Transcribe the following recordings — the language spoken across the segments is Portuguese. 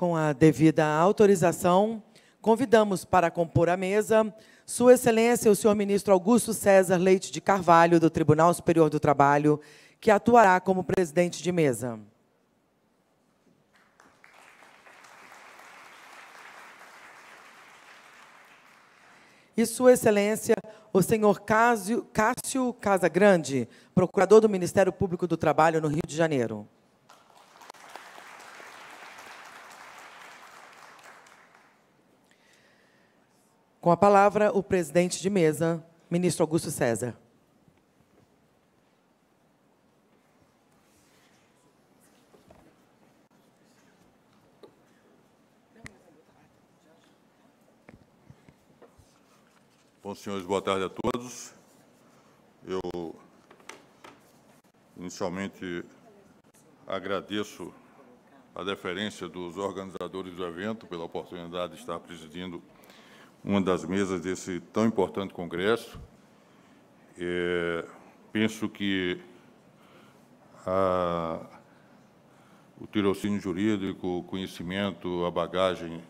Com a devida autorização, convidamos para compor a mesa Sua Excelência o senhor ministro Augusto César Leite de Carvalho, do Tribunal Superior do Trabalho, que atuará como presidente de mesa. e Sua Excelência, o senhor Cássio, Cássio Casagrande, procurador do Ministério Público do Trabalho no Rio de Janeiro. Com a palavra, o presidente de mesa, ministro Augusto César. Bom, senhores, boa tarde a todos. Eu, inicialmente, agradeço a deferência dos organizadores do evento pela oportunidade de estar presidindo uma das mesas desse tão importante congresso. É, penso que a, o tirocínio jurídico, o conhecimento, a bagagem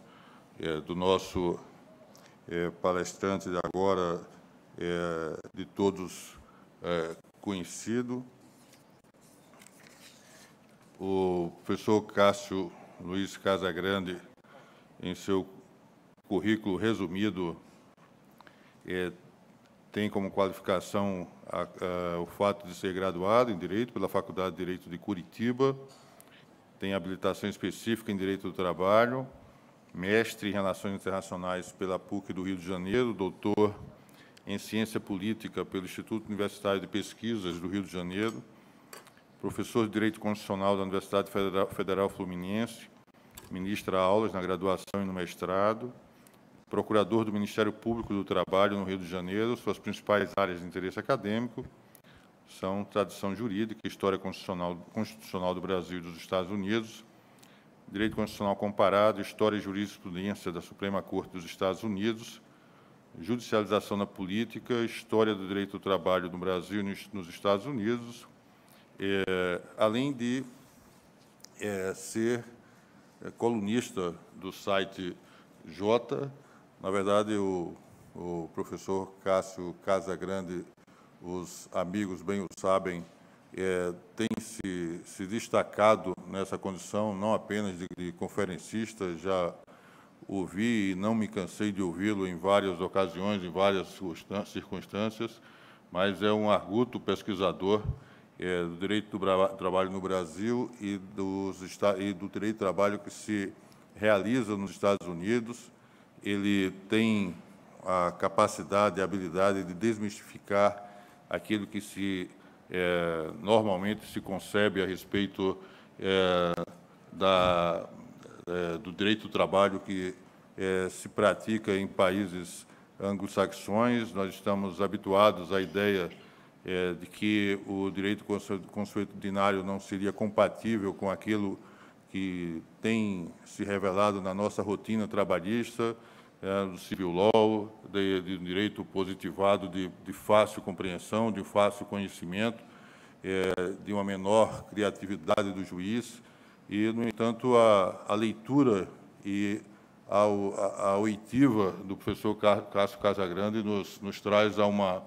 é, do nosso é, palestrante de agora, é, de todos é, conhecido, o professor Cássio Luiz Casagrande, em seu currículo resumido é, tem como qualificação a, a, o fato de ser graduado em Direito pela Faculdade de Direito de Curitiba, tem habilitação específica em Direito do Trabalho, mestre em Relações Internacionais pela PUC do Rio de Janeiro, doutor em Ciência Política pelo Instituto Universitário de Pesquisas do Rio de Janeiro, professor de Direito Constitucional da Universidade Federal Fluminense, ministra aulas na graduação e no mestrado, procurador do Ministério Público do Trabalho no Rio de Janeiro. Suas principais áreas de interesse acadêmico são tradição jurídica, história constitucional, constitucional do Brasil e dos Estados Unidos, direito constitucional comparado, história e jurisprudência da Suprema Corte dos Estados Unidos, judicialização na política, história do direito do trabalho no Brasil e nos Estados Unidos, é, além de é, ser é, colunista do site J, na verdade, o, o professor Cássio Casagrande, os amigos bem o sabem, é, tem se, se, destacado nessa condição, não apenas de, de conferencista, já ouvi e não me cansei de ouvi-lo em várias ocasiões, em várias circunstâncias, mas é um arguto pesquisador é, do direito do trabalho no Brasil e, dos, e do direito do trabalho que se realiza nos Estados Unidos, ele tem a capacidade, a habilidade de desmistificar aquilo que se é, normalmente se concebe a respeito é, da, é, do direito do trabalho que é, se pratica em países anglo-saxões. Nós estamos habituados à ideia é, de que o direito consuetudinário não seria compatível com aquilo que tem se revelado na nossa rotina trabalhista, é, do civil law, de, de direito positivado de, de, fácil compreensão, de fácil conhecimento, é, de uma menor criatividade do juiz, e, no entanto, a, a leitura e a, a, a, oitiva do professor Cássio Casagrande nos, nos traz a uma,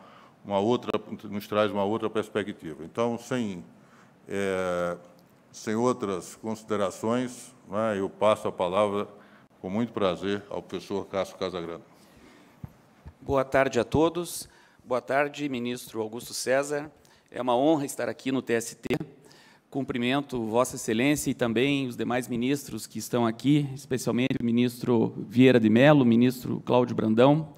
uma outra nos traz uma outra perspectiva. Então, sem é, sem outras considerações, né, eu passo a palavra com muito prazer ao professor Cássio Casagrande. Boa tarde a todos. Boa tarde, ministro Augusto César. É uma honra estar aqui no TST. Cumprimento Vossa Excelência e também os demais ministros que estão aqui, especialmente o ministro Vieira de Mello, o ministro Cláudio Brandão.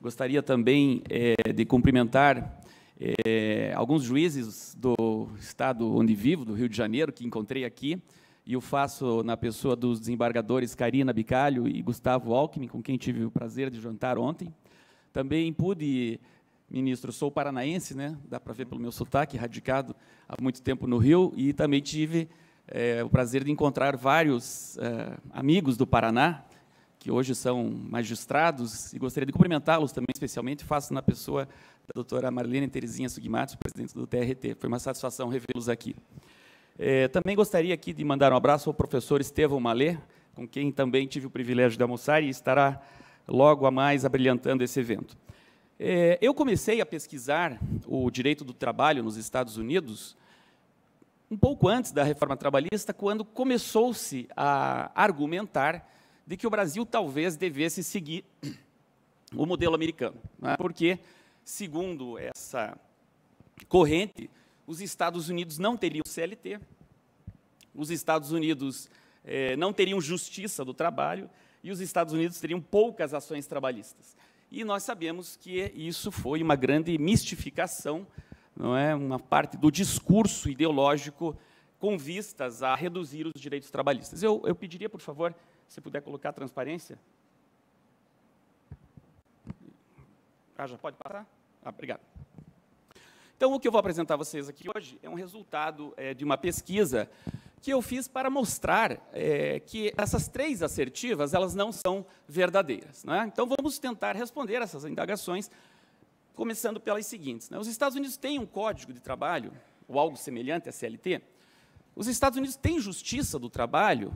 Gostaria também é, de cumprimentar é, alguns juízes do estado onde vivo, do Rio de Janeiro, que encontrei aqui, e eu faço na pessoa dos desembargadores Karina Bicalho e Gustavo Alckmin, com quem tive o prazer de jantar ontem. Também pude, ministro, sou paranaense, né? dá para ver pelo meu sotaque, radicado há muito tempo no Rio, e também tive é, o prazer de encontrar vários é, amigos do Paraná, que hoje são magistrados, e gostaria de cumprimentá-los também, especialmente, faço na pessoa da doutora Marlene Terezinha Sugimatos, presidente do TRT. Foi uma satisfação revê-los aqui. É, também gostaria aqui de mandar um abraço ao professor Estevão Malê, com quem também tive o privilégio de almoçar e estará logo a mais abrilhantando esse evento. É, eu comecei a pesquisar o direito do trabalho nos Estados Unidos um pouco antes da reforma trabalhista, quando começou-se a argumentar de que o Brasil talvez devesse seguir o modelo americano, né? porque segundo essa corrente, os Estados Unidos não teriam CLT, os Estados Unidos eh, não teriam justiça do trabalho e os Estados Unidos teriam poucas ações trabalhistas. E nós sabemos que isso foi uma grande mistificação, não é, uma parte do discurso ideológico com vistas a reduzir os direitos trabalhistas. Eu, eu pediria, por favor, se puder colocar a transparência. Ah, já pode passar? Ah, obrigado. Então, o que eu vou apresentar a vocês aqui hoje é um resultado é, de uma pesquisa que eu fiz para mostrar é, que essas três assertivas elas não são verdadeiras. Né? Então, vamos tentar responder essas indagações, começando pelas seguintes. Né? Os Estados Unidos têm um código de trabalho, ou algo semelhante à CLT. Os Estados Unidos têm justiça do trabalho,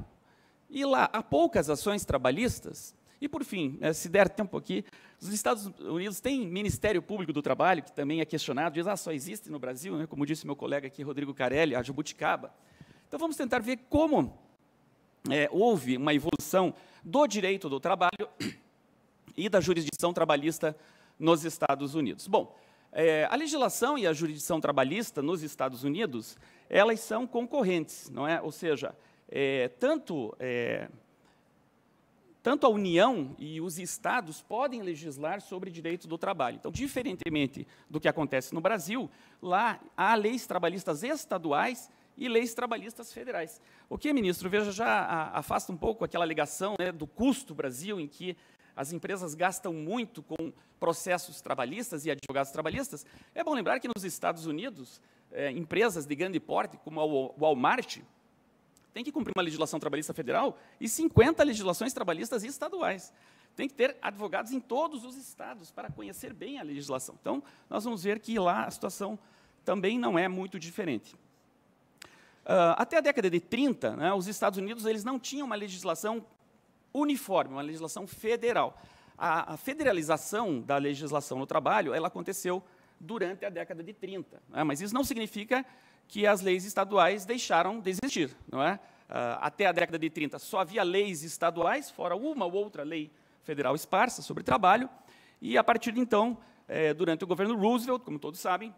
e lá há poucas ações trabalhistas e, por fim, eh, se der tempo aqui, os Estados Unidos têm Ministério Público do Trabalho, que também é questionado, diz, ah, só existe no Brasil, né? como disse meu colega aqui, Rodrigo Carelli, a Jabuticaba. Então, vamos tentar ver como é, houve uma evolução do direito do trabalho e da jurisdição trabalhista nos Estados Unidos. Bom, é, a legislação e a jurisdição trabalhista nos Estados Unidos, elas são concorrentes, não é? Ou seja, é, tanto tanto a União e os estados podem legislar sobre direito do trabalho. Então, diferentemente do que acontece no Brasil, lá há leis trabalhistas estaduais e leis trabalhistas federais. O que, ministro, veja, já afasta um pouco aquela alegação né, do custo Brasil, em que as empresas gastam muito com processos trabalhistas e advogados trabalhistas. É bom lembrar que nos Estados Unidos, é, empresas de grande porte, como a Walmart, tem que cumprir uma legislação trabalhista federal e 50 legislações trabalhistas estaduais. Tem que ter advogados em todos os estados para conhecer bem a legislação. Então, nós vamos ver que lá a situação também não é muito diferente. Uh, até a década de 30, né, os Estados Unidos eles não tinham uma legislação uniforme, uma legislação federal. A, a federalização da legislação no trabalho ela aconteceu durante a década de 30. Né, mas isso não significa que as leis estaduais deixaram de existir, não é? Ah, até a década de 30 só havia leis estaduais, fora uma ou outra lei federal esparsa sobre trabalho, e a partir de então, eh, durante o governo Roosevelt, como todos sabem,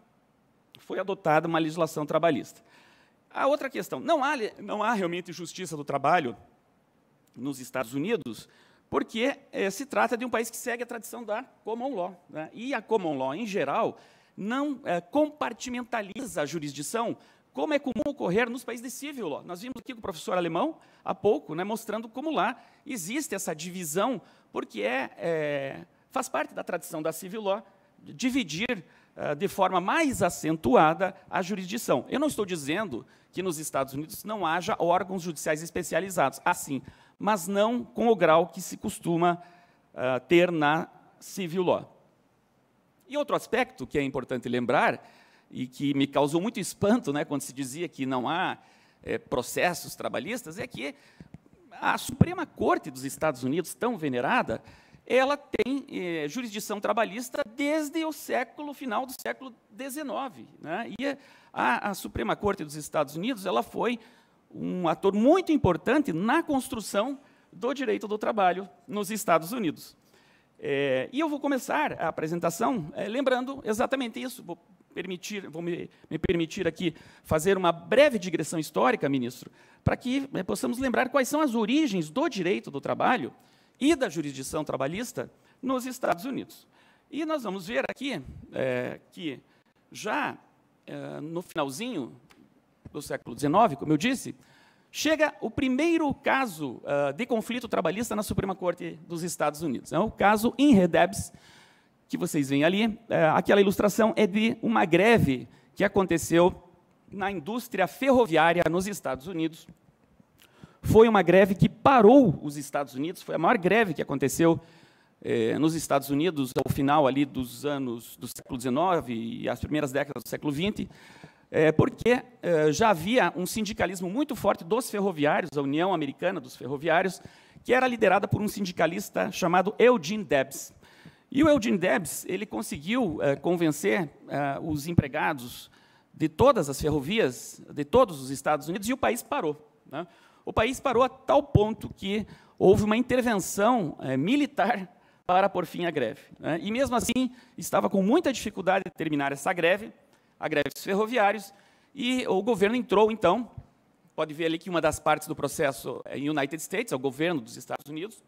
foi adotada uma legislação trabalhista. A outra questão, não há, não há realmente justiça do trabalho nos Estados Unidos, porque é, se trata de um país que segue a tradição da common law. Né? E a common law, em geral, não é, compartimentaliza a jurisdição, como é comum ocorrer nos países de civil law. Nós vimos aqui com o professor alemão há pouco, né, mostrando como lá existe essa divisão, porque é, é faz parte da tradição da civil law dividir é, de forma mais acentuada a jurisdição. Eu não estou dizendo que nos Estados Unidos não haja órgãos judiciais especializados, assim, mas não com o grau que se costuma uh, ter na civil law. E outro aspecto que é importante lembrar, e que me causou muito espanto né, quando se dizia que não há é, processos trabalhistas, é que a Suprema Corte dos Estados Unidos, tão venerada, ela tem é, jurisdição trabalhista desde o século final do século XIX. Né? E a, a, Suprema Corte dos Estados Unidos ela foi um ator muito importante na construção do direito do trabalho nos Estados Unidos. É, e eu vou começar a apresentação é, lembrando exatamente isso. Vou, permitir, vou me, me, permitir aqui fazer uma breve digressão histórica, ministro, para que é, possamos lembrar quais são as origens do direito do trabalho e da jurisdição trabalhista nos Estados Unidos. E nós vamos ver aqui é, que já é, no finalzinho do século XIX, como eu disse, Chega o primeiro caso uh, de conflito trabalhista na Suprema Corte dos Estados Unidos. É o caso Inredebs, que vocês veem ali. Uh, aquela ilustração é de uma greve que aconteceu na indústria ferroviária nos Estados Unidos. Foi uma greve que parou os Estados Unidos, foi a maior greve que aconteceu eh, nos Estados Unidos ao final ali dos anos do século XIX e as primeiras décadas do século XX é, porque é, já havia um sindicalismo muito forte dos ferroviários, a União Americana dos Ferroviários, que era liderada por um sindicalista chamado Eugene Debs. E o Eugene Debs ele conseguiu é, convencer é, os empregados de todas as ferrovias, de todos os Estados Unidos, e o país parou. Né? O país parou a tal ponto que houve uma intervenção é, militar para por fim a greve. Né? E mesmo assim, estava com muita dificuldade de terminar essa greve, a greve dos ferroviários, e o governo entrou, então, pode ver ali que uma das partes do processo é United States, é o governo dos Estados Unidos,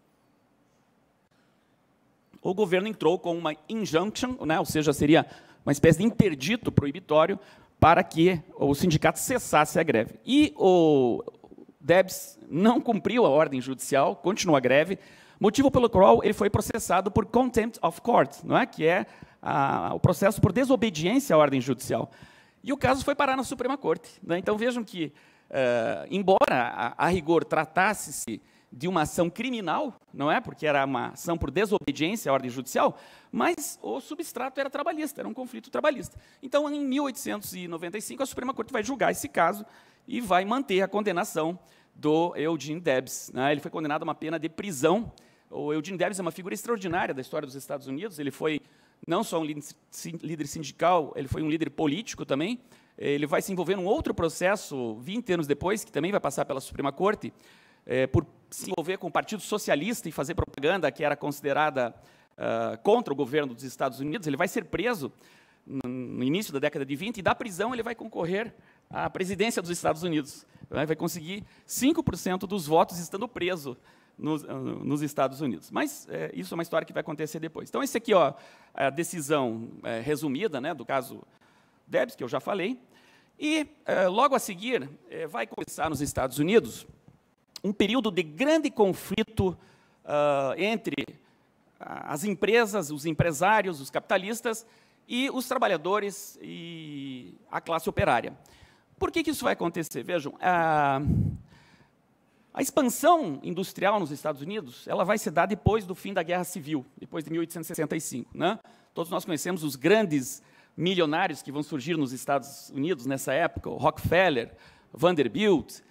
o governo entrou com uma injunction, né, ou seja, seria uma espécie de interdito proibitório para que o sindicato cessasse a greve. E o Debs não cumpriu a ordem judicial, continuou a greve, motivo pelo qual ele foi processado por contempt of court, não é? que é a, o processo por desobediência à ordem judicial. E o caso foi parar na Suprema Corte. Né? Então vejam que, uh, embora a, a rigor tratasse-se de uma ação criminal, não é? Porque era uma ação por desobediência à ordem judicial, mas o substrato era trabalhista, era um conflito trabalhista. Então, em 1895, a Suprema Corte vai julgar esse caso e vai manter a condenação do Eugene Debs. Né? Ele foi condenado a uma pena de prisão. O Eugene Debs é uma figura extraordinária da história dos Estados Unidos. Ele foi não só um líder sindical, ele foi um líder político também. Eh, ele vai se envolver num outro processo 20 anos depois, que também vai passar pela Suprema Corte, é, por se envolver com o Partido Socialista e fazer propaganda que era considerada uh, contra o governo dos Estados Unidos. Ele vai ser preso no início da década de 20 e da prisão ele vai concorrer à presidência dos Estados Unidos. Vai conseguir 5% dos votos estando preso nos, ah, nos Estados Unidos. Mas é, isso é uma história que vai acontecer depois. Então, esse aqui ó, é a decisão é, resumida né, do caso Debs, que eu já falei. E, é, logo a seguir, é, vai começar nos Estados Unidos um período de grande conflito uh, entre as empresas, os empresários, os capitalistas e os trabalhadores e a classe operária. Por que, que isso vai acontecer? Vejam, uh, a expansão industrial nos Estados Unidos, ela vai se dar depois do fim da Guerra Civil, depois de 1865, né? Todos nós conhecemos os grandes milionários que vão surgir nos Estados Unidos nessa época, Rockefeller, Vanderbilt,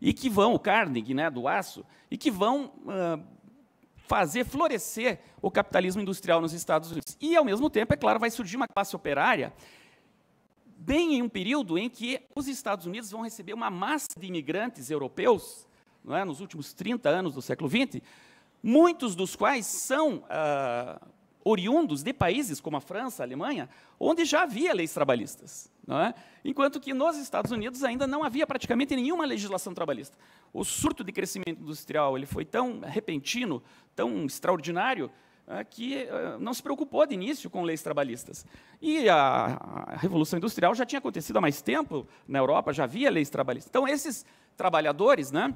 e que vão, o Carnegie, né, do aço, e que vão uh, fazer florescer o capitalismo industrial nos Estados Unidos. E, ao mesmo tempo, é claro, vai surgir uma classe operária bem em um período em que os Estados Unidos vão receber uma massa de imigrantes europeus é? nos últimos 30 anos do século XX, muitos dos quais são ah, oriundos de países como a França, a Alemanha, onde já havia leis trabalhistas. É? Enquanto que nos Estados Unidos ainda não havia praticamente nenhuma legislação trabalhista. O surto de crescimento industrial ele foi tão repentino, tão extraordinário, ah, que ah, não se preocupou de início com leis trabalhistas. E a, a Revolução Industrial já tinha acontecido há mais tempo na Europa, já havia leis trabalhistas. Então, esses trabalhadores, né,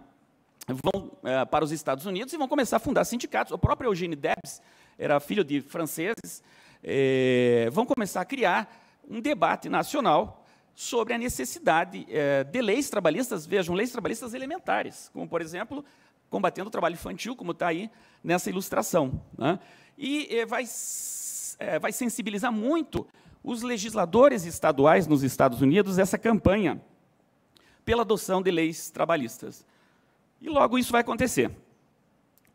vão é, para os Estados Unidos e vão começar a fundar sindicatos. O próprio Eugene Debs era filho de franceses, é, vão começar a criar um debate nacional sobre a necessidade é, de leis trabalhistas, vejam, leis trabalhistas elementares, como, por exemplo, combatendo o trabalho infantil, como está aí nessa ilustração. Né? E é, vai, é, vai sensibilizar muito os legisladores estaduais nos Estados Unidos essa campanha pela adoção de leis trabalhistas. E logo isso vai acontecer.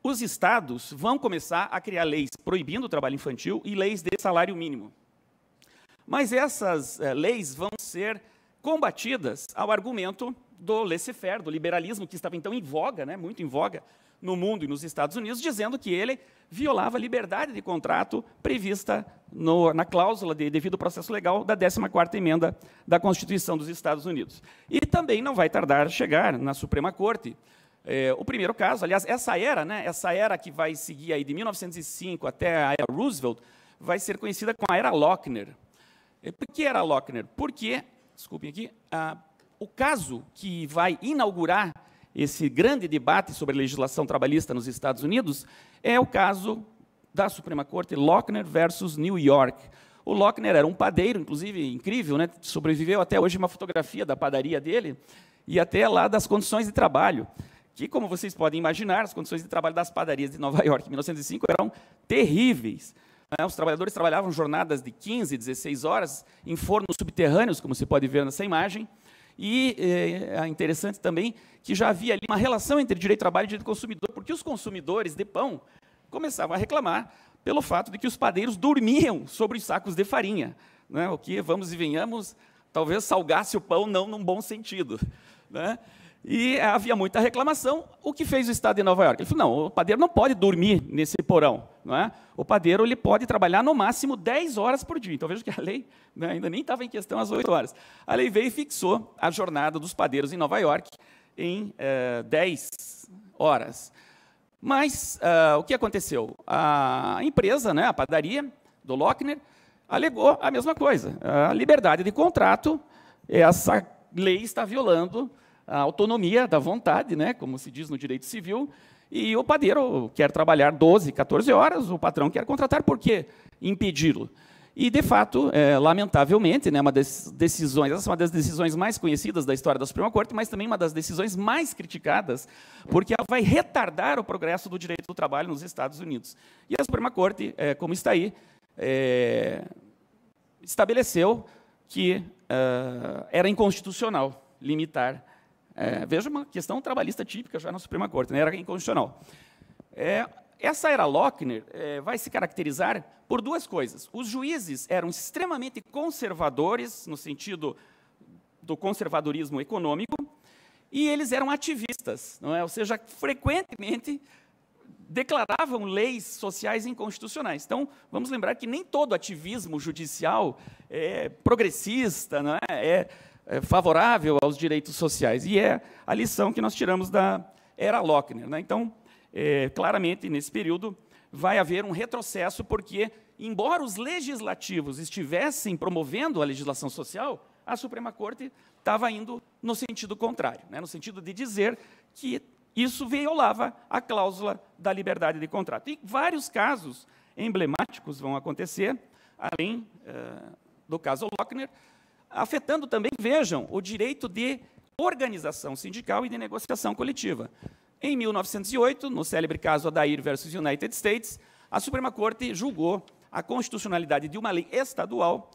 Os estados vão começar a criar leis proibindo o trabalho infantil e leis de salário mínimo. Mas essas é, leis vão ser combatidas ao argumento do laissez-faire, do liberalismo, que estava então em voga, né, muito em voga, no mundo e nos Estados Unidos, dizendo que ele violava a liberdade de contrato prevista no, na cláusula de devido processo legal da 14ª emenda da Constituição dos Estados Unidos. E também não vai tardar a chegar na Suprema Corte é, o primeiro caso, aliás, essa era, né, essa era que vai seguir aí de 1905 até a era Roosevelt, vai ser conhecida como a era Lochner. Por que era Lochner? Porque, desculpem aqui, o caso que vai inaugurar esse grande debate sobre a legislação trabalhista nos Estados Unidos é o caso da Suprema Corte Lochner versus New York. O Lochner era um padeiro, inclusive, incrível, né? sobreviveu até hoje uma fotografia da padaria dele e até lá das condições de trabalho que, como vocês podem imaginar, as condições de trabalho das padarias de Nova York em 1905 eram terríveis. Né? Os trabalhadores trabalhavam jornadas de 15, 16 horas em fornos subterrâneos, como se pode ver nessa imagem. E eh, é interessante também que já havia ali uma relação entre direito de trabalho e direito do consumidor, porque os consumidores de pão começavam a reclamar pelo fato de que os padeiros dormiam sobre os sacos de farinha, né? o que, vamos e venhamos, talvez salgasse o pão não num bom sentido. Né? E havia muita reclamação. O que fez o Estado de Nova York? Ele falou: não, o padeiro não pode dormir nesse porão. Não é? O padeiro ele pode trabalhar no máximo 10 horas por dia. Então veja que a lei né, ainda nem estava em questão às 8 horas. A lei veio e fixou a jornada dos padeiros em Nova York em é, eh, 10 horas. Mas uh, o que aconteceu? A empresa, né, a padaria do Lochner, alegou a mesma coisa. A liberdade de contrato, essa lei está violando a autonomia da vontade, né, como se diz no direito civil, e o padeiro quer trabalhar 12, 14 horas, o patrão quer contratar, por que impedi-lo? E, de fato, é, lamentavelmente, né, uma das decisões, essa é uma das decisões mais conhecidas da história da Suprema Corte, mas também uma das decisões mais criticadas, porque ela vai retardar o progresso do direito do trabalho nos Estados Unidos. E a Suprema Corte, é, como está aí, é, estabeleceu que é, era inconstitucional limitar é, veja uma questão trabalhista típica já na Suprema Corte, né? era inconstitucional. É, essa era Lochner é, vai se caracterizar por duas coisas. Os juízes eram extremamente conservadores, no sentido do conservadorismo econômico, e eles eram ativistas, não é? ou seja, frequentemente declaravam leis sociais inconstitucionais. Então, vamos lembrar que nem todo ativismo judicial é progressista, não é? é é, favorável aos direitos sociais. E é a lição que nós tiramos da era Lochner. Né? Então, é, claramente, nesse período, vai haver um retrocesso, porque, embora os legislativos estivessem promovendo a legislação social, a Suprema Corte estava indo no sentido contrário, né? no sentido de dizer que isso violava a cláusula da liberdade de contrato. E vários casos emblemáticos vão acontecer, além eh, do caso Lochner, afetando também, vejam, o direito de organização sindical e de negociação coletiva. Em 1908, no célebre caso Adair versus United States, a Suprema Corte julgou a constitucionalidade de uma lei estadual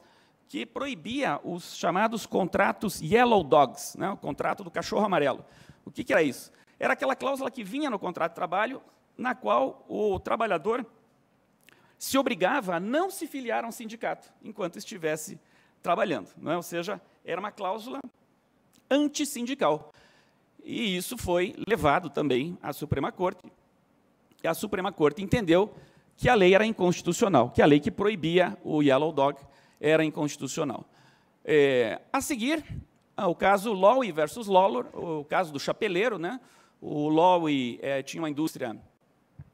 que proibia os chamados contratos Yellow Dogs, né, o contrato do cachorro amarelo. O que, que era isso? Era aquela cláusula que vinha no contrato de trabalho na qual o trabalhador se obrigava a não se filiar a um sindicato enquanto estivesse trabalhando. Não é? Ou seja, era uma cláusula antissindical. E isso foi levado também à Suprema Corte. E a Suprema Corte entendeu que a lei era inconstitucional, que a lei que proibia o Yellow Dog era inconstitucional. É, a seguir, ah, o caso Lowy versus Lawlor, o caso do chapeleiro, né? O Lowy é, tinha uma indústria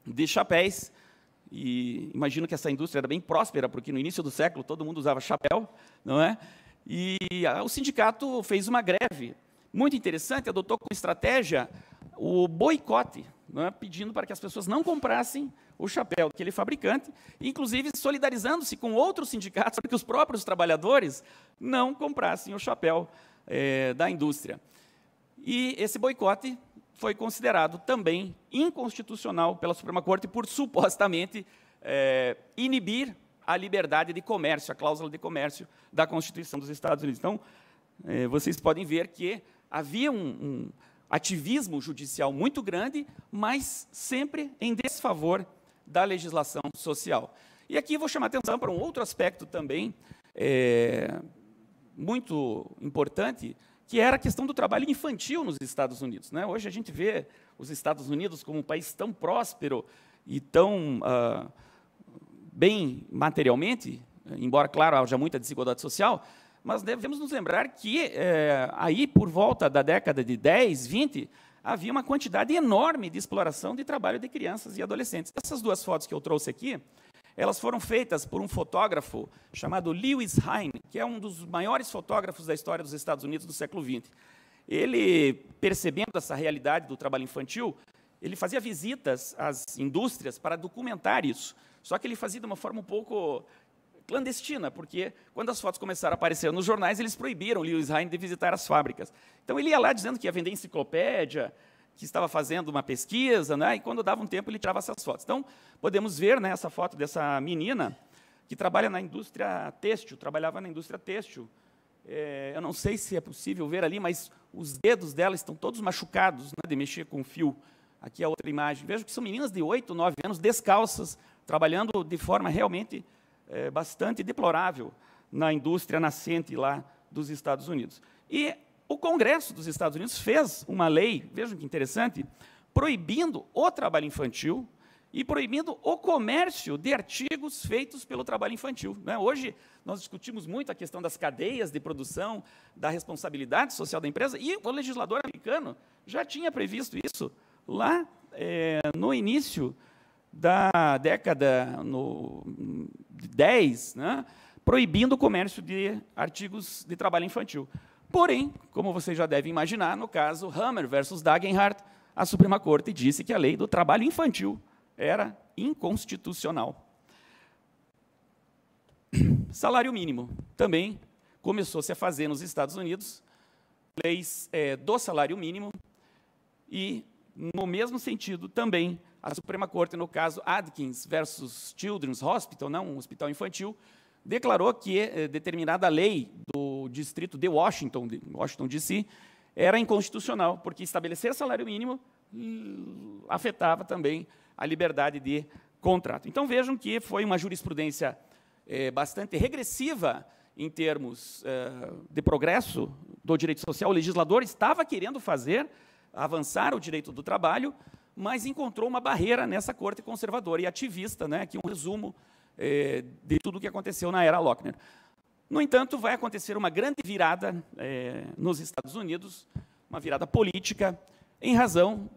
de chapéis e imagino que essa indústria era bem próspera, porque no início do século todo mundo usava chapéu, não é? E a, ah, o sindicato fez uma greve muito interessante, adotou como estratégia o boicote, é? pedindo para que as pessoas não comprassem o chapéu daquele fabricante, inclusive solidarizando-se com outros sindicatos para que os próprios trabalhadores não comprassem o chapéu é, da indústria. E esse boicote foi considerado também inconstitucional pela Suprema Corte por supostamente é, inibir a liberdade de comércio, a cláusula de comércio da Constituição dos Estados Unidos. Então, é, vocês podem ver que havia um, um ativismo judicial muito grande, mas sempre em desfavor da legislação social. E aqui vou chamar atenção para um outro aspecto também é, muito importante que era a questão do trabalho infantil nos Estados Unidos. Né? Hoje a gente vê os Estados Unidos como um país tão próspero e tão ah, bem materialmente, embora, claro, haja muita desigualdade social, mas devemos nos lembrar que eh, aí, por volta da década de 10, 20, havia uma quantidade enorme de exploração de trabalho de crianças e adolescentes. Essas duas fotos que eu trouxe aqui elas foram feitas por um fotógrafo chamado Lewis Hine, que é um dos maiores fotógrafos da história dos Estados Unidos do século XX. Ele, percebendo essa realidade do trabalho infantil, ele fazia visitas às indústrias para documentar isso. Só que ele fazia de uma forma um pouco clandestina, porque quando as fotos começaram a aparecer nos jornais, eles proibiram Lewis Hine de visitar as fábricas. Então ele ia lá dizendo que ia vender enciclopédia, que estava fazendo uma pesquisa, né? e quando dava um tempo ele tirava essas fotos. Então, podemos ver né, essa foto dessa menina que trabalha na indústria têxtil, trabalhava na indústria têxtil. É, eu não sei se é possível ver ali, mas os dedos dela estão todos machucados né, de mexer com fio. Aqui a é outra imagem. Vejo que são meninas de 8, 9 anos, descalças, trabalhando de forma realmente é, bastante deplorável na indústria nascente lá dos Estados Unidos. E o Congresso dos Estados Unidos fez uma lei, vejam que interessante, proibindo o trabalho infantil e proibindo o comércio de artigos feitos pelo trabalho infantil. Né? Hoje, nós discutimos muito a questão das cadeias de produção, da responsabilidade social da empresa, e o legislador americano já tinha previsto isso lá é, no início da década no, 10, né? proibindo o comércio de artigos de trabalho infantil. Porém, como vocês já devem imaginar, no caso Hammer versus Dagenhart, a Suprema Corte disse que a lei do trabalho infantil era inconstitucional. Salário mínimo também começou-se a fazer nos Estados Unidos leis é, do salário mínimo e, no mesmo sentido, também a Suprema Corte, no caso Adkins versus Children's Hospital, não um hospital infantil, declarou que é, determinada lei do o distrito de Washington, de Washington DC, era inconstitucional, porque estabelecer salário mínimo afetava também a liberdade de contrato. Então vejam que foi uma jurisprudência é, bastante regressiva em termos é, de progresso do direito social. O legislador estava querendo fazer avançar o direito do trabalho, mas encontrou uma barreira nessa corte conservadora e ativista, né, que é um resumo é, de tudo o que aconteceu na era Lochner. No entanto, vai acontecer uma grande virada é, nos Estados Unidos, uma virada política, em razão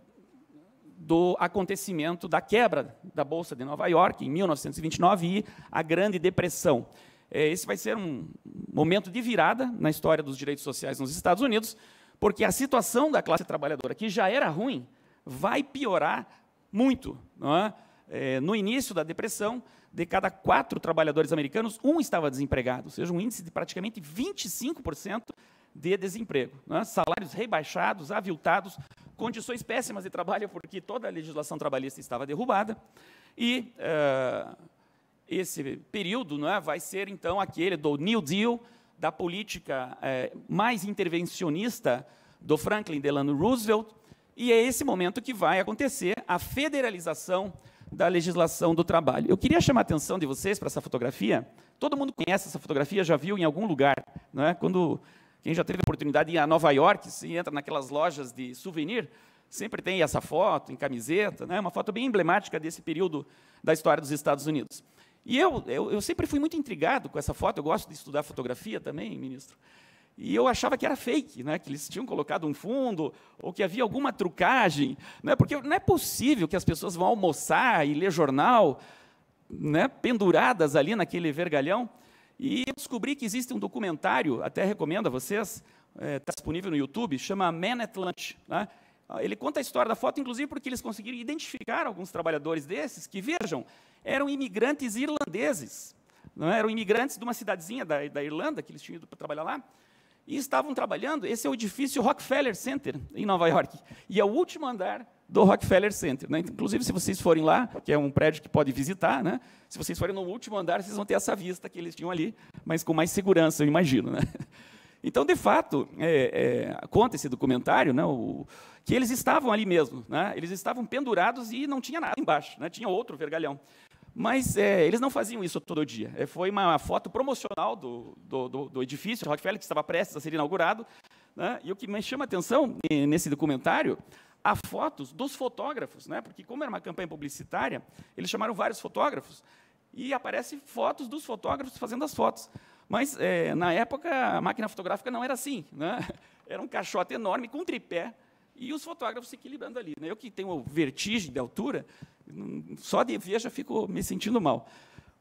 do acontecimento da quebra da Bolsa de Nova York, em 1929, e a Grande Depressão. É, esse vai ser um momento de virada na história dos direitos sociais nos Estados Unidos, porque a situação da classe trabalhadora, que já era ruim, vai piorar muito. Não é? Eh, no início da depressão, de cada quatro trabalhadores americanos, um estava desempregado, ou seja, um índice de praticamente 25% de desemprego. Né? Salários rebaixados, aviltados, condições péssimas de trabalho, porque toda a legislação trabalhista estava derrubada. E eh, esse período né, vai ser, então, aquele do New Deal, da política eh, mais intervencionista do Franklin Delano Roosevelt, e é esse momento que vai acontecer a federalização da legislação do trabalho. Eu queria chamar a atenção de vocês para essa fotografia. Todo mundo conhece essa fotografia, já viu em algum lugar. é? Quando Quem já teve a oportunidade de ir a Nova York, se entra naquelas lojas de souvenir, sempre tem essa foto em camiseta, né? uma foto bem emblemática desse período da história dos Estados Unidos. E eu, eu, eu sempre fui muito intrigado com essa foto, eu gosto de estudar fotografia também, ministro. E eu achava que era fake, né? que eles tinham colocado um fundo, ou que havia alguma trucagem. Né? Porque não é possível que as pessoas vão almoçar e ler jornal né? penduradas ali naquele vergalhão. E eu descobri que existe um documentário, até recomendo a vocês, está é, tá disponível no YouTube, chama Man at Lunch. Né? Ele conta a história da foto, inclusive porque eles conseguiram identificar alguns trabalhadores desses, que, vejam, eram imigrantes irlandeses. Não é? eram imigrantes de uma cidadezinha da, da Irlanda, que eles tinham ido para trabalhar lá e estavam trabalhando. Esse é o edifício Rockefeller Center, em Nova York. E é o último andar do Rockefeller Center. Né? Inclusive, se vocês forem lá, que é um prédio que pode visitar, né? se vocês forem no último andar, vocês vão ter essa vista que eles tinham ali, mas com mais segurança, eu imagino. Né? Então, de fato, é, é, conta esse documentário né, o, que eles estavam ali mesmo. Né, eles estavam pendurados e não tinha nada embaixo, né, tinha outro vergalhão. Mas é, eles não faziam isso todo dia. É, foi uma foto promocional do, do, do, do edifício Rockefeller, que estava prestes a ser inaugurado. Né? E o que me chama a atenção eh, nesse documentário, há fotos dos fotógrafos, né? porque, como era uma campanha publicitária, eles chamaram vários fotógrafos e aparecem fotos dos fotógrafos fazendo as fotos. Mas, é, na época, a máquina fotográfica não era assim. Né? Era um caixote enorme com tripé e os fotógrafos se equilibrando ali. Né? Eu que tenho vertigem de altura, hum, só de ver já fico me sentindo mal.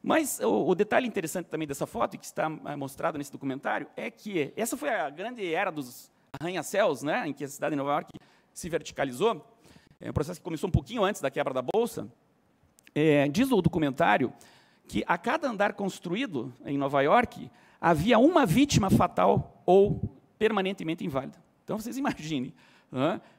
Mas o, o, detalhe interessante também dessa foto, que está é, mostrado nesse documentário, é que essa foi a grande era dos arranha-céus, né, em que a cidade de Nova York se verticalizou, é um processo que começou um pouquinho antes da quebra da Bolsa. É, diz o documentário que a cada andar construído em Nova York havia uma vítima fatal ou permanentemente inválida. Então, vocês imaginem,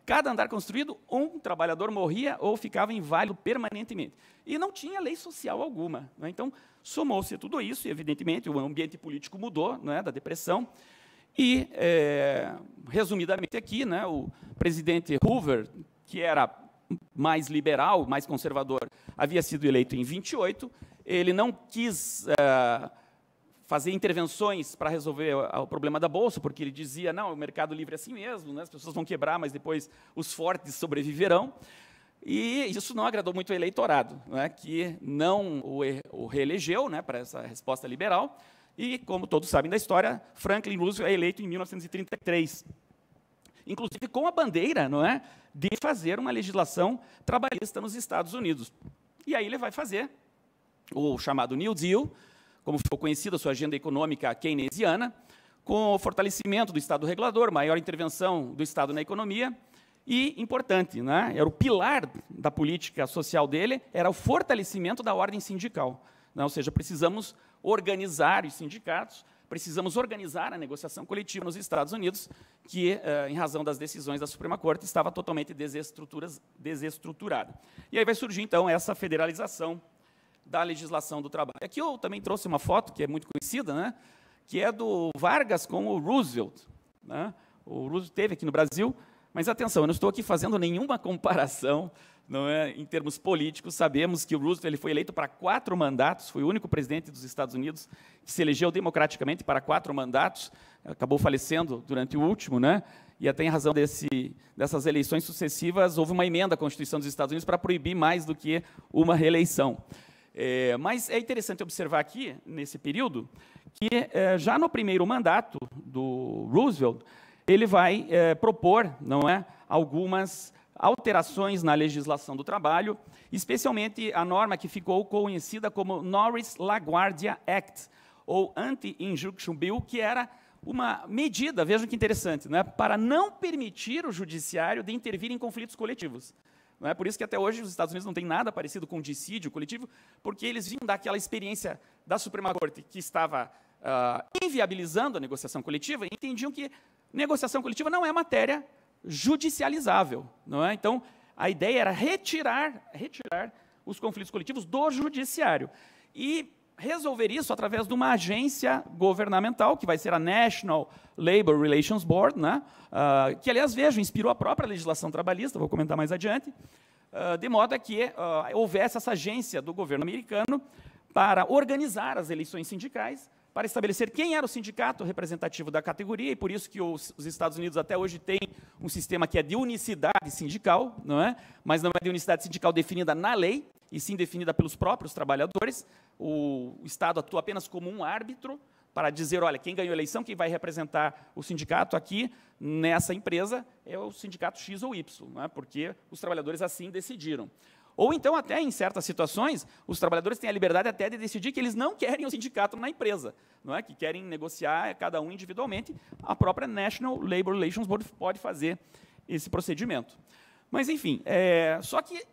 Cada andar construído, um trabalhador morria ou ficava inválido permanentemente. E não tinha lei social alguma. Né? Então, somou-se tudo isso, e, evidentemente, o ambiente político mudou, né, da depressão. E, é, resumidamente aqui, né, o presidente Hoover, que era mais liberal, mais conservador, havia sido eleito em 28, ele não quis... Eh, fazer intervenções para resolver o problema da bolsa, porque ele dizia: não, o mercado livre é assim mesmo, né? as pessoas vão quebrar, mas depois os fortes sobreviverão. E isso não agradou muito o eleitorado, né? que não o reelegeu né? para essa resposta liberal. E, como todos sabem da história, Franklin Roosevelt é eleito em 1933. Inclusive com a bandeira não é, de fazer uma legislação trabalhista nos Estados Unidos. E aí ele vai fazer o chamado New Deal, como ficou conhecida sua agenda econômica keynesiana, com o fortalecimento do Estado regulador, maior intervenção do Estado na economia, e importante, né, era o pilar da política social dele, era o fortalecimento da ordem sindical. Né, ou seja, precisamos organizar os sindicatos, precisamos organizar a negociação coletiva nos Estados Unidos, que, eh, em razão das decisões da Suprema Corte, estava totalmente desestruturada. E aí vai surgir, então, essa federalização da legislação do trabalho. Aqui eu também trouxe uma foto que é muito conhecida, né, que é do Vargas com o Roosevelt. Né? O Roosevelt teve aqui no Brasil, mas atenção, eu não estou aqui fazendo nenhuma comparação não é, em termos políticos. Sabemos que o Roosevelt ele foi eleito para quatro mandatos, foi o único presidente dos Estados Unidos que se elegeu democraticamente para quatro mandatos, acabou falecendo durante o último, né? e até em razão desse, dessas eleições sucessivas, houve uma emenda à Constituição dos Estados Unidos para proibir mais do que uma reeleição. É, mas é interessante observar aqui, nesse período, que é, já no primeiro mandato do Roosevelt, ele vai é, propor não é, algumas alterações na legislação do trabalho, especialmente a norma que ficou conhecida como Norris-LaGuardia Act, ou Anti-Injunction Bill, que era uma medida, vejam que interessante, né, para não permitir o judiciário de intervir em conflitos coletivos. Não é por isso que até hoje os Estados Unidos não tem nada parecido com dissídio coletivo, porque eles vinham daquela experiência da Suprema Corte que estava uh, inviabilizando a negociação coletiva e entendiam que negociação coletiva não é matéria judicializável, não é? Então, a ideia era retirar, retirar os conflitos coletivos do judiciário. E resolver isso através de uma agência governamental, que vai ser a National Labor Relations Board, né? Uh, que, aliás, vejo, inspirou a própria legislação trabalhista, vou comentar mais adiante, uh, de modo a que uh, houvesse essa agência do governo americano para organizar as eleições sindicais, para estabelecer quem era o sindicato representativo da categoria, e por isso que os, os Estados Unidos até hoje têm um sistema que é de unicidade sindical, não é? mas não é de unicidade sindical definida na lei, e sim definida pelos próprios trabalhadores. O Estado atua apenas como um árbitro para dizer, olha, quem ganhou a eleição, quem vai representar o sindicato aqui nessa empresa é o sindicato X ou Y, né, porque os trabalhadores assim decidiram. Ou então, até em certas situações, os trabalhadores têm a liberdade até de decidir que eles não querem o sindicato na empresa, não é? que querem negociar cada um individualmente. A própria National Labor Relations Board pode fazer esse procedimento. Mas, enfim, é, só que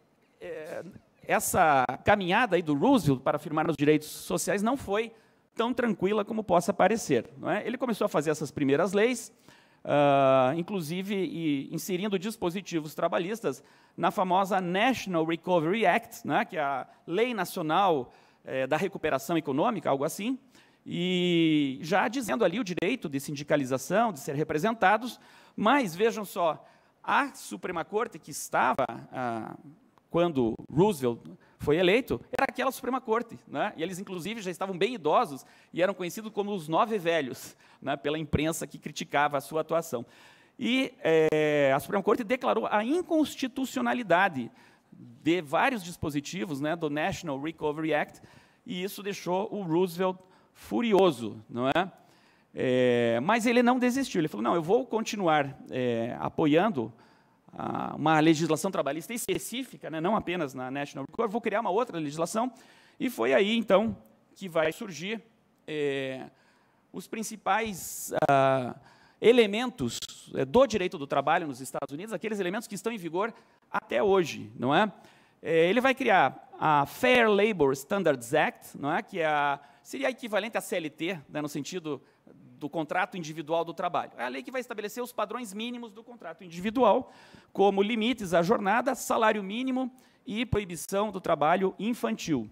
é, essa caminhada aí do Roosevelt para afirmar os direitos sociais não foi tão tranquila como possa parecer. É? Ele começou a fazer essas primeiras leis, uh, inclusive inserindo dispositivos trabalhistas na famosa National Recovery Act, né, que é a Lei Nacional eh, da Recuperação Econômica, algo assim, e já dizendo ali o direito de sindicalização, de ser representados, mas vejam só, a Suprema Corte que estava. Ah, quando Roosevelt foi eleito, era aquela Suprema Corte. Né? E eles, inclusive, já estavam bem idosos e eram conhecidos como os Nove Velhos, né? pela imprensa que criticava a sua atuação. E é, a Suprema Corte declarou a inconstitucionalidade de vários dispositivos né, do National Recovery Act, e isso deixou o Roosevelt furioso, não é? é mas ele não desistiu, ele falou, não, eu vou continuar é, apoiando uma legislação trabalhista específica, né, não apenas na National Record, vou criar uma outra legislação, e foi aí, então, que vai surgir é, os principais ah, elementos é, do direito do trabalho nos Estados Unidos, aqueles elementos que estão em vigor até hoje, não é? é ele vai criar a Fair Labor Standards Act, não é? que é a, seria equivalente à CLT, né, no sentido do contrato individual do trabalho. É a lei que vai estabelecer os padrões mínimos do contrato individual, como limites à jornada, salário mínimo e proibição do trabalho infantil.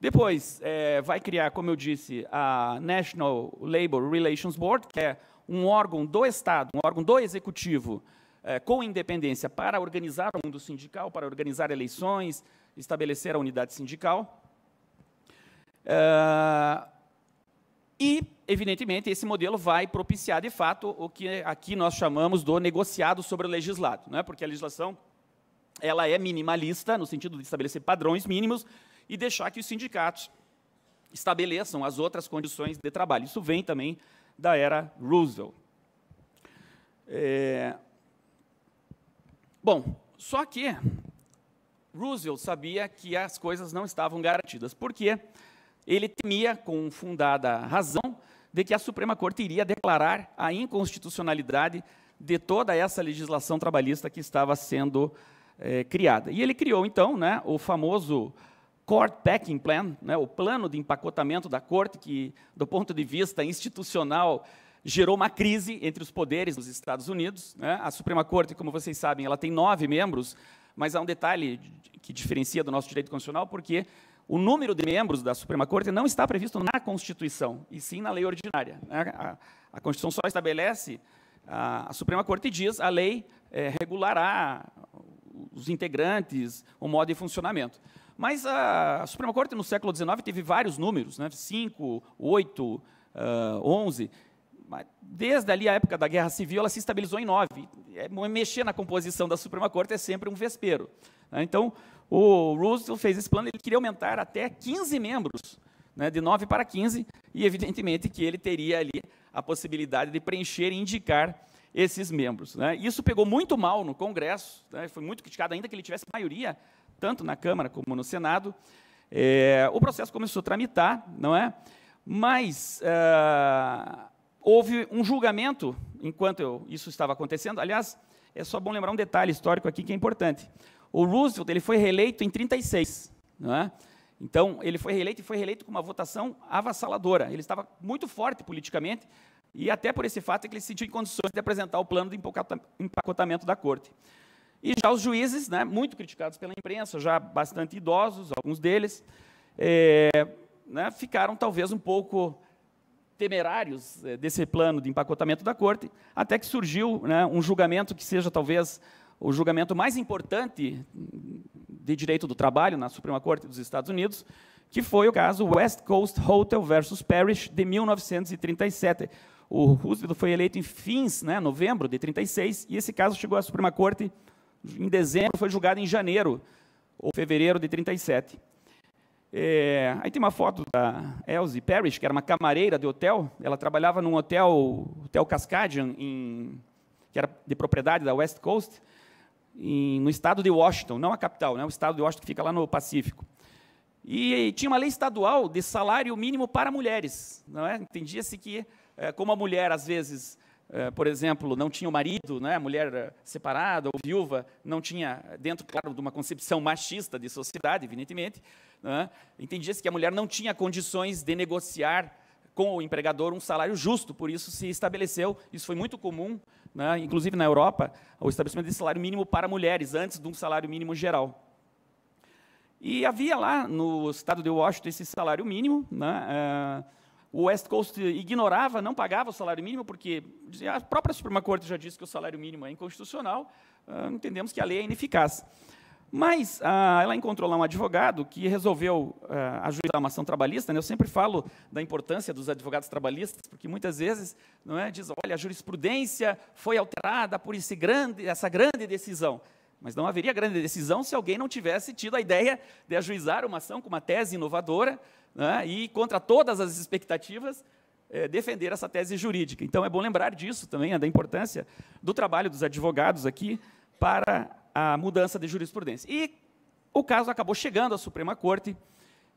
Depois, é, vai criar, como eu disse, a National Labor Relations Board, que é um órgão do Estado, um órgão do Executivo, é, com independência para organizar o mundo sindical, para organizar eleições, estabelecer a unidade sindical. É, e evidentemente, esse modelo vai propiciar, de fato, o que aqui nós chamamos do negociado sobre o legislado, né? porque a legislação ela é minimalista, no sentido de estabelecer padrões mínimos e deixar que os sindicatos estabeleçam as outras condições de trabalho. Isso vem também da era Roosevelt. É... Bom, só que Roosevelt sabia que as coisas não estavam garantidas, porque ele temia, com fundada razão, de que a Suprema Corte iria declarar a inconstitucionalidade de toda essa legislação trabalhista que estava sendo é, criada. E ele criou, então, né, o famoso Court Packing Plan, né, o plano de empacotamento da corte, que, do ponto de vista institucional, gerou uma crise entre os poderes dos Estados Unidos. Né? A Suprema Corte, como vocês sabem, ela tem nove membros, mas há um detalhe que diferencia do nosso direito constitucional, porque o número de membros da Suprema Corte não está previsto na Constituição, e sim na lei ordinária. Né? A, a Constituição só estabelece, a, a, Suprema Corte diz, a lei é, regulará os integrantes, o modo de funcionamento. Mas a, a Suprema Corte, no século XIX, teve vários números, 5, 8, 11. Desde ali a época da Guerra Civil, ela se estabilizou em 9. É, mexer na composição da Suprema Corte é sempre um vespeiro. Né? Então, o Roosevelt fez esse plano, ele queria aumentar até 15 membros, né, de 9 para 15, e evidentemente que ele teria ali a possibilidade de preencher e indicar esses membros. Né. Isso pegou muito mal no Congresso, né, foi muito criticado, ainda que ele tivesse maioria, tanto na Câmara como no Senado. É, o processo começou a tramitar, não é? Mas ah, houve um julgamento enquanto eu, isso estava acontecendo. Aliás, é só bom lembrar um detalhe histórico aqui que é importante. O Roosevelt ele foi reeleito em 36, não é? Então, ele foi reeleito e foi reeleito com uma votação avassaladora. Ele estava muito forte politicamente, e até por esse fato é que ele se sentiu em condições de apresentar o plano de empacotamento da corte. E já os juízes, né, muito criticados pela imprensa, já bastante idosos, alguns deles, é, né, ficaram talvez um pouco temerários eh, desse plano de empacotamento da corte, até que surgiu né, um julgamento que seja talvez o julgamento mais importante de direito do trabalho na Suprema Corte dos Estados Unidos, que foi o caso West Coast Hotel versus Parrish de 1937. O Roosevelt foi eleito em fins, né, novembro de 36, e esse caso chegou à Suprema Corte em dezembro, foi julgado em janeiro ou fevereiro de 37. É, aí tem uma foto da Elsie Parrish, que era uma camareira de hotel. Ela trabalhava num hotel, Hotel Cascadian, em, que era de propriedade da West Coast em, no estado de Washington, não a capital, né, o estado de Washington que fica lá no Pacífico. E, e tinha uma lei estadual de salário mínimo para mulheres. Não é? Entendia-se que, é, como a mulher, às vezes, é, por exemplo, não tinha o marido, né, mulher eh, separada ou viúva, não tinha, dentro, claro, de uma concepção machista de sociedade, evidentemente, é? entendia-se que a mulher não tinha condições de negociar com o empregador um salário justo, por isso se estabeleceu, isso foi muito comum né? Inclusive, na Europa, o estabelecimento de salário mínimo para mulheres, antes de um salário mínimo geral. E havia lá, no estado de Washington, esse salário mínimo. Né? É, o West Coast ignorava, não pagava o salário mínimo, porque a própria Suprema Corte já disse que o salário mínimo é inconstitucional. Ah, entendemos que a lei é ineficaz. Mas ah, ela encontrou lá um advogado que resolveu ah, ajudar uma ação trabalhista. Né? Eu sempre falo da importância dos advogados trabalhistas, porque muitas vezes não é, diz, olha, a jurisprudência foi alterada por esse grande, essa grande decisão. Mas não haveria grande decisão se alguém não tivesse tido a ideia de ajuizar uma ação com uma tese inovadora né? e, contra todas as expectativas, é, defender essa tese jurídica. Então, é bom lembrar disso também, né? da importância do trabalho dos advogados aqui para a mudança de jurisprudência. E o caso acabou chegando à Suprema Corte.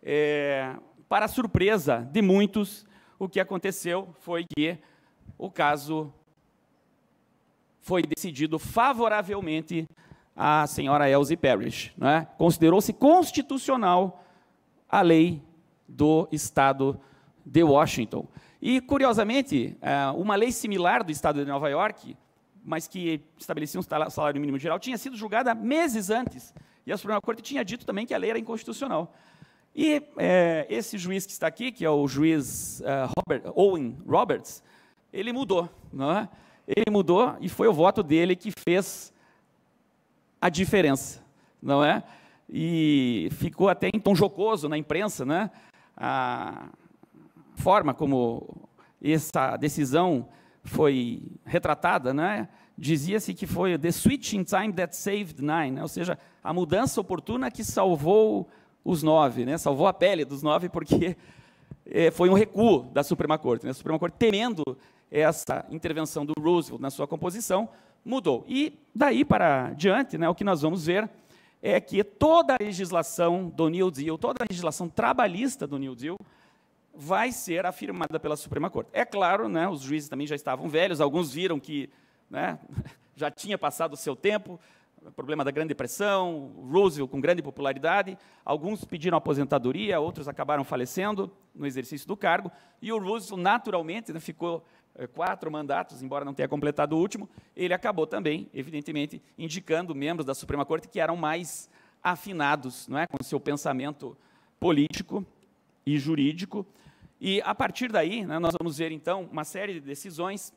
É, para surpresa de muitos, o que aconteceu foi que o caso foi decidido favoravelmente à senhora Elsie Parrish. é Considerou-se constitucional a lei do Estado de Washington. E, curiosamente, é, uma lei similar do Estado de Nova York mas que estabelecia um salário mínimo geral, tinha sido julgada meses antes. E a Suprema Corte tinha dito também que a lei era inconstitucional. E é, esse juiz que está aqui, que é o juiz uh, Robert, Owen Roberts, ele mudou. Não é? Ele mudou e foi o voto dele que fez a diferença. Não é? E ficou até em tom jocoso na imprensa né? a forma como essa decisão foi retratada, né? dizia-se que foi the switch in time that saved nine, né? ou seja, a mudança oportuna que salvou os nove, né? salvou a pele dos nove, porque é, foi um recuo da Suprema Corte. Né? A Suprema Corte, temendo essa intervenção do Roosevelt na sua composição, mudou. E daí para diante, né, o que nós vamos ver é que toda a legislação do New Deal, toda a legislação trabalhista do New Deal, vai ser afirmada pela Suprema Corte. É claro, né, os juízes também já estavam velhos, alguns viram que né, já tinha passado o seu tempo, problema da Grande Depressão, Roosevelt com grande popularidade, alguns pediram aposentadoria, outros acabaram falecendo no exercício do cargo, e o Roosevelt, naturalmente, né, ficou eh, quatro mandatos, embora não tenha completado o último, ele acabou também, evidentemente, indicando membros da Suprema Corte que eram mais afinados não é, com o seu pensamento político e jurídico. E a partir daí, né, nós vamos ver então uma série de decisões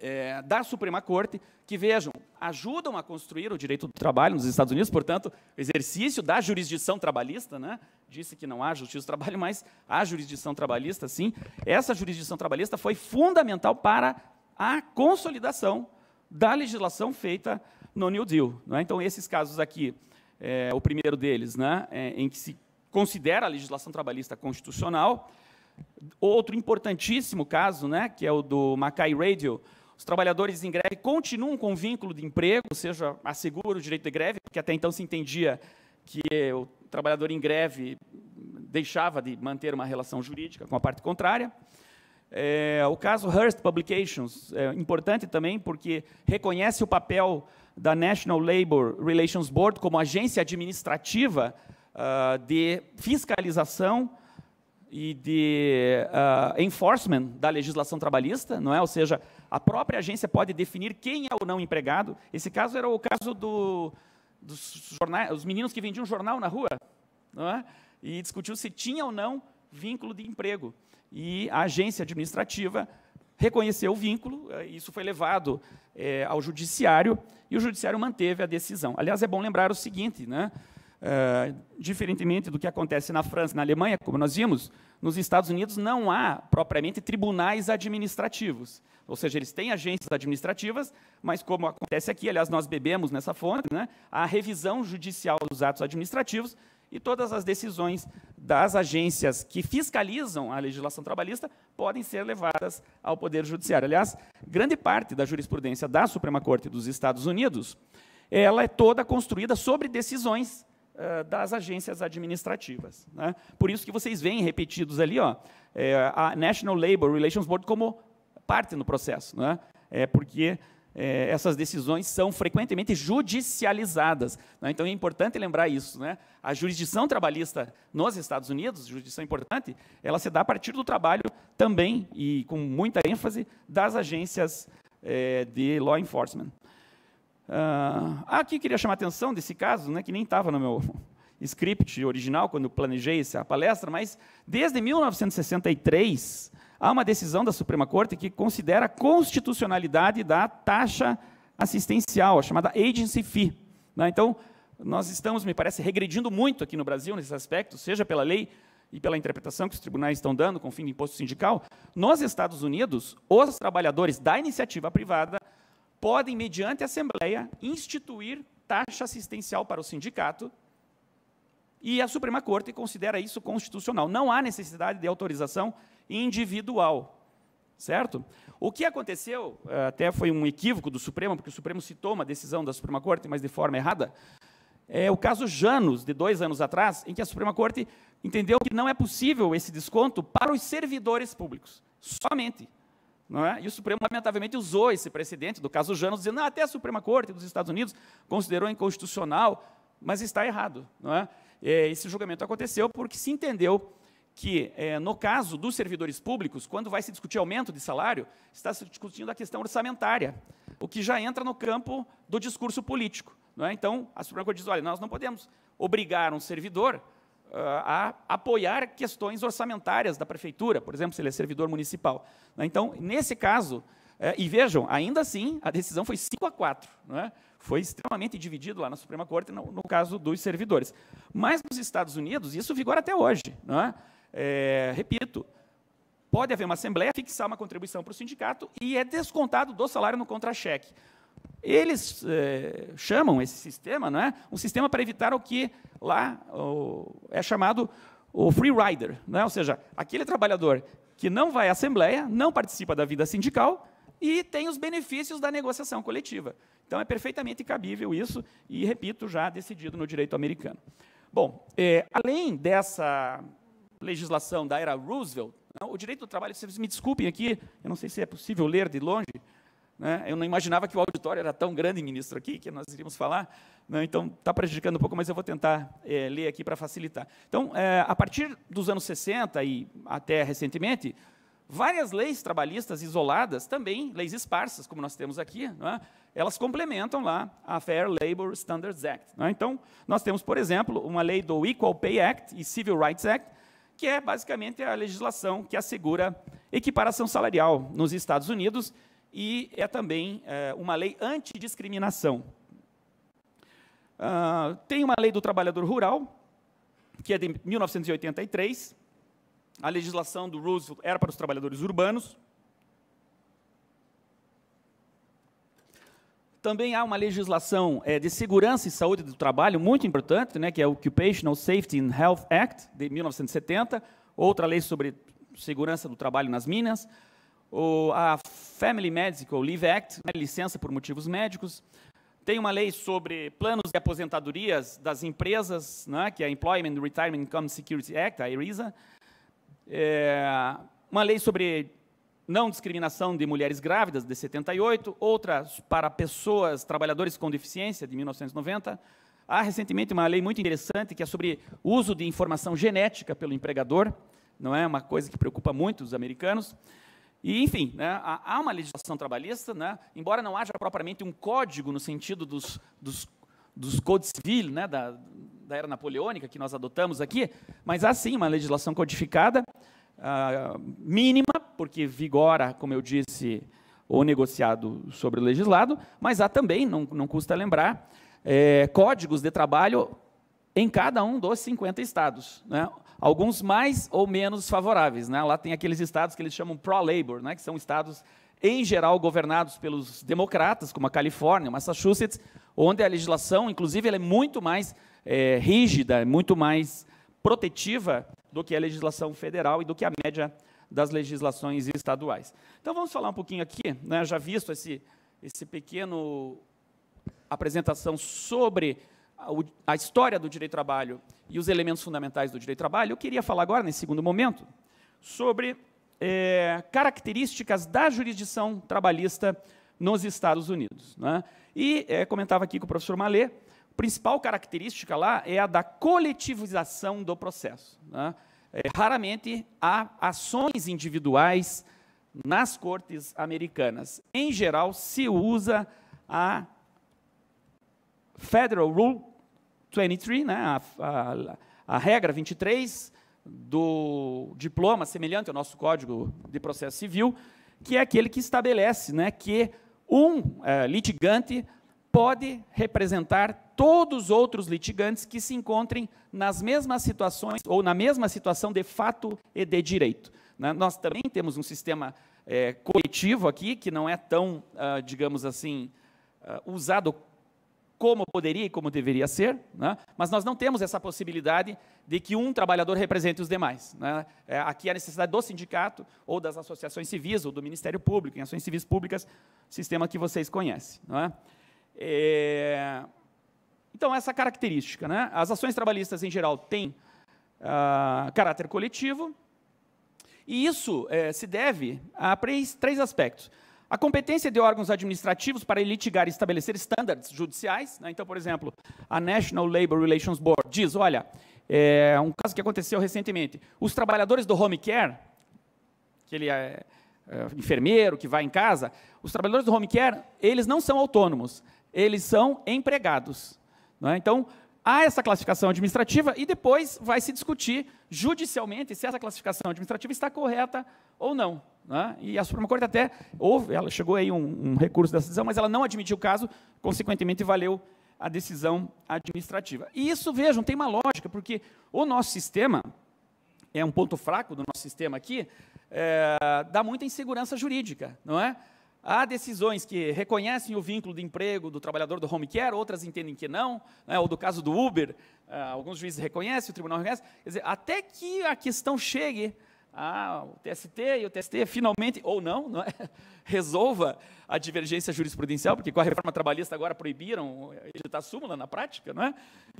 é, da Suprema Corte que, vejam, ajudam a construir o direito do trabalho nos Estados Unidos, portanto, o exercício da jurisdição trabalhista, né? disse que não há justiça do trabalho, mas há jurisdição trabalhista, sim. Essa jurisdição trabalhista foi fundamental para a consolidação da legislação feita no New Deal. Né? Então, esses casos aqui, é, o primeiro deles, né? É, em que se considera a legislação trabalhista constitucional. Outro importantíssimo caso, né, que é o do Mackay Radio, os trabalhadores em greve continuam com vínculo de emprego, ou seja, assegura o direito de greve, porque até então se entendia que o trabalhador em greve deixava de manter uma relação jurídica com a parte contrária. É, o caso Hearst Publications é importante também porque reconhece o papel da National Labor Relations Board como agência administrativa uh, de fiscalização e de uh, enforcement da legislação trabalhista, não é? Ou seja, a própria agência pode definir quem é o não empregado. Esse caso era o caso do, dos jornais, os meninos que vendiam jornal na rua, não é? E discutiu se tinha ou não vínculo de emprego. E a agência administrativa reconheceu o vínculo, eh, isso foi levado é, ao judiciário e o judiciário manteve a decisão. Aliás, é bom lembrar o seguinte, né? Eh, diferentemente do que acontece na França e na Alemanha, como nós vimos, nos Estados Unidos não há propriamente tribunais administrativos. Ou seja, eles têm agências administrativas, mas como acontece aqui, aliás, nós bebemos nessa fonte, né, a revisão judicial dos atos administrativos e todas as decisões das agências que fiscalizam a legislação trabalhista podem ser levadas ao Poder Judiciário. Aliás, grande parte da jurisprudência da Suprema Corte dos Estados Unidos ela é toda construída sobre decisões eh, das agências administrativas. Né? Por isso que vocês veem repetidos ali ó, é, a National Labor Relations Board como parte no processo, né? é porque é, essas decisões são frequentemente judicializadas. Né? Então, é importante lembrar isso. Né? A jurisdição trabalhista nos Estados Unidos, jurisdição importante, ela se dá a partir do trabalho também, e com muita ênfase, das agências é, de law enforcement. Uh, aqui queria chamar a atenção desse caso, né, que nem estava no meu script original quando planejei essa palestra, mas desde 1963 há uma decisão da Suprema Corte que considera a constitucionalidade da taxa assistencial, a chamada agency fee. Né? Então, nós estamos, me parece, regredindo muito aqui no Brasil nesse aspecto, seja pela lei e pela interpretação que os tribunais estão dando com o fim do imposto sindical. Nos Estados Unidos, os trabalhadores da iniciativa privada podem, mediante a Assembleia, instituir taxa assistencial para o sindicato e a Suprema Corte considera isso constitucional. Não há necessidade de autorização individual, certo? O que aconteceu, eh, até foi um equívoco do Supremo, porque o Supremo citou uma decisão da Suprema Corte, mas de forma errada, é o caso Janus, de dois anos atrás, em que a Suprema Corte entendeu que não é possível esse desconto para os servidores públicos, somente. É? E o Supremo, lamentavelmente, usou esse precedente do caso Janus, dizendo que ah, até a Suprema Corte dos Estados Unidos considerou inconstitucional, mas está errado. É? é? Esse julgamento aconteceu porque se entendeu que, é, no caso dos servidores públicos, quando vai se discutir aumento de salário, está se discutindo a questão orçamentária, o que já entra no campo do discurso político. É? Então, a Suprema Corte diz, olha, nós não podemos obrigar um servidor ah, a apoiar questões orçamentárias da prefeitura, por exemplo, se ele é servidor municipal. Né? Então, nesse caso, eh, e vejam, ainda assim, a decisão foi 5 a 4. Né? Foi extremamente dividido lá na Suprema Corte, no, no, caso dos servidores. Mas nos Estados Unidos, isso vigora até hoje. Né? É, eh, repito, pode haver uma assembleia, fixar uma contribuição para o sindicato e é descontado do salário no contra-cheque. Eles eh, chamam esse sistema, não é, um sistema para evitar o que lá o, é chamado o free rider, não é? ou seja, aquele trabalhador que não vai à assembleia, não participa da vida sindical e tem os benefícios da negociação coletiva. Então é perfeitamente cabível isso e repito já decidido no direito americano. Bom, eh, além dessa legislação da era Roosevelt, o direito do trabalho, vocês me desculpem aqui, eu não sei se é possível ler de longe, né? Eu não imaginava que o auditório era tão grande, ministro, aqui, que nós iríamos falar. Né? Então, está prejudicando um pouco, mas eu vou tentar é, ler aqui para facilitar. Então, é, a partir dos anos 60 e até recentemente, várias leis trabalhistas isoladas, também leis esparsas, como nós temos aqui, né? elas complementam lá a Fair Labor Standards Act. Né? Então, nós temos, por exemplo, uma lei do Equal Pay Act e Civil Rights Act, que é basicamente a legislação que assegura equiparação salarial nos Estados Unidos e é também é, uma lei antidiscriminação. Uh, tem uma lei do trabalhador rural, que é de 1983. A legislação do Roosevelt era para os trabalhadores urbanos. Também há uma legislação é, de segurança e saúde do trabalho muito importante, né, que é o Occupational Safety and Health Act, de 1970, outra lei sobre segurança do trabalho nas minas o, a Family Medical Leave Act, né, licença por motivos médicos, tem uma lei sobre planos de aposentadorias das empresas, né, que é a Employment Retirement Income Security Act, a ERISA, é, uma lei sobre não discriminação de mulheres grávidas, de 78, outra para pessoas, trabalhadores com deficiência, de 1990. Há recentemente uma lei muito interessante que é sobre uso de informação genética pelo empregador, não é uma coisa que preocupa muito os americanos. E, enfim, né, há uma legislação trabalhista, né, embora não haja propriamente um código no sentido dos, dos, dos codes civil, né, da, da era napoleônica que nós adotamos aqui, mas há sim uma legislação codificada, ah, mínima, porque vigora, como eu disse, o negociado sobre o legislado, mas há também, não, não custa lembrar, é, códigos de trabalho em cada um dos 50 estados. Né? alguns mais ou menos favoráveis. Né? Lá tem aqueles estados que eles chamam pro-labor, né? que são estados, em geral, governados pelos democratas, como a Califórnia, Massachusetts, onde a legislação, inclusive, é muito mais é, rígida, é muito mais protetiva do que a legislação federal e do que a média das legislações estaduais. Então, vamos falar um pouquinho aqui, né? já visto esse, esse pequeno apresentação sobre a história do direito do trabalho e os elementos fundamentais do direito do trabalho, eu queria falar agora, nesse segundo momento, sobre é, características da jurisdição trabalhista nos Estados Unidos. Né? E é, comentava aqui com o professor Malê, a principal característica lá é a da coletivização do processo. Né? É, raramente há ações individuais nas cortes americanas. Em geral, se usa a Federal Rule 23, né, a, a, a regra 23 do diploma semelhante ao nosso Código de Processo Civil, que é aquele que estabelece né, que um é, litigante pode representar todos os outros litigantes que se encontrem nas mesmas situações ou na mesma situação de fato e de direito. Né? Nós também temos um sistema é, coletivo aqui que não é tão, ah, digamos assim, ah, usado como poderia e como deveria ser, né? mas nós não temos essa possibilidade de que um trabalhador represente os demais. Né? É, aqui a necessidade do sindicato, ou das associações civis, ou do Ministério Público, em ações civis públicas, sistema que vocês conhecem. É? É... Então, essa característica. Né? As ações trabalhistas, em geral, têm ah, caráter coletivo, e isso eh, se deve a três aspectos. A competência de órgãos administrativos para litigar e estabelecer estándares judiciais. Né? Então, por exemplo, a National Labor Relations Board diz: olha, é um caso que aconteceu recentemente. Os trabalhadores do home care, que ele é, é, enfermeiro que vai em casa, os trabalhadores do home care, eles não são autônomos, eles são empregados. É? Então, há essa classificação administrativa e depois vai se discutir judicialmente se essa classificação administrativa está correta ou não. Né? E a Suprema Corte até houve, ela chegou aí um, um recurso dessa decisão, mas ela não admitiu o caso, consequentemente valeu a decisão administrativa. E isso, vejam, tem uma lógica, porque o nosso sistema, é um ponto fraco do nosso sistema aqui, é, dá muita insegurança jurídica, não é? Há decisões que reconhecem o vínculo do emprego do trabalhador do home care, outras entendem que não, né? ou do caso do Uber, é, alguns juízes reconhecem, o tribunal reconhece. Quer dizer, até que a questão chegue ah, o TST e o TST finalmente, ou não, não é? resolva a divergência jurisprudencial, porque com a reforma trabalhista agora proibiram editar súmula na prática, não é?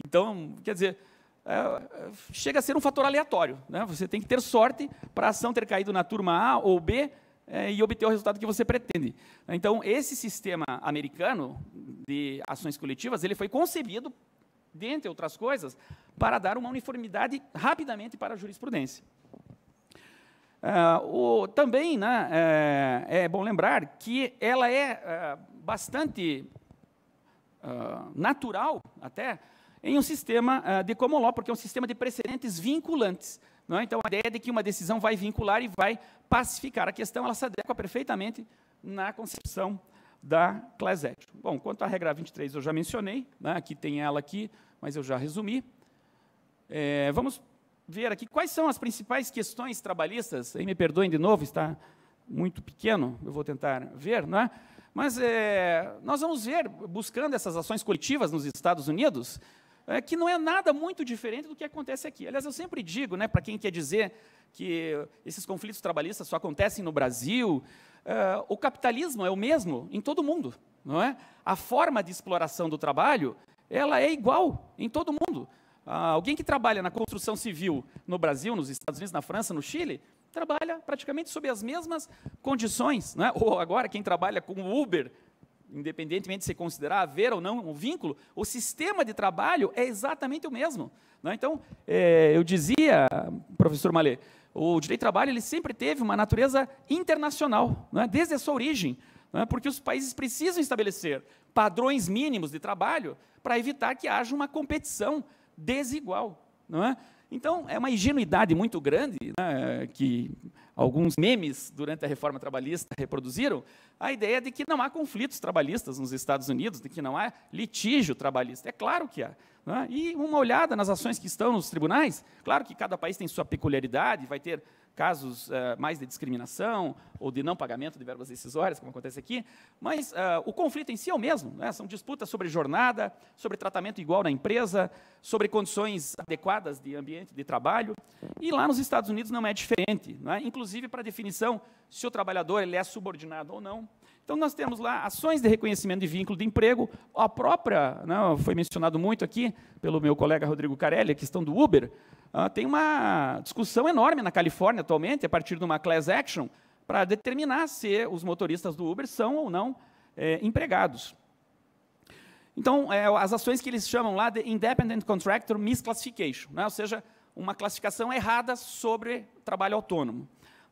Então, quer dizer, é, é, chega a ser um fator aleatório. Né? Você tem que ter sorte para a ação ter caído na turma A ou B é, e obter o resultado que você pretende. Então, esse sistema americano de ações coletivas, ele foi concebido, dentre outras coisas, para dar uma uniformidade rapidamente para a jurisprudência. Uh, o, também né, é, é, bom lembrar que ela é ah, bastante uh, natural, até, em um sistema de common law, porque é um sistema de precedentes vinculantes. É? Então, a ideia é de que uma decisão vai vincular e vai pacificar a questão, ela se adequa perfeitamente na concepção da class action. Bom, quanto à regra 23, eu já mencionei, né, aqui tem ela aqui, mas eu já resumi. É, vamos ver aqui quais são as principais questões trabalhistas. Aí me perdoem de novo, está muito pequeno, eu vou tentar ver, não é? Mas é, nós vamos ver, buscando essas ações coletivas nos Estados Unidos, é, que não é nada muito diferente do que acontece aqui. Aliás, eu sempre digo, né, para quem quer dizer que esses conflitos trabalhistas só acontecem no Brasil, é, o capitalismo é o mesmo em todo mundo, não é? A forma de exploração do trabalho, ela é igual em todo mundo. Ah, alguém que trabalha na construção civil no Brasil, nos Estados Unidos, na França, no Chile, trabalha praticamente sob as mesmas condições. Né? Ou agora, quem trabalha com Uber, independentemente de se considerar haver ou não um vínculo, o sistema de trabalho é exatamente o mesmo. Né? Então, é, eu dizia, professor Malê, o direito de trabalho ele sempre teve uma natureza internacional, né? desde a sua origem, né? porque os países precisam estabelecer padrões mínimos de trabalho para evitar que haja uma competição desigual. Não é? Então, é uma ingenuidade muito grande né, que alguns memes durante a reforma trabalhista reproduziram a ideia de que não há conflitos trabalhistas nos Estados Unidos, de que não há litígio trabalhista. É claro que há. Né? E uma olhada nas ações que estão nos tribunais, claro que cada país tem sua peculiaridade, vai ter casos uh, mais de discriminação ou de não pagamento de verbas decisórias, como acontece aqui, mas uh, o conflito em si é o mesmo. Né? São disputas sobre jornada, sobre tratamento igual na empresa, sobre condições adequadas de ambiente de trabalho. E lá nos Estados Unidos não é diferente, né? inclusive para definição se o trabalhador ele é subordinado ou não, então, nós temos lá ações de reconhecimento de vínculo de emprego, a própria, não, né, foi mencionado muito aqui pelo meu colega Rodrigo Carelli, a questão do Uber, uh, tem uma discussão enorme na Califórnia atualmente, a partir de uma class action, para determinar se os motoristas do Uber são ou não é, empregados. Então, é, as ações que eles chamam lá de Independent Contractor Misclassification, né, ou seja, uma classificação errada sobre trabalho autônomo.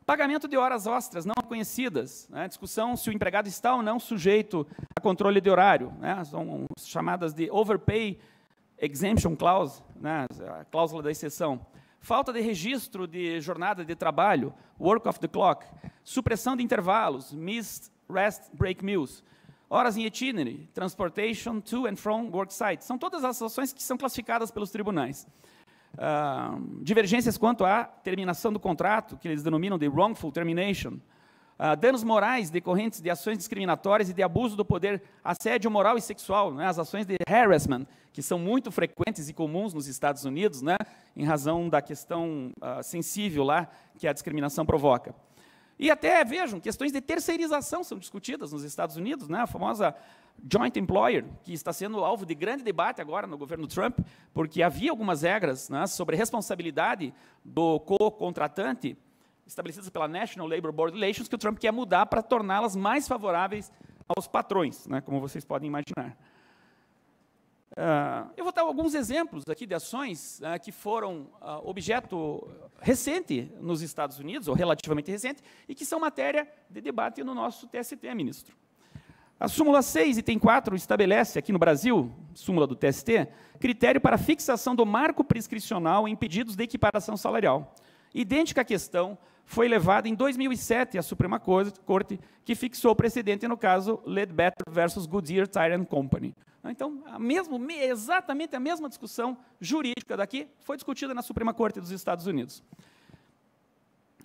Pagamento de horas ostras não reconhecidas, né? discussão se o empregado está ou não sujeito a controle de horário, né? são chamadas de overpay exemption clause, né? a cláusula da exceção. Falta de registro de jornada de trabalho, work of the clock, supressão de intervalos, missed rest break meals, horas em itinerary, transportation to and from work site. São todas as ações que são classificadas pelos tribunais. Ah, divergências quanto à terminação do contrato, que eles denominam de wrongful termination, ah, danos morais decorrentes de ações discriminatórias e de abuso do poder, assédio moral e sexual, né, as ações de harassment, que são muito frequentes e comuns nos Estados Unidos, né, em razão da questão ah, sensível lá que a discriminação provoca. E até, vejam, questões de terceirização são discutidas nos Estados Unidos, né, a famosa joint employer, que está sendo alvo de grande debate agora no governo Trump, porque havia algumas regras né, sobre responsabilidade do co-contratante, estabelecidas pela National Labor Board Relations, que o Trump quer mudar para torná-las mais favoráveis aos patrões, né, como vocês podem imaginar. Uh, eu vou dar alguns exemplos aqui de ações uh, que foram uh, objeto recente nos Estados Unidos, ou relativamente recente, e que são matéria de debate no nosso TST, ministro. A súmula 6, item 4, estabelece, aqui no Brasil, súmula do TST, critério para fixação do marco prescricional em pedidos de equiparação salarial. Idêntica questão foi levada em 2007 à Suprema Corte, que fixou o precedente no caso Ledbetter versus Goodyear Tire Company. Então, a mesmo, exatamente a mesma discussão jurídica daqui foi discutida na Suprema Corte dos Estados Unidos.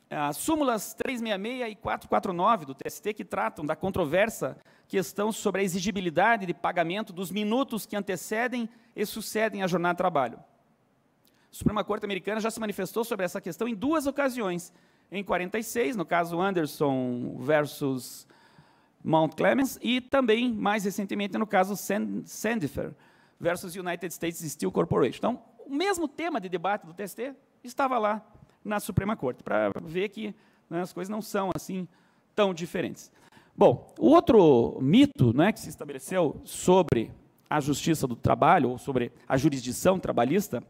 As súmulas 366 e 449 do TST, que tratam da controvérsia questão sobre a exigibilidade de pagamento dos minutos que antecedem e sucedem a jornada de trabalho. A Suprema Corte Americana já se manifestou sobre essa questão em duas ocasiões. Em 46, no caso Anderson versus Mount Clemens, e também, mais recentemente, no caso Sandifer versus United States Steel Corporation. Então, o mesmo tema de debate do TST estava lá na Suprema Corte, para ver que né, as coisas não são assim tão diferentes. Bom, o outro mito né, que se estabeleceu sobre a justiça do trabalho, ou sobre a jurisdição trabalhista,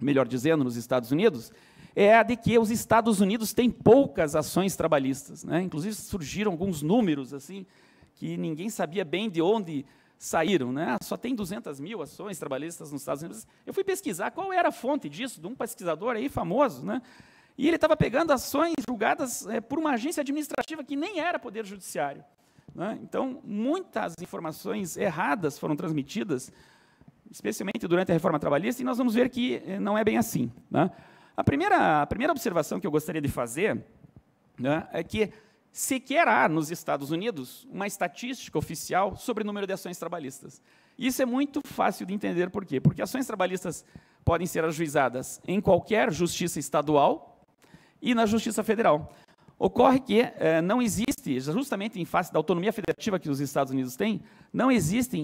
melhor dizendo, nos Estados Unidos, é a de que os Estados Unidos têm poucas ações trabalhistas. Né? Inclusive, surgiram alguns números assim que ninguém sabia bem de onde saíram. Né? Ah, só tem 200 mil ações trabalhistas nos Estados Unidos. Eu fui pesquisar qual era a fonte disso, de um pesquisador aí famoso, né? E ele estava pegando ações julgadas é, por uma agência administrativa que nem era Poder Judiciário. Né? Então, muitas informações erradas foram transmitidas, especialmente durante a reforma trabalhista, e nós vamos ver que eh, não é bem assim. Né? A, primeira, a primeira observação que eu gostaria de fazer né, é que sequer há nos Estados Unidos uma estatística oficial sobre o número de ações trabalhistas. Isso é muito fácil de entender por quê? Porque ações trabalhistas podem ser ajuizadas em qualquer justiça estadual, e na Justiça Federal. Ocorre que eh, não existe, justamente em face da autonomia federativa que os Estados Unidos têm, não existe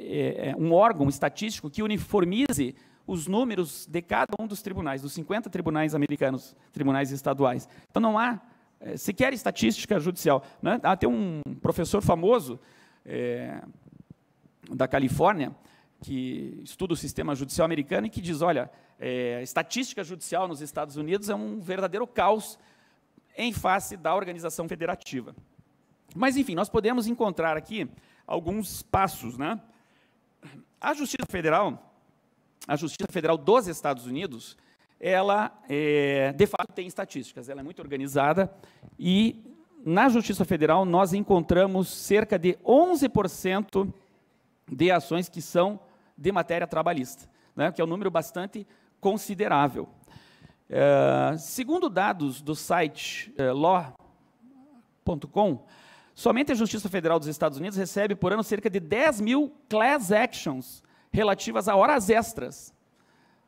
eh, eh, um órgão estatístico que uniformize os números de cada um dos tribunais, dos 50 tribunais americanos, tribunais estaduais. Então não há sequer estatística judicial. Né? Há ah, até um professor famoso da Califórnia que estuda o sistema judicial americano e que diz, olha, é, a estatística judicial nos Estados Unidos é um verdadeiro caos em face da organização federativa. Mas, enfim, nós podemos encontrar aqui alguns passos. Né? A Justiça Federal, a Justiça Federal dos Estados Unidos, ela, é, de fato, tem estatísticas, ela é muito organizada e, na Justiça Federal, nós encontramos cerca de 11% de ações que são de matéria trabalhista, né, que é um número bastante considerável. É, segundo dados do site é, eh, law.com, somente a Justiça Federal dos Estados Unidos recebe por ano cerca de 10 mil class actions relativas a horas extras.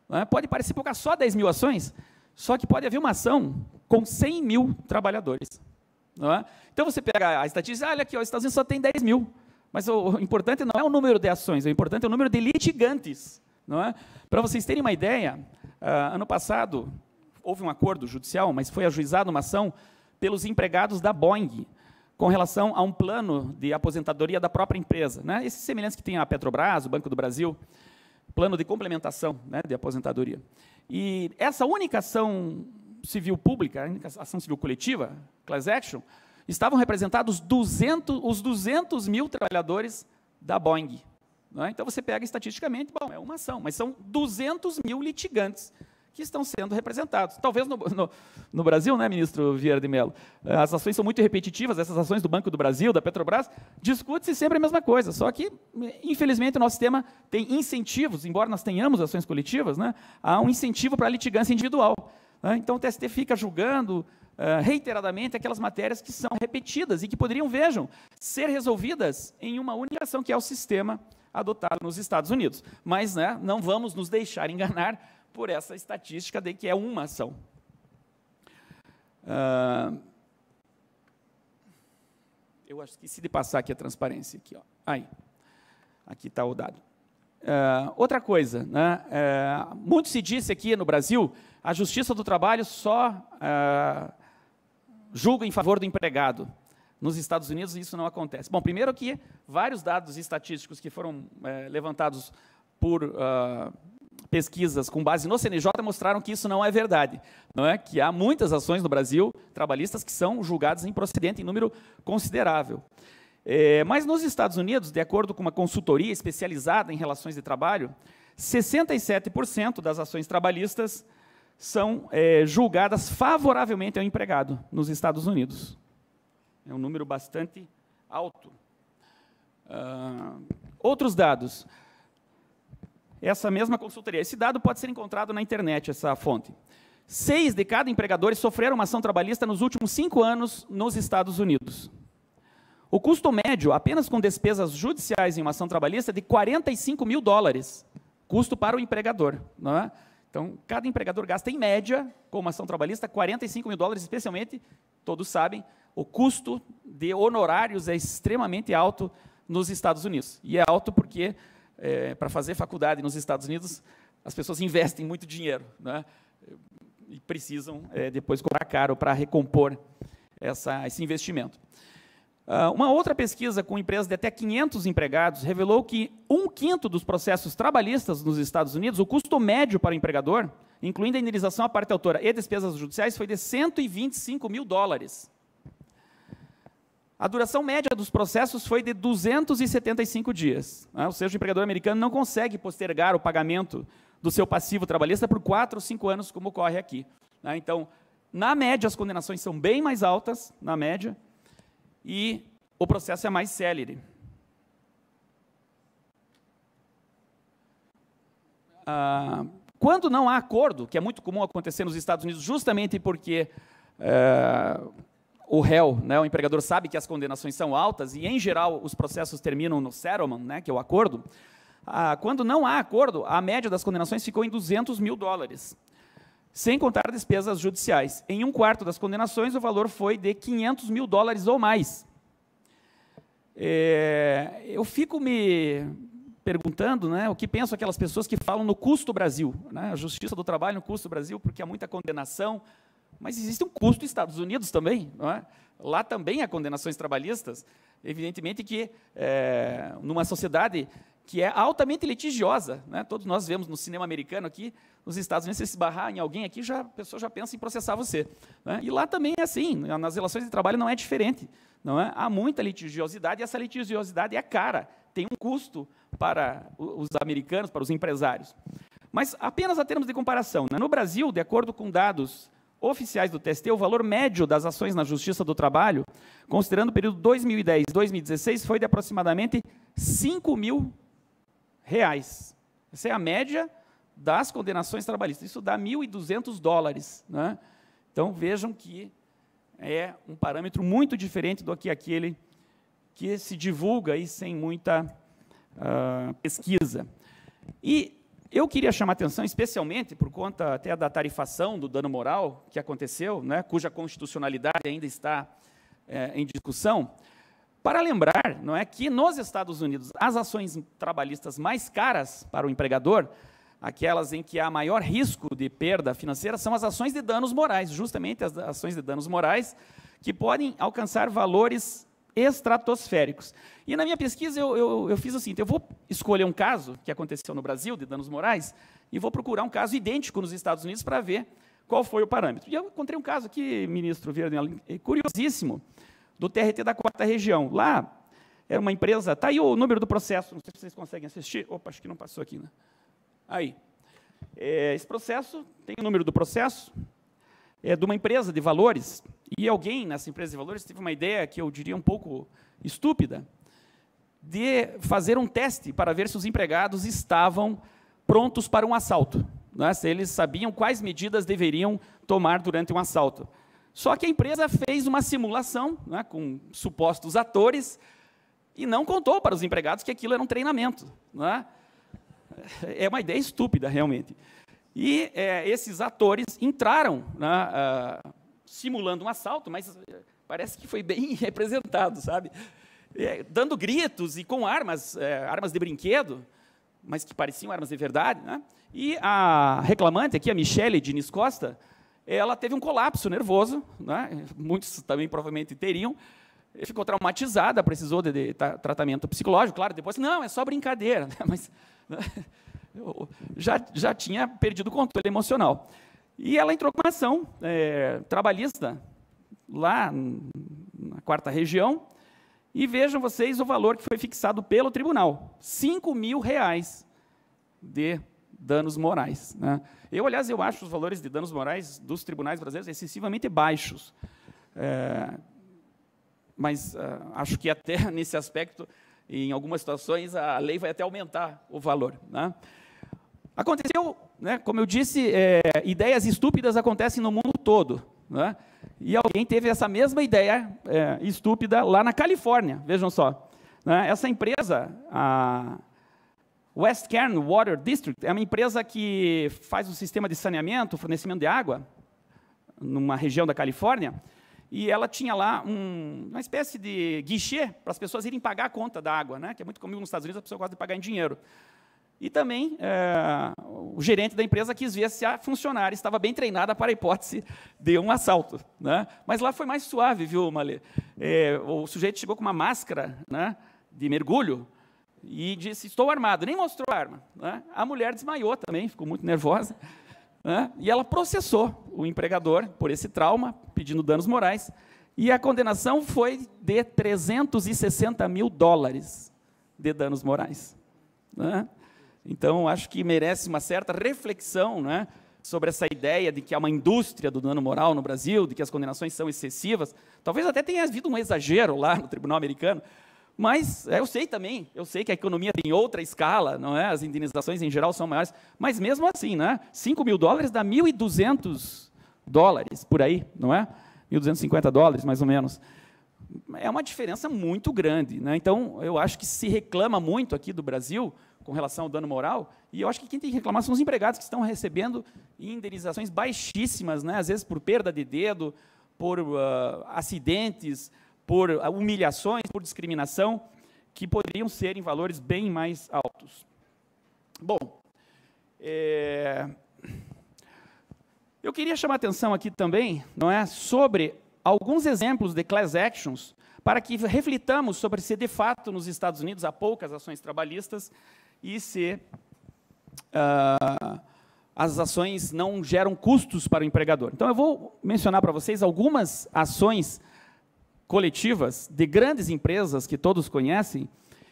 Né, pode parecer pouca, só 10 mil ações, só que pode haver uma ação com 100 mil trabalhadores. É? Então você pega a estatística, ah, olha aqui, os Estados Unidos só tem 10 mil. Mas o, importante não é o número de ações, o importante é o número de litigantes. Não é? Para vocês terem uma ideia, uh, ano passado houve um acordo judicial, mas foi ajuizada uma ação pelos empregados da Boeing com relação a um plano de aposentadoria da própria empresa. Né? Esses semelhantes que tem a Petrobras, o Banco do Brasil, plano de complementação né, de aposentadoria. E essa única ação civil pública, a única ação civil coletiva, class action, estavam representados 200, os 200 mil trabalhadores da Boeing. É? Então, você pega estatisticamente, bom, é uma ação, mas são 200 mil litigantes que estão sendo representados. Talvez no, no, no Brasil, né, ministro Vieira de Mello, eh, as ações são muito repetitivas, essas ações do Banco do Brasil, da Petrobras, discute-se sempre a mesma coisa, só que, eh, infelizmente, o nosso sistema tem incentivos, embora nós tenhamos ações coletivas, né, há um incentivo para a litigância individual. Né? Então, o TST fica julgando ah, reiteradamente aquelas matérias que são repetidas e que poderiam, vejam, ser resolvidas em uma única ação, que é o sistema adotado nos Estados Unidos. Mas né, não vamos nos deixar enganar por essa estatística de que é uma ação. Uh, eu acho que esqueci de passar aqui a transparência. Aqui, ó. Aí. Aqui está o dado. Uh, outra coisa, né? Uh, muito se disse aqui no Brasil, a Justiça do Trabalho só uh, julga em favor do empregado. Nos Estados Unidos isso não acontece. Bom, primeiro que vários dados estatísticos que foram é, levantados por uh, pesquisas com base no CNJ mostraram que isso não é verdade, não é? Que há muitas ações no Brasil trabalhistas que são julgadas improcedente em número considerável. É, mas nos Estados Unidos, de acordo com uma consultoria especializada em relações de trabalho, 67% das ações trabalhistas são é, julgadas favoravelmente ao empregado nos Estados Unidos. É um número bastante alto. Uh, outros dados. Essa mesma consultoria. Esse dado pode ser encontrado na internet, essa fonte. Seis de cada empregadores sofreram uma ação trabalhista nos últimos cinco anos nos Estados Unidos. O custo médio, apenas com despesas judiciais em uma ação trabalhista, é de 45 mil dólares. Custo para o empregador. Não é? Então, cada empregador gasta, em média, com uma ação trabalhista, 45 mil dólares, especialmente, todos sabem, o custo de honorários é extremamente alto nos Estados Unidos. E é alto porque, é, para fazer faculdade nos Estados Unidos, as pessoas investem muito dinheiro né? e precisam é, depois cobrar caro para recompor essa, esse investimento. Ah, uma outra pesquisa com empresas de até 500 empregados revelou que um quinto dos processos trabalhistas nos Estados Unidos, o custo médio para o empregador, incluindo a indenização à parte autora e despesas judiciais, foi de 125 mil dólares. A duração média dos processos foi de 275 dias. Né? Ou seja, o empregador americano não consegue postergar o pagamento do seu passivo trabalhista por 4 ou 5 anos, como ocorre aqui. Né? Então, na média, as condenações são bem mais altas, na média, e o processo é mais célere. Ah, quando não há acordo, que é muito comum acontecer nos Estados Unidos, justamente porque eh, o réu, né, o empregador, sabe que as condenações são altas e, em geral, os processos terminam no settlement, né, que é o acordo. Ah, quando não há acordo, a média das condenações ficou em 200 mil dólares sem contar despesas judiciais. Em um quarto das condenações, o valor foi de 500 mil dólares ou mais. É, eu fico me perguntando né, o que pensam aquelas pessoas que falam no custo Brasil, né, a justiça do trabalho no custo Brasil, porque há muita condenação, mas existe um custo Estados Unidos também. Não é? Lá também há condenações trabalhistas. Evidentemente que, é, numa sociedade que é altamente litigiosa. Né? Todos nós vemos no cinema americano aqui, nos Estados Unidos, se se barrar em alguém aqui, já, a pessoa já pensa em processar você. Né? E lá também é assim, nas relações de trabalho não é diferente. Não é? Há muita litigiosidade e essa litigiosidade é cara, tem um custo para os americanos, para os empresários. Mas apenas a termos de comparação, né? no Brasil, de acordo com dados oficiais do TST, o valor médio das ações na Justiça do Trabalho, considerando o período 2010-2016, foi de aproximadamente 5 mil reais. Essa é a média das condenações trabalhistas. Isso dá 1.200 dólares. Né? Então, vejam que é um parâmetro muito diferente do que aquele que se divulga aí sem muita uh, pesquisa. E eu queria chamar atenção, especialmente por conta até da tarifação do dano moral que aconteceu, né, cuja constitucionalidade ainda está é, em discussão, para lembrar, não é que nos Estados Unidos as ações trabalhistas mais caras para o empregador, aquelas em que há maior risco de perda financeira, são as ações de danos morais, justamente as ações de danos morais que podem alcançar valores estratosféricos. E na minha pesquisa eu, eu, eu, fiz o seguinte: eu vou escolher um caso que aconteceu no Brasil de danos morais e vou procurar um caso idêntico nos Estados Unidos para ver qual foi o parâmetro. E eu encontrei um caso aqui, ministro Verde, é curiosíssimo, do TRT da quarta região. Lá era uma empresa, está aí o número do processo, não sei se vocês conseguem assistir. Opa, acho que não passou aqui, né? Aí. É, esse processo, tem o número do processo, é de uma empresa de valores, e alguém nessa empresa de valores teve uma ideia que eu diria um pouco estúpida, de fazer um teste para ver se os empregados estavam prontos para um assalto, né? se eles sabiam quais medidas deveriam tomar durante um assalto. Só que a empresa fez uma simulação né, com supostos atores e não contou para os empregados que aquilo era um treinamento. Né? É uma ideia estúpida, realmente. E é, esses atores entraram né, uh, simulando um assalto, mas eh, parece que foi bem representado, sabe? É, dando gritos e com armas, é, armas de brinquedo, mas que pareciam armas de verdade. Né? E a reclamante aqui, a Michele Diniz Costa, ela teve um colapso nervoso, né? muitos também provavelmente teriam, ficou traumatizada, precisou de, de, tratamento psicológico, claro, depois, não, é só brincadeira, né? mas né? já, já tinha perdido o controle emocional. E ela entrou com uma ação é, trabalhista lá na quarta região, e vejam vocês o valor que foi fixado pelo tribunal, 5 mil reais de danos morais. Né? Eu, aliás, eu acho os valores de danos morais dos tribunais brasileiros excessivamente baixos. É, mas uh, acho que até nesse aspecto, em algumas situações, a lei vai até aumentar o valor. Né? Aconteceu, né, como eu disse, é, ideias estúpidas acontecem no mundo todo. Né? E alguém teve essa mesma ideia é, estúpida lá na Califórnia, vejam só. Né? Essa empresa, a West Cairn Water District é uma empresa que faz um sistema de saneamento, fornecimento de água, numa região da Califórnia, e ela tinha lá um, uma espécie de guichê para as pessoas irem pagar a conta da água, né? que é muito comum nos Estados Unidos, a pessoa gosta de pagar em dinheiro. E também é, o gerente da empresa quis ver se a funcionária estava bem treinada para a hipótese de um assalto. Né? Mas lá foi mais suave, viu, Malê? É, o sujeito chegou com uma máscara né, de mergulho, e disse: Estou armado. Nem mostrou a arma. Né? A mulher desmaiou também, ficou muito nervosa. Né? E ela processou o empregador por esse trauma, pedindo danos morais. E a condenação foi de 360 mil dólares de danos morais. Né? Então, acho que merece uma certa reflexão né, sobre essa ideia de que há uma indústria do dano moral no Brasil, de que as condenações são excessivas. Talvez até tenha havido um exagero lá no tribunal americano, mas é, eu sei também, eu sei que a economia tem outra escala, não é? As indenizações em geral são maiores, mas mesmo assim, né? 5 mil dólares dá 1.200 dólares por aí, não é? 1.250 dólares, mais ou menos. É uma diferença muito grande, né? Então, eu acho que se reclama muito aqui do Brasil com relação ao dano moral, e eu acho que quem tem que reclamar são os empregados que estão recebendo indenizações baixíssimas, né? Às vezes por perda de dedo, por uh, acidentes, por ah, humilhações, por discriminação, que poderiam ser em valores bem mais altos. Bom, é... eu queria chamar atenção aqui também, não é, sobre alguns exemplos de class actions para que reflitamos sobre se de fato nos Estados Unidos há poucas ações trabalhistas e se uh, as ações não geram custos para o empregador. Então eu vou mencionar para vocês algumas ações trabalhistas coletivas de grandes empresas que todos conhecem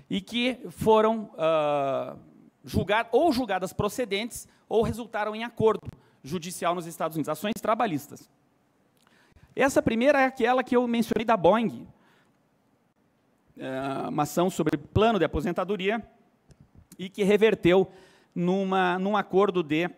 e que foram uh, ou julgadas procedentes ou resultaram em acordo judicial nos Estados Unidos, ações trabalhistas. Essa primeira é aquela que eu mencionei da Boeing, eh, uma ação sobre plano de aposentadoria e que reverteu numa, num acordo de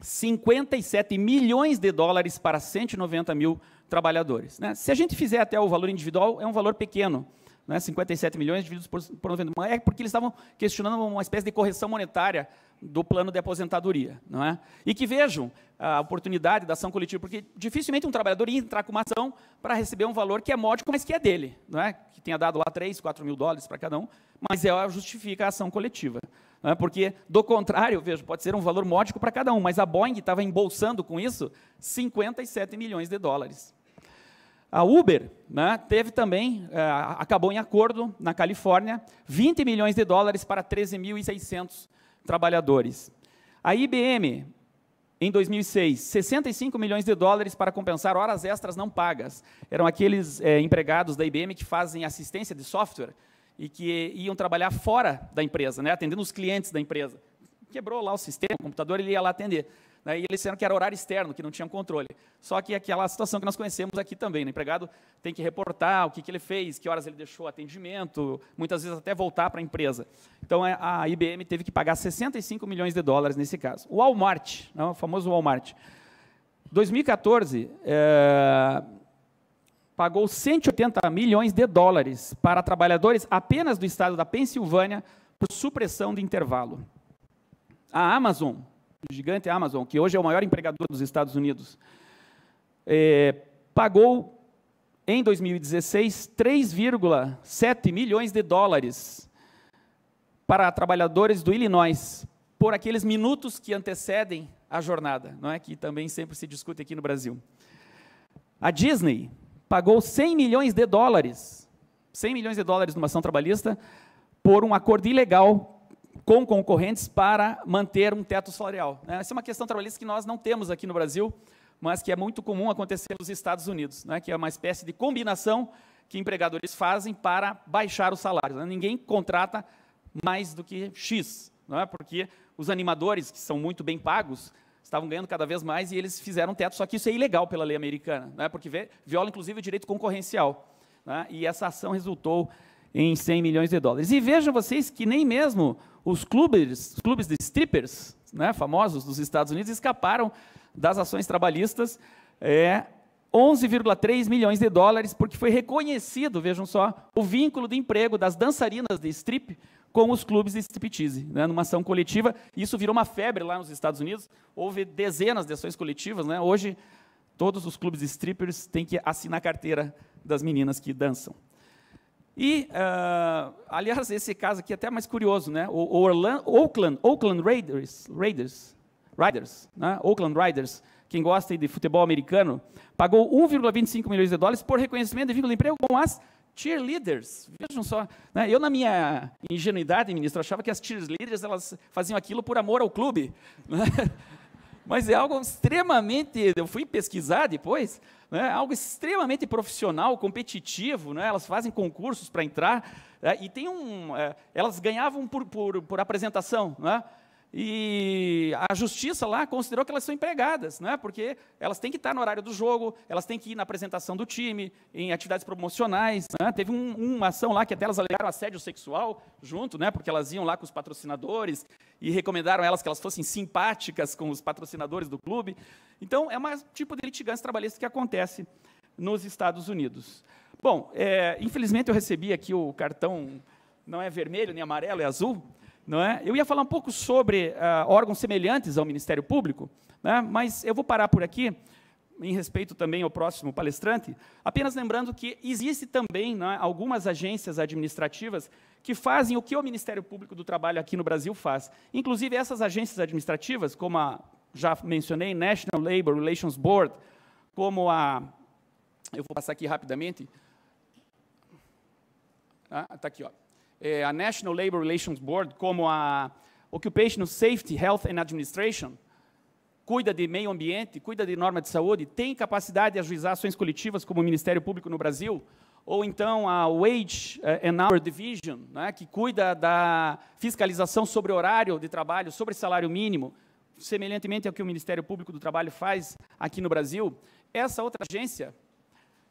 57 milhões de dólares para 190 mil trabalhadores. Né? Se a gente fizer até o valor individual, é um valor pequeno, né? 57 milhões divididos por, por 91, é porque eles estavam questionando uma espécie de correção monetária do plano de aposentadoria. Não é? E que vejam a oportunidade da ação coletiva, porque dificilmente um trabalhador ia entrar com uma ação para receber um valor que é módico, mas que é dele, não é? que tenha dado lá 3, 4 mil dólares para cada um, mas ela é, justifica a ação coletiva. Não é? Porque, do contrário, vejo, pode ser um valor módico para cada um, mas a Boeing estava embolsando com isso 57 milhões de dólares. A Uber né, teve também, é, acabou em acordo na Califórnia, 20 milhões de dólares para 13.600 trabalhadores. A IBM, em 2006, 65 milhões de dólares para compensar horas extras não pagas. Eram aqueles é, empregados da IBM que fazem assistência de software e que iam trabalhar fora da empresa, né, atendendo os clientes da empresa. Quebrou lá o sistema, o computador, ele ia lá atender. Né? E eles disseram que era horário externo, que não tinha controle. Só que aquela situação que nós conhecemos aqui também, né? o empregado tem que reportar o que, que ele fez, que horas ele deixou atendimento, muitas vezes até voltar para a empresa. Então é, a IBM teve que pagar 65 milhões de dólares nesse caso. O Walmart, né? o famoso Walmart. 2014, é, pagou 180 milhões de dólares para trabalhadores apenas do estado da Pensilvânia por supressão de intervalo. A Amazon gigante Amazon, que hoje é o maior empregador dos Estados Unidos, é, pagou em 2016 3,7 milhões de dólares para trabalhadores do Illinois por aqueles minutos que antecedem a jornada, não é que também sempre se discute aqui no Brasil. A Disney pagou 100 milhões de dólares, 100 milhões de dólares numa ação trabalhista por um acordo ilegal com concorrentes para manter um teto salarial. Né? Essa é uma questão trabalhista que nós não temos aqui no Brasil, mas que é muito comum acontecer nos Estados Unidos, né? que é uma espécie de combinação que empregadores fazem para baixar os salários. Né? Ninguém contrata mais do que X, não é? porque os animadores, que são muito bem pagos, estavam ganhando cada vez mais e eles fizeram teto, só que isso é ilegal pela lei americana, né? porque viola inclusive o direito concorrencial. Né? E essa ação resultou em 100 milhões de dólares. E vejam vocês que nem mesmo os clubes, os clubes de strippers, né, famosos dos Estados Unidos, escaparam das ações trabalhistas é, 11,3 milhões de dólares, porque foi reconhecido, vejam só, o vínculo de emprego das dançarinas de strip com os clubes de striptease, né, numa ação coletiva. Isso virou uma febre lá nos Estados Unidos, houve dezenas de ações coletivas. Né, hoje, todos os clubes de strippers têm que assinar a carteira das meninas que dançam. E, uh, aliás, esse caso aqui é até mais curioso, né? O, o Orlando, Oakland, Oakland Raiders, Raiders, né? Oakland Raiders quem gosta de futebol americano, pagou 1,25 milhões de dólares por reconhecimento devido ao emprego com as cheerleaders. Vejam só, né? eu na minha ingenuidade, ministro, achava que as cheerleaders elas faziam aquilo por amor ao clube. Né? mas é algo extremamente, eu fui pesquisar depois, né, algo extremamente profissional, competitivo, né, elas fazem concursos para entrar, é, e tem um, é, elas ganhavam por, por, por apresentação, né, e a justiça lá considerou que elas são empregadas, né? porque elas têm que estar no horário do jogo, elas têm que ir na apresentação do time, em atividades promocionais. Né? Teve um, uma ação lá que até elas alegaram assédio sexual junto, né? porque elas iam lá com os patrocinadores e recomendaram a elas que elas fossem simpáticas com os patrocinadores do clube. Então, é um tipo de litigância trabalhista que acontece nos Estados Unidos. Bom, é, infelizmente eu recebi aqui o cartão, não é vermelho nem amarelo, é azul. Não é? Eu ia falar um pouco sobre uh, órgãos semelhantes ao Ministério Público, né? mas eu vou parar por aqui, em respeito também ao próximo palestrante, apenas lembrando que existe também né, algumas agências administrativas que fazem o que o Ministério Público do Trabalho aqui no Brasil faz. Inclusive, essas agências administrativas, como a, já mencionei, National Labor Relations Board, como a... Eu vou passar aqui rapidamente. Está ah, tá aqui, ó. É, a National Labor Relations Board, como a Occupational Safety, Health and Administration, cuida de meio ambiente, cuida de norma de saúde, tem capacidade de ajuizar ações coletivas como o Ministério Público no Brasil, ou então a Wage eh, and Hour Division, né, que cuida da fiscalização sobre horário de trabalho, sobre salário mínimo, semelhantemente ao que o Ministério Público do Trabalho faz aqui no Brasil, essa outra agência,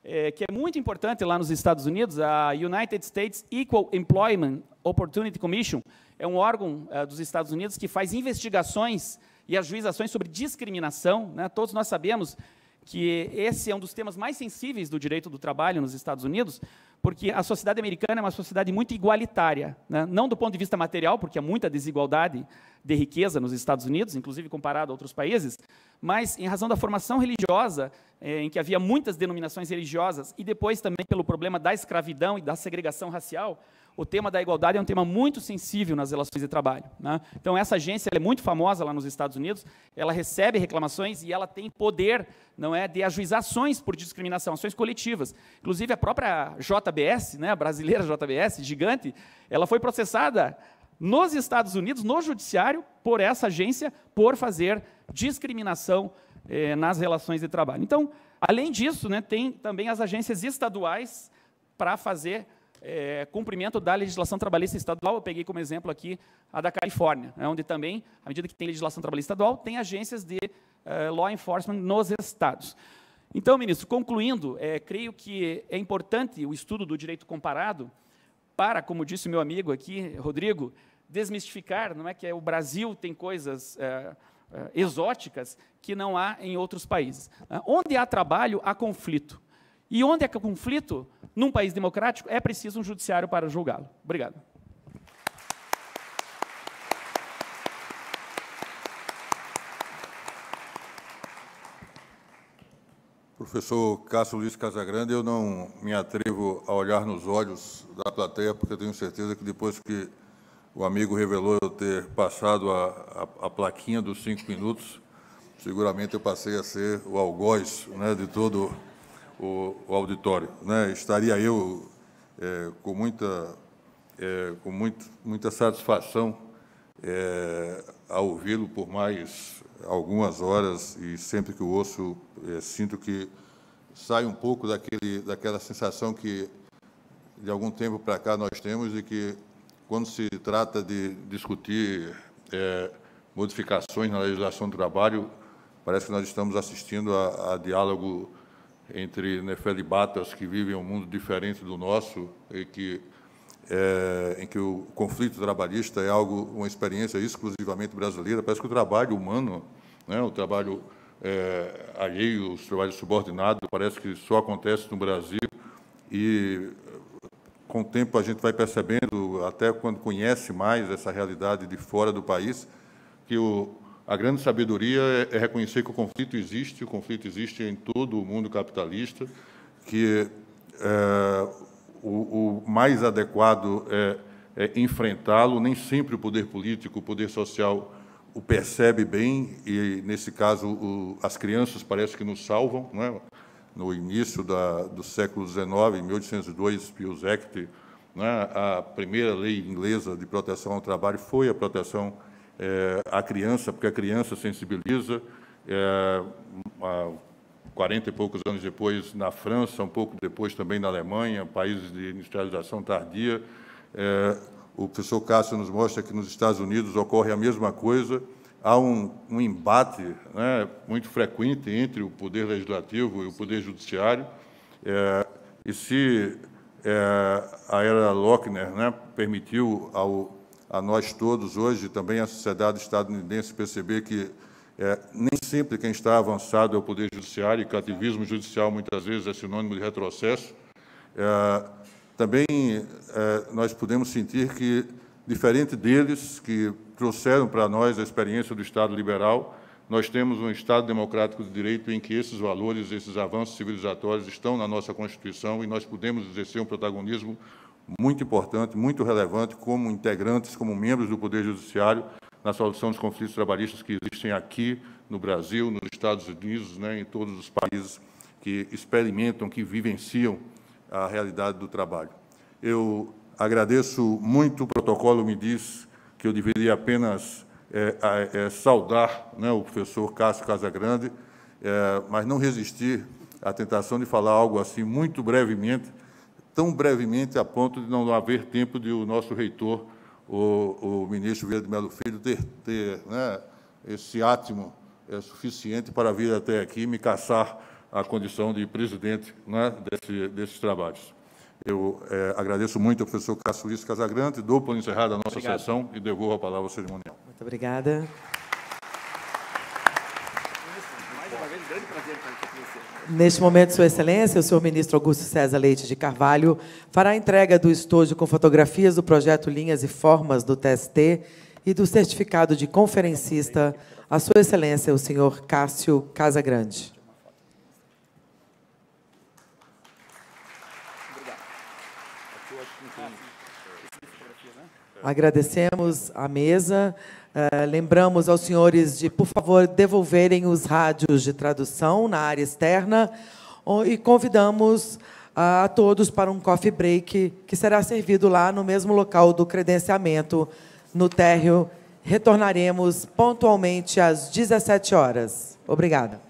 é, que é muito importante lá nos Estados Unidos, a United States Equal Employment Opportunity Commission, é um órgão é, dos Estados Unidos que faz investigações e ajuizações sobre discriminação. Né? Todos nós sabemos que esse é um dos temas mais sensíveis do direito do trabalho nos Estados Unidos, porque a sociedade americana é uma sociedade muito igualitária, né? não do ponto de vista material, porque há muita desigualdade de riqueza nos Estados Unidos, inclusive comparado a outros países, mas em razão da formação religiosa, eh, em que havia muitas denominações religiosas, e depois também pelo problema da escravidão e da segregação racial, o tema da igualdade é um tema muito sensível nas relações de trabalho. Né? Então, essa agência é muito famosa lá nos Estados Unidos, ela recebe reclamações e ela tem poder não é, de ajuizações por discriminação, ações coletivas. Inclusive, a própria JBS, né, a brasileira JBS, gigante, ela foi processada nos Estados Unidos, no judiciário, por essa agência, por fazer discriminação eh, nas relações de trabalho. Então, além disso, né, tem também as agências estaduais para fazer é, cumprimento da legislação trabalhista estadual, eu peguei como exemplo aqui a da Califórnia, né, onde também, à medida que tem legislação trabalhista estadual, tem agências de eh, law enforcement nos estados. Então, ministro, concluindo, é, creio que é importante o estudo do direito comparado para, como disse meu amigo aqui, Rodrigo, desmistificar, não é que é o Brasil tem coisas eh, eh, exóticas que não há em outros países. Onde há trabalho, há conflito. E onde é que o conflito, num país democrático, é preciso um judiciário para julgá-lo. Obrigado. Professor Cássio Luiz Casagrande, eu não me atrevo a olhar nos olhos da plateia, porque tenho certeza que depois que o amigo revelou eu ter passado a, a, a plaquinha dos cinco minutos, seguramente eu passei a ser o algoz né, de todo o, o auditório. Né? Estaria eu é, com, muita, é, com muito, muita satisfação é, a ouvi-lo por mais algumas horas e sempre que o ouço é, sinto que sai um pouco daquele, daquela sensação que de algum tempo para cá nós temos de que quando se trata de discutir é, modificações na legislação do trabalho, parece que nós estamos assistindo a, a diálogo entre nefelibatas que vivem um mundo diferente do nosso e que é, em que o conflito trabalhista é algo uma experiência exclusivamente brasileira. Parece que o trabalho humano, né, o trabalho é, alheio, os trabalhos subordinados parece que só acontece no Brasil e com o tempo a gente vai percebendo, até quando conhece mais essa realidade de fora do país, que o, a grande sabedoria é, é reconhecer que o conflito existe, o conflito existe em todo o mundo capitalista, que é, o, o, mais adequado é, é enfrentá-lo, nem sempre o poder político, o poder social o percebe bem, e, nesse caso, o, as crianças parece que nos salvam. Não é? No início da, do século XIX, em 1802, Pius Act, é? a primeira lei inglesa de proteção ao trabalho foi a proteção é, a criança, porque a criança sensibiliza. É, a, 40 e poucos anos depois na França, um pouco depois também na Alemanha, países de industrialização tardia. É, o professor Cássio nos mostra que nos Estados Unidos ocorre a mesma coisa. Há um, um embate né, muito frequente entre o poder legislativo e o poder judiciário. É, e se é, a era Lochner né, permitiu ao a nós todos hoje, também a sociedade estadunidense, perceber que é, nem sempre quem está avançado é o Poder Judiciário, e cativismo judicial muitas vezes é sinônimo de retrocesso. É, também é, nós podemos sentir que, diferente deles, que trouxeram para nós a experiência do Estado liberal, nós temos um Estado democrático de direito em que esses valores, esses avanços civilizatórios estão na nossa Constituição e nós podemos exercer um protagonismo muito importante, muito relevante, como integrantes, como membros do Poder Judiciário, na solução dos conflitos trabalhistas que existem aqui no Brasil, nos Estados Unidos, né, em todos os países que experimentam, que vivenciam a realidade do trabalho. Eu agradeço muito, o protocolo me diz que eu deveria apenas é, é, saudar né, o professor Cássio Casagrande, é, mas não resistir à tentação de falar algo assim muito brevemente, tão brevemente a ponto de não haver tempo de o nosso reitor, o, o ministro Vieira de Melo Filho, ter, ter né, esse átimo é, suficiente para vir até aqui e me caçar a condição de presidente né, desse, desses trabalhos. Eu é, agradeço muito ao professor Cássio Luiz Casagrande, dou por encerrada a nossa sessão e devolvo a palavra ao cerimonial. Muito obrigada. Neste momento, Sua Excelência, o senhor ministro Augusto César Leite de Carvalho fará a entrega do estojo com fotografias do projeto Linhas e Formas do TST e do certificado de conferencista a Sua Excelência, o senhor Cássio Casagrande. Agradecemos a mesa. Ah, lembramos aos senhores de, por favor, devolverem os rádios de tradução na área externa e convidamos ah, a todos para um coffee break que será servido lá no mesmo local do credenciamento, no térreo. Retornaremos pontualmente às 17 horas. Obrigada.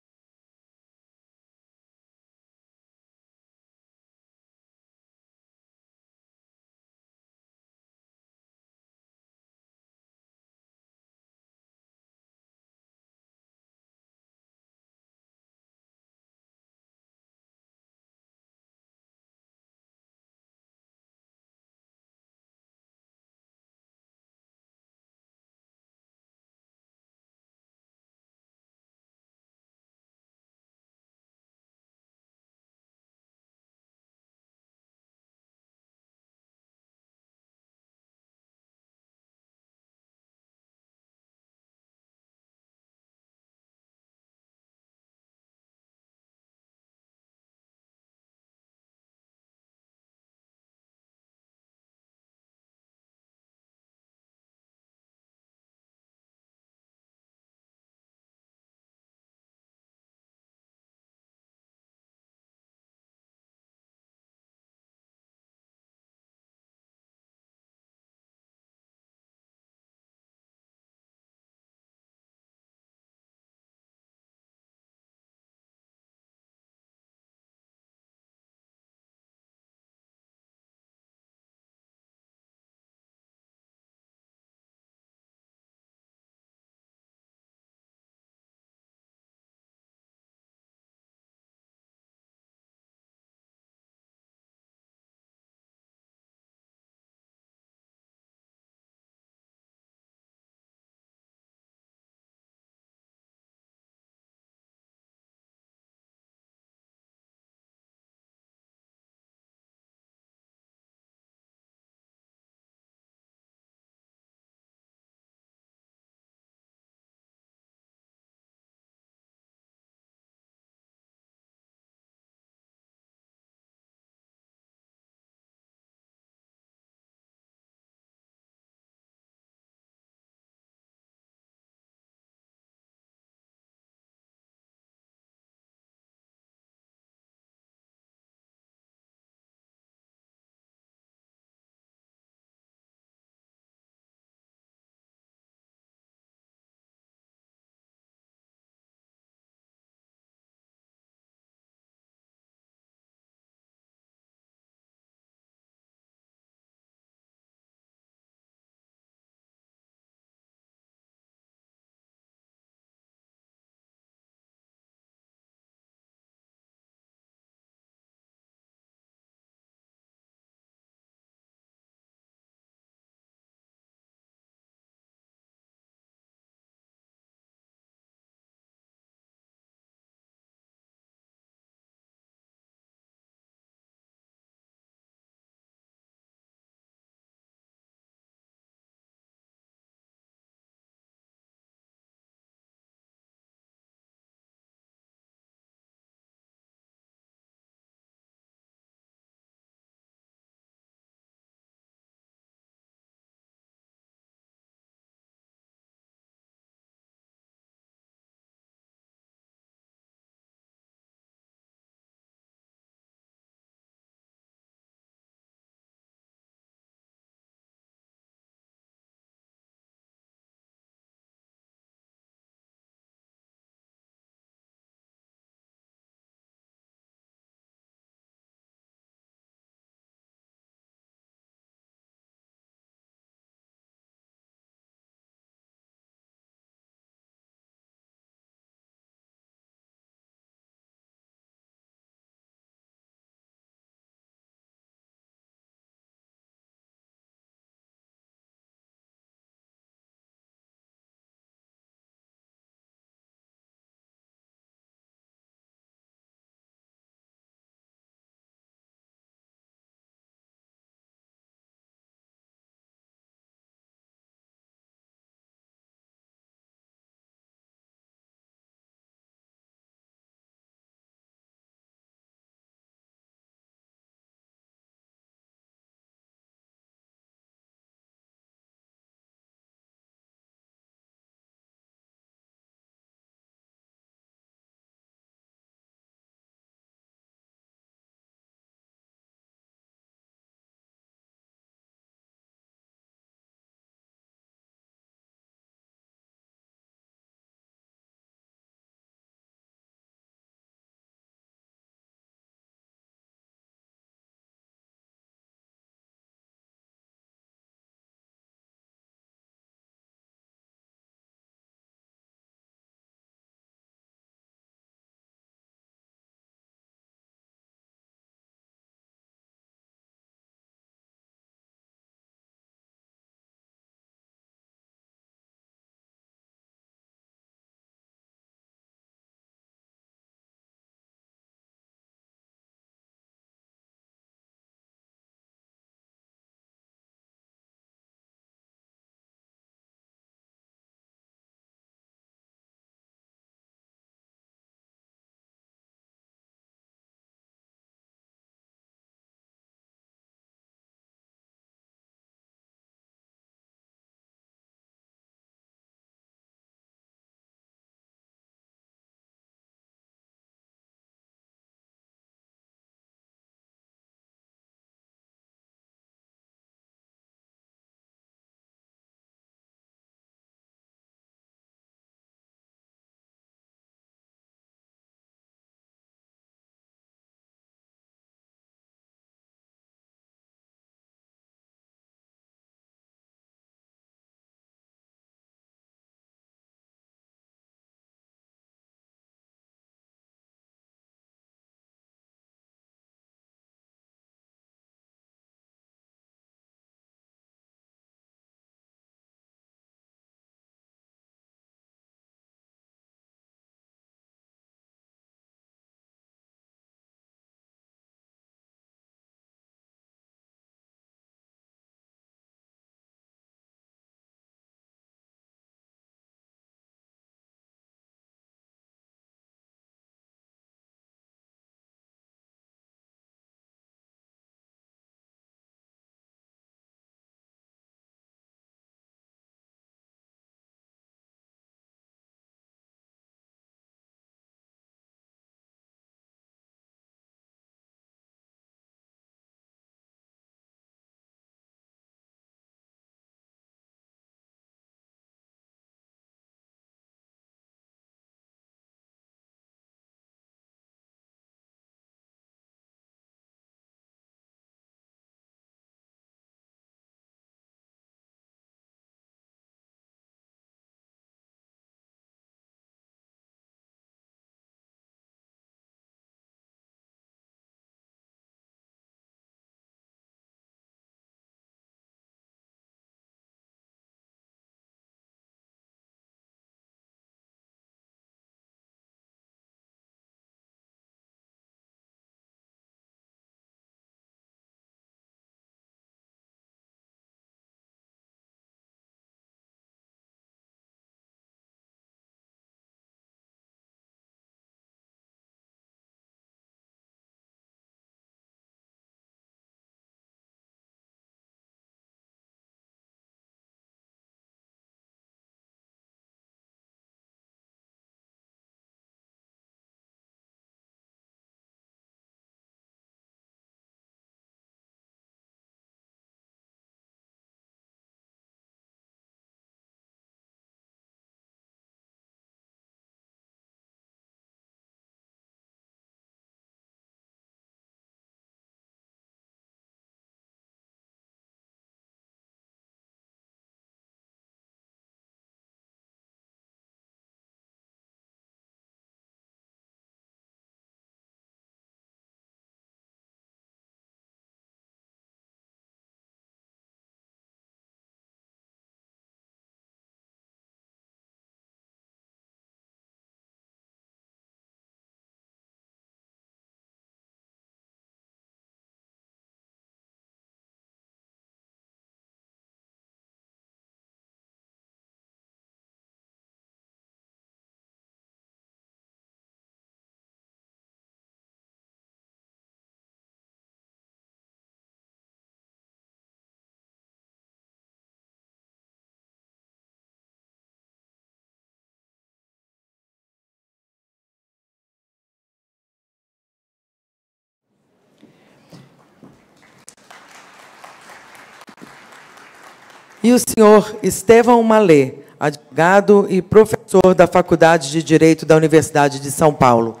E o senhor Estevão Malé, advogado e professor da Faculdade de Direito da Universidade de São Paulo.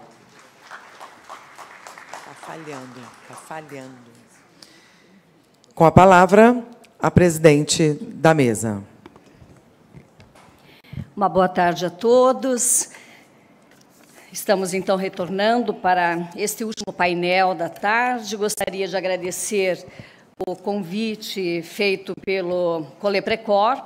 Está falhando, está falhando. Com a palavra, a presidente da mesa. Uma boa tarde a todos. Estamos então retornando para este último painel da tarde. Gostaria de agradecer o convite feito pelo Coleprecor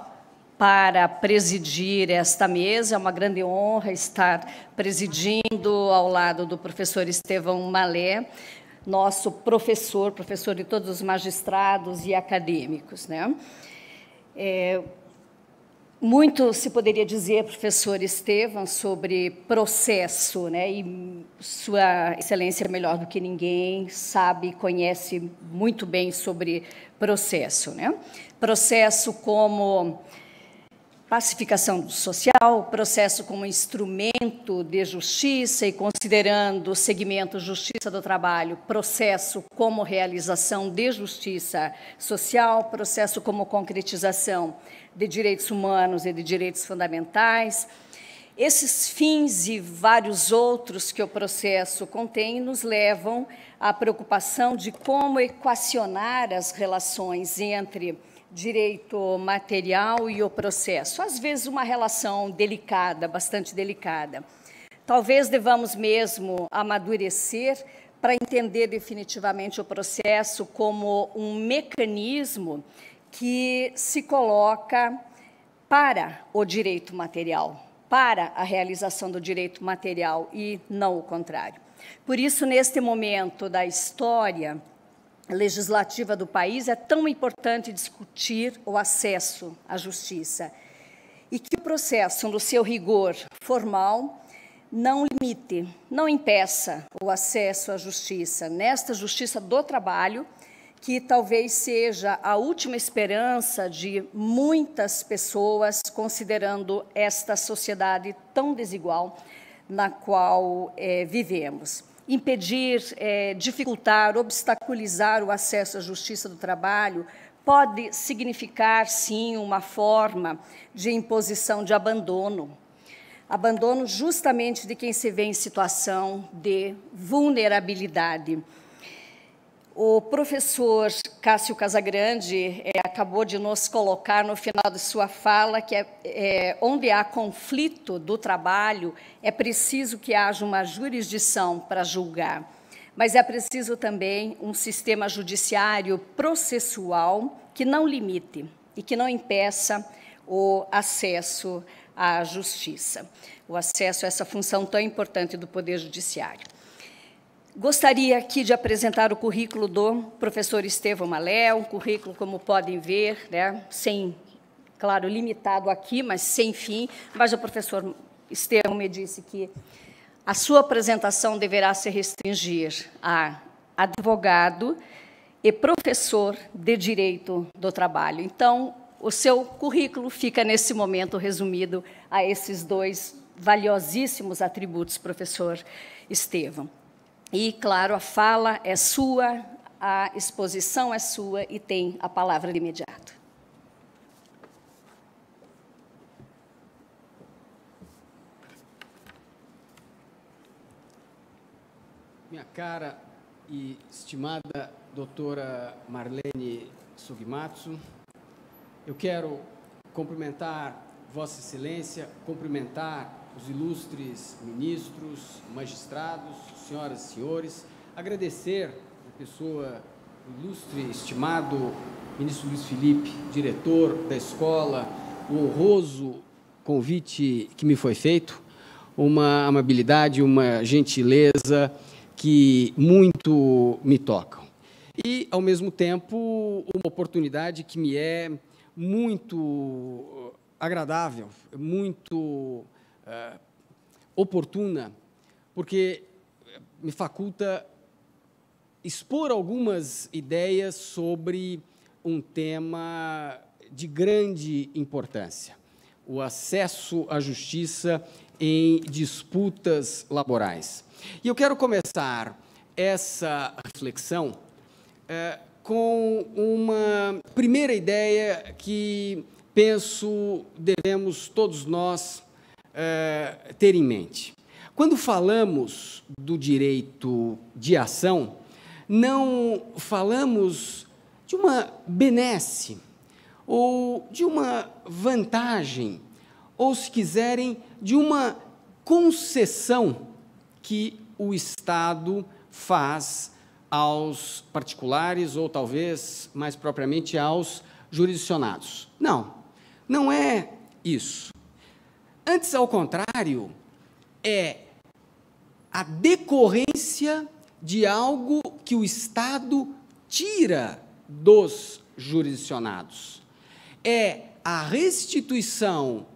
para presidir esta mesa. É uma grande honra estar presidindo ao lado do professor Estevão Malé, nosso professor, professor de todos os magistrados e acadêmicos. Né? É, muito se poderia dizer, professor Estevam, sobre processo, né? E sua excelência é melhor do que ninguém sabe, conhece muito bem sobre processo, né? Processo como pacificação social, processo como instrumento de justiça e considerando o segmento justiça do trabalho, processo como realização de justiça social, processo como concretização de direitos humanos e de direitos fundamentais. Esses fins e vários outros que o processo contém nos levam à preocupação de como equacionar as relações entre direito material e o processo. Às vezes, uma relação delicada, bastante delicada. Talvez devamos mesmo amadurecer para entender definitivamente o processo como um mecanismo que se coloca para o direito material, para a realização do direito material e não o contrário. Por isso, neste momento da história legislativa do país, é tão importante discutir o acesso à justiça e que o processo, no seu rigor formal, não limite, não impeça o acesso à justiça, nesta justiça do trabalho, que talvez seja a última esperança de muitas pessoas, considerando esta sociedade tão desigual na qual é, vivemos. Impedir, é, dificultar, obstaculizar o acesso à justiça do trabalho pode significar, sim, uma forma de imposição de abandono. Abandono justamente de quem se vê em situação de vulnerabilidade o professor Cássio Casagrande é, acabou de nos colocar no final de sua fala que é, é, onde há conflito do trabalho é preciso que haja uma jurisdição para julgar, mas é preciso também um sistema judiciário processual que não limite e que não impeça o acesso à justiça, o acesso a essa função tão importante do Poder Judiciário. Gostaria aqui de apresentar o currículo do professor Estevão Malé, um currículo, como podem ver, né, sem, claro, limitado aqui, mas sem fim, mas o professor Estevão me disse que a sua apresentação deverá se restringir a advogado e professor de Direito do Trabalho. Então, o seu currículo fica, nesse momento, resumido a esses dois valiosíssimos atributos, professor Estevão. E, claro, a fala é sua, a exposição é sua e tem a palavra de imediato. Minha cara e estimada doutora Marlene Sugimatsu, eu quero cumprimentar Vossa Excelência, cumprimentar os ilustres ministros, magistrados, senhoras e senhores, agradecer a pessoa ilustre, estimado ministro Luiz Felipe, diretor da escola, o honroso convite que me foi feito, uma amabilidade, uma gentileza que muito me tocam. E, ao mesmo tempo, uma oportunidade que me é muito agradável, muito é, oportuna, porque me faculta expor algumas ideias sobre um tema de grande importância: o acesso à justiça em disputas laborais. E eu quero começar essa reflexão é, com uma primeira ideia que penso devemos todos nós é, ter em mente. Quando falamos do direito de ação, não falamos de uma benesse ou de uma vantagem, ou se quiserem, de uma concessão que o Estado faz aos particulares ou talvez mais propriamente aos jurisdicionados. Não, não é isso. Antes, ao contrário, é a decorrência de algo que o Estado tira dos jurisdicionados. É a restituição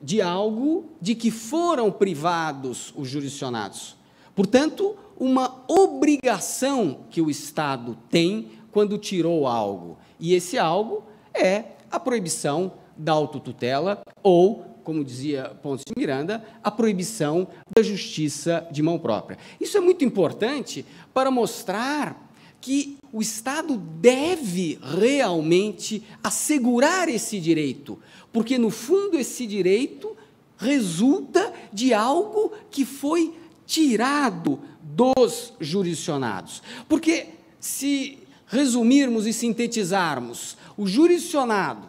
de algo de que foram privados os jurisdicionados. Portanto, uma obrigação que o Estado tem quando tirou algo. E esse algo é a proibição da autotutela ou, como dizia Pontes de Miranda, a proibição da justiça de mão própria. Isso é muito importante para mostrar que o Estado deve realmente assegurar esse direito, porque, no fundo, esse direito resulta de algo que foi tirado dos jurisdicionados. Porque, se resumirmos e sintetizarmos, o jurisdicionado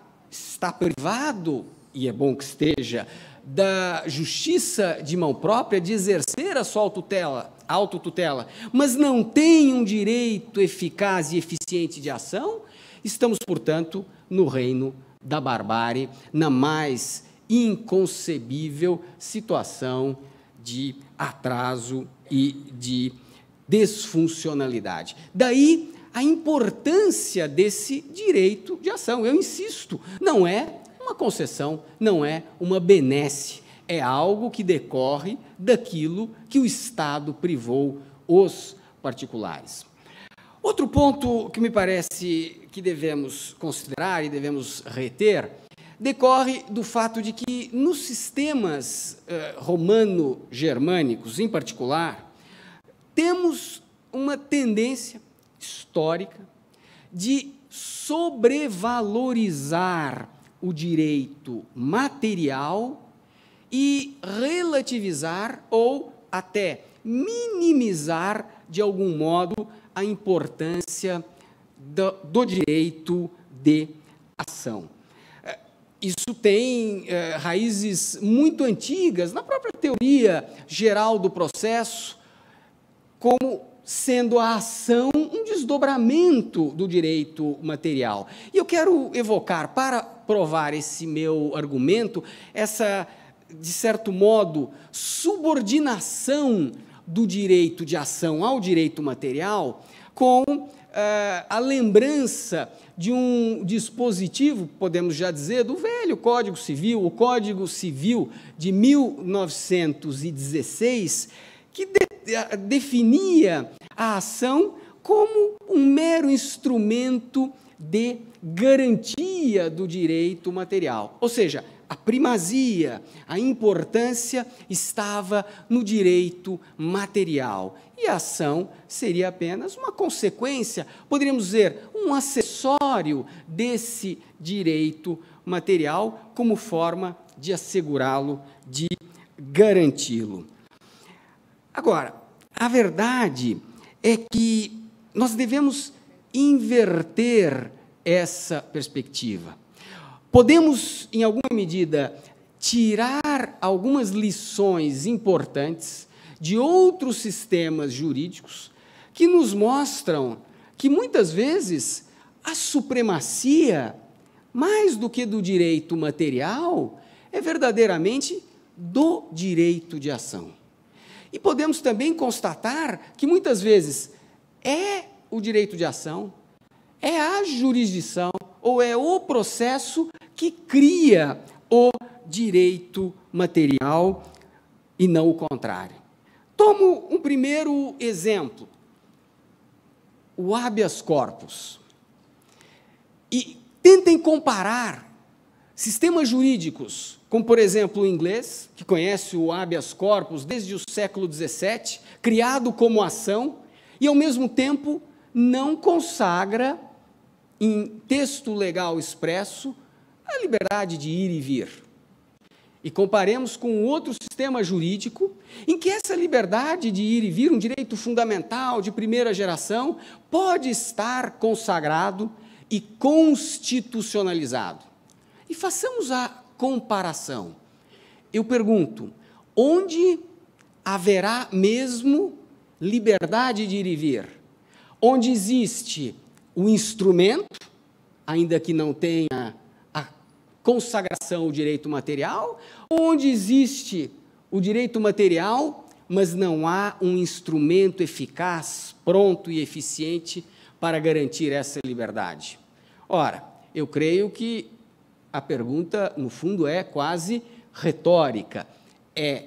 está privado, e é bom que esteja, da justiça de mão própria de exercer a sua autotela, autotutela, mas não tem um direito eficaz e eficiente de ação, estamos, portanto, no reino da barbárie, na mais inconcebível situação de atraso e de desfuncionalidade. Daí a importância desse direito de ação. Eu insisto, não é uma concessão, não é uma benesse, é algo que decorre daquilo que o Estado privou os particulares. Outro ponto que me parece que devemos considerar e devemos reter decorre do fato de que nos sistemas eh, romano-germânicos, em particular, temos uma tendência histórica de sobrevalorizar o direito material e relativizar ou até minimizar de algum modo a importância do, do direito de ação. É, isso tem é, raízes muito antigas na própria teoria geral do processo, como sendo a ação um desdobramento do direito material. E eu quero evocar, para provar esse meu argumento, essa, de certo modo, subordinação do direito de ação ao direito material, com uh, a lembrança de um dispositivo, podemos já dizer, do velho Código Civil, o Código Civil de 1916, que definia a ação como um mero instrumento de garantia do direito material. Ou seja, a primazia, a importância estava no direito material. E a ação seria apenas uma consequência, poderíamos dizer, um acessório desse direito material como forma de assegurá-lo, de garanti-lo. Agora, a verdade é que nós devemos inverter essa perspectiva. Podemos, em alguma medida, tirar algumas lições importantes de outros sistemas jurídicos que nos mostram que muitas vezes a supremacia, mais do que do direito material, é verdadeiramente do direito de ação. E podemos também constatar que muitas vezes é o direito de ação, é a jurisdição ou é o processo que cria o direito material e não o contrário. Tomo um primeiro exemplo, o habeas corpus. E tentem comparar sistemas jurídicos como por exemplo o inglês, que conhece o habeas corpus desde o século XVII, criado como ação, e ao mesmo tempo não consagra em texto legal expresso a liberdade de ir e vir. E comparemos com outro sistema jurídico em que essa liberdade de ir e vir, um direito fundamental de primeira geração, pode estar consagrado e constitucionalizado. E façamos a comparação. Eu pergunto: onde haverá mesmo liberdade de ir e vir? Onde existe o instrumento, ainda que não tenha a consagração o direito material, onde existe o direito material, mas não há um instrumento eficaz, pronto e eficiente para garantir essa liberdade. Ora, eu creio que a pergunta, no fundo, é quase retórica. É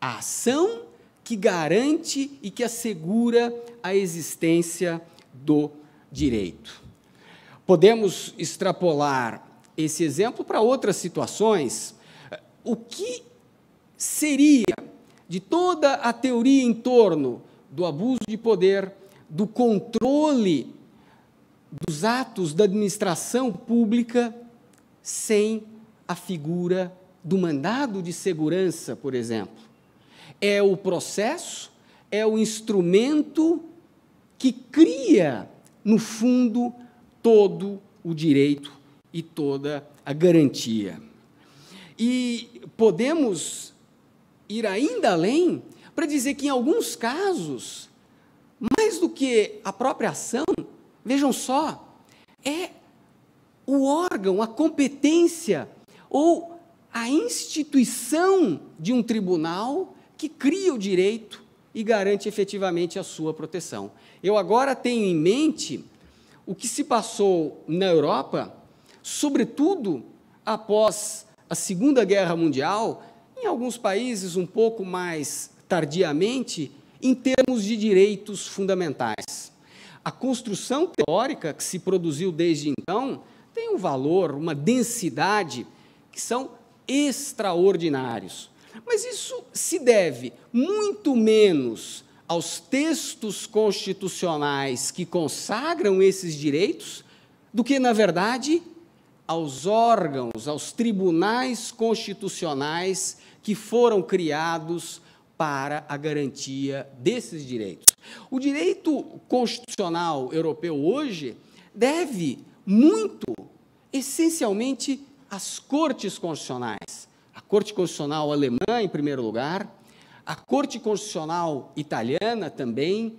a ação que garante e que assegura a existência do direito. Podemos extrapolar esse exemplo para outras situações. O que seria de toda a teoria em torno do abuso de poder, do controle dos atos da administração pública sem a figura do mandado de segurança, por exemplo. É o processo, é o instrumento que cria, no fundo, todo o direito e toda a garantia. E podemos ir ainda além para dizer que, em alguns casos, mais do que a própria ação, vejam só, é o órgão, a competência ou a instituição de um tribunal que cria o direito e garante efetivamente a sua proteção. Eu agora tenho em mente o que se passou na Europa, sobretudo após a Segunda Guerra Mundial, em alguns países um pouco mais tardiamente, em termos de direitos fundamentais. A construção teórica que se produziu desde então tem um valor, uma densidade que são extraordinários. Mas isso se deve muito menos aos textos constitucionais que consagram esses direitos do que, na verdade, aos órgãos, aos tribunais constitucionais que foram criados para a garantia desses direitos. O direito constitucional europeu hoje deve muito, essencialmente, as cortes constitucionais. A Corte Constitucional alemã, em primeiro lugar, a Corte Constitucional italiana também,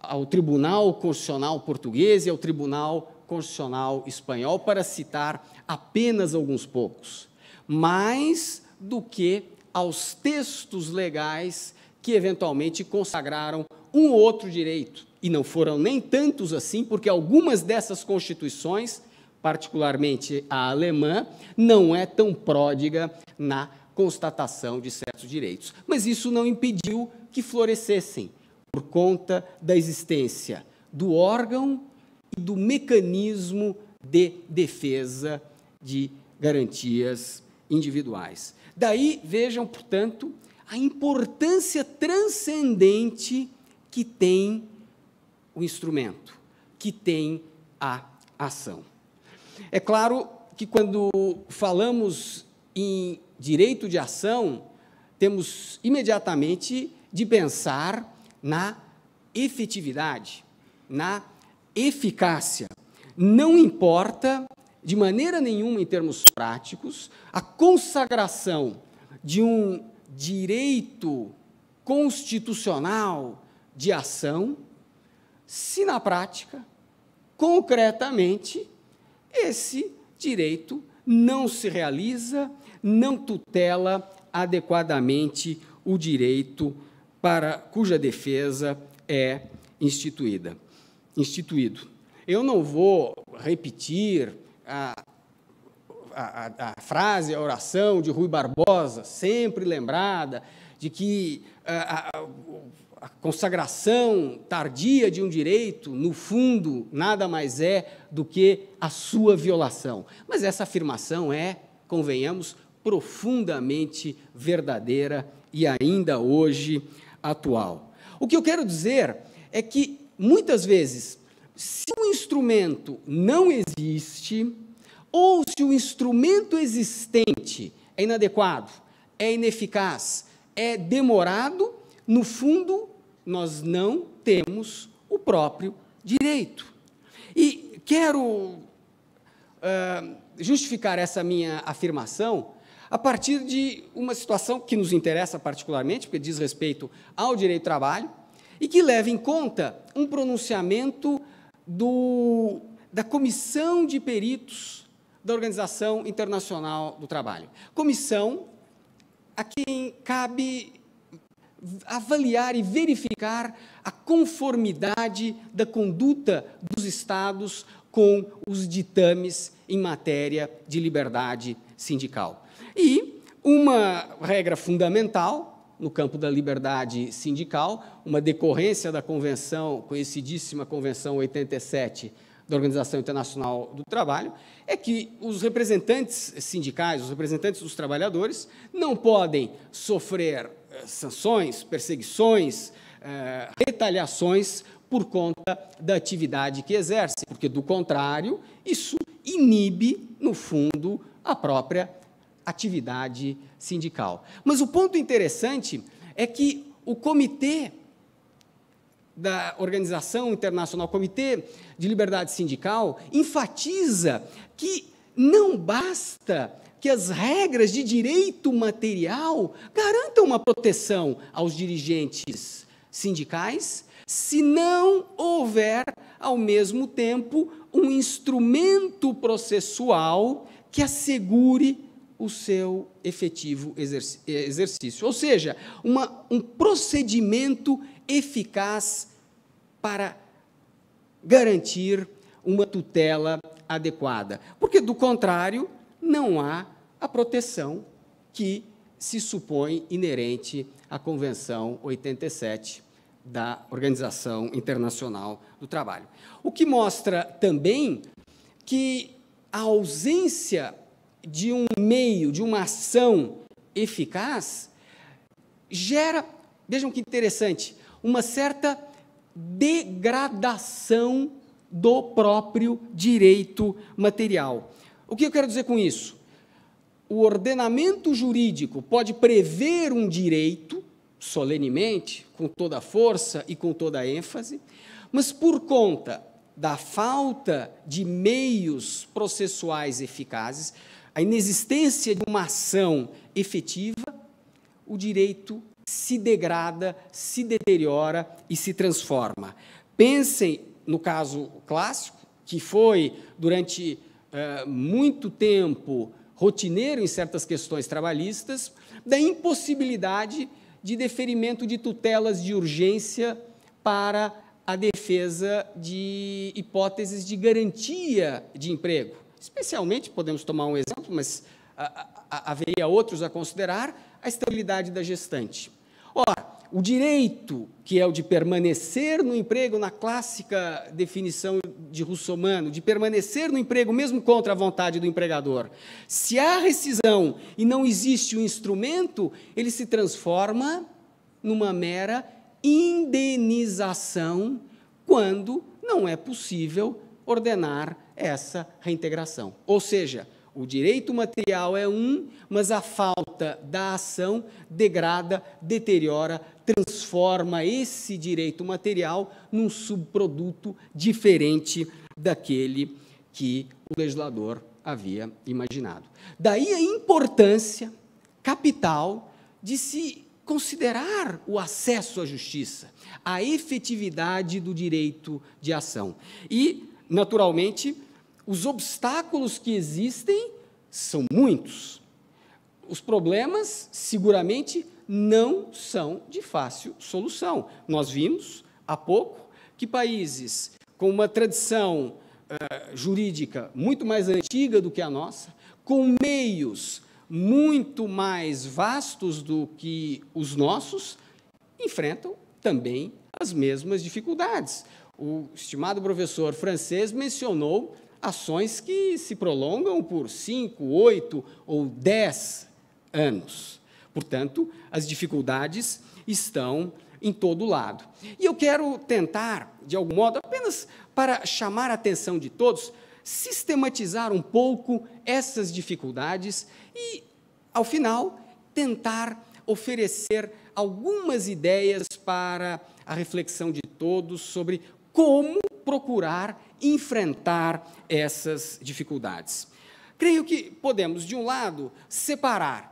ao Tribunal Constitucional português e ao Tribunal Constitucional espanhol, para citar apenas alguns poucos, mais do que aos textos legais que eventualmente consagraram um ou outro direito e não foram nem tantos assim, porque algumas dessas constituições, particularmente a alemã, não é tão pródiga na constatação de certos direitos. Mas isso não impediu que florescessem, por conta da existência do órgão e do mecanismo de defesa de garantias individuais. Daí vejam, portanto, a importância transcendente que tem o instrumento, que tem a ação. É claro que quando falamos em direito de ação, temos imediatamente de pensar na efetividade, na eficácia. Não importa, de maneira nenhuma, em termos práticos, a consagração de um direito constitucional de ação se na prática, concretamente, esse direito não se realiza, não tutela adequadamente o direito para cuja defesa é instituída, instituído. Eu não vou repetir a, a, a frase, a oração de Rui Barbosa, sempre lembrada, de que a, ah, ah, a consagração tardia de um direito, no fundo, nada mais é do que a sua violação. Mas essa afirmação é, convenhamos, profundamente verdadeira e ainda hoje atual. O que eu quero dizer é que, muitas vezes, se o instrumento não existe, ou se o instrumento existente é inadequado, é ineficaz, é demorado, no fundo, nós não temos o próprio direito. E quero uh, justificar essa minha afirmação a partir de uma situação que nos interessa particularmente, porque diz respeito ao direito do trabalho, e que leva em conta um pronunciamento do, da Comissão de Peritos da Organização Internacional do Trabalho. Comissão a quem cabe avaliar e verificar a conformidade da conduta dos Estados com os ditames em matéria de liberdade sindical. E uma regra fundamental no campo da liberdade sindical, uma decorrência da convenção, conhecidíssima Convenção 87 da Organização Internacional do Trabalho, é que os representantes sindicais, os representantes dos trabalhadores, não podem sofrer eh, sanções, perseguições, é, retaliações por conta da atividade que exerce, porque, do contrário, isso inibe, no fundo, a própria atividade sindical. Mas o ponto interessante é que o comitê da Organização Internacional, Comitê de Liberdade Sindical, enfatiza que não basta que as regras de direito material garantam uma proteção aos dirigentes sindicais, se não houver, ao mesmo tempo, um instrumento processual que assegure o seu efetivo exercício. Ou seja, uma, um procedimento eficaz para garantir uma tutela adequada. Porque, do contrário, não há a proteção que se supõe inerente à Convenção 87 da Organização Internacional do Trabalho. O que mostra também que a ausência de um meio, de uma ação eficaz, gera, vejam que interessante, uma certa degradação do próprio direito material. O que eu quero dizer com isso? O ordenamento jurídico pode prever um direito, solenemente, com toda a força e com toda a ênfase, mas por conta da falta de meios processuais eficazes, a inexistência de uma ação efetiva, o direito se degrada, se deteriora e se transforma. Pensem no caso clássico, que foi durante é, muito tempo rotineiro em certas questões trabalhistas, da impossibilidade de deferimento de tutelas de urgência para a defesa de hipóteses de garantia de emprego. Especialmente, podemos tomar um exemplo, mas a, a, haveria outros a considerar, a estabilidade da gestante. Ora, o direito, que é o de permanecer no emprego, na clássica definição de Russomano, de permanecer no emprego mesmo contra a vontade do empregador. Se há rescisão e não existe o um instrumento, ele se transforma numa mera indenização quando não é possível ordenar essa reintegração. Ou seja, o direito material é um, mas a falta da ação degrada, deteriora, transforma esse direito material num subproduto diferente daquele que o legislador havia imaginado. Daí a importância capital de se considerar o acesso à justiça, a efetividade do direito de ação. E, naturalmente, os obstáculos que existem são muitos. Os problemas, seguramente, não são de fácil solução. Nós vimos há pouco que países com uma tradição uh, jurídica muito mais antiga do que a nossa, com meios muito mais vastos do que os nossos, enfrentam também as mesmas dificuldades. O estimado professor francês mencionou ações que se prolongam por cinco, oito ou dez anos. Portanto, as dificuldades estão em todo lado. E eu quero tentar, de algum modo, apenas para chamar a atenção de todos, sistematizar um pouco essas dificuldades e, ao final, tentar oferecer algumas ideias para a reflexão de todos sobre como procurar enfrentar essas dificuldades. Creio que podemos, de um lado, separar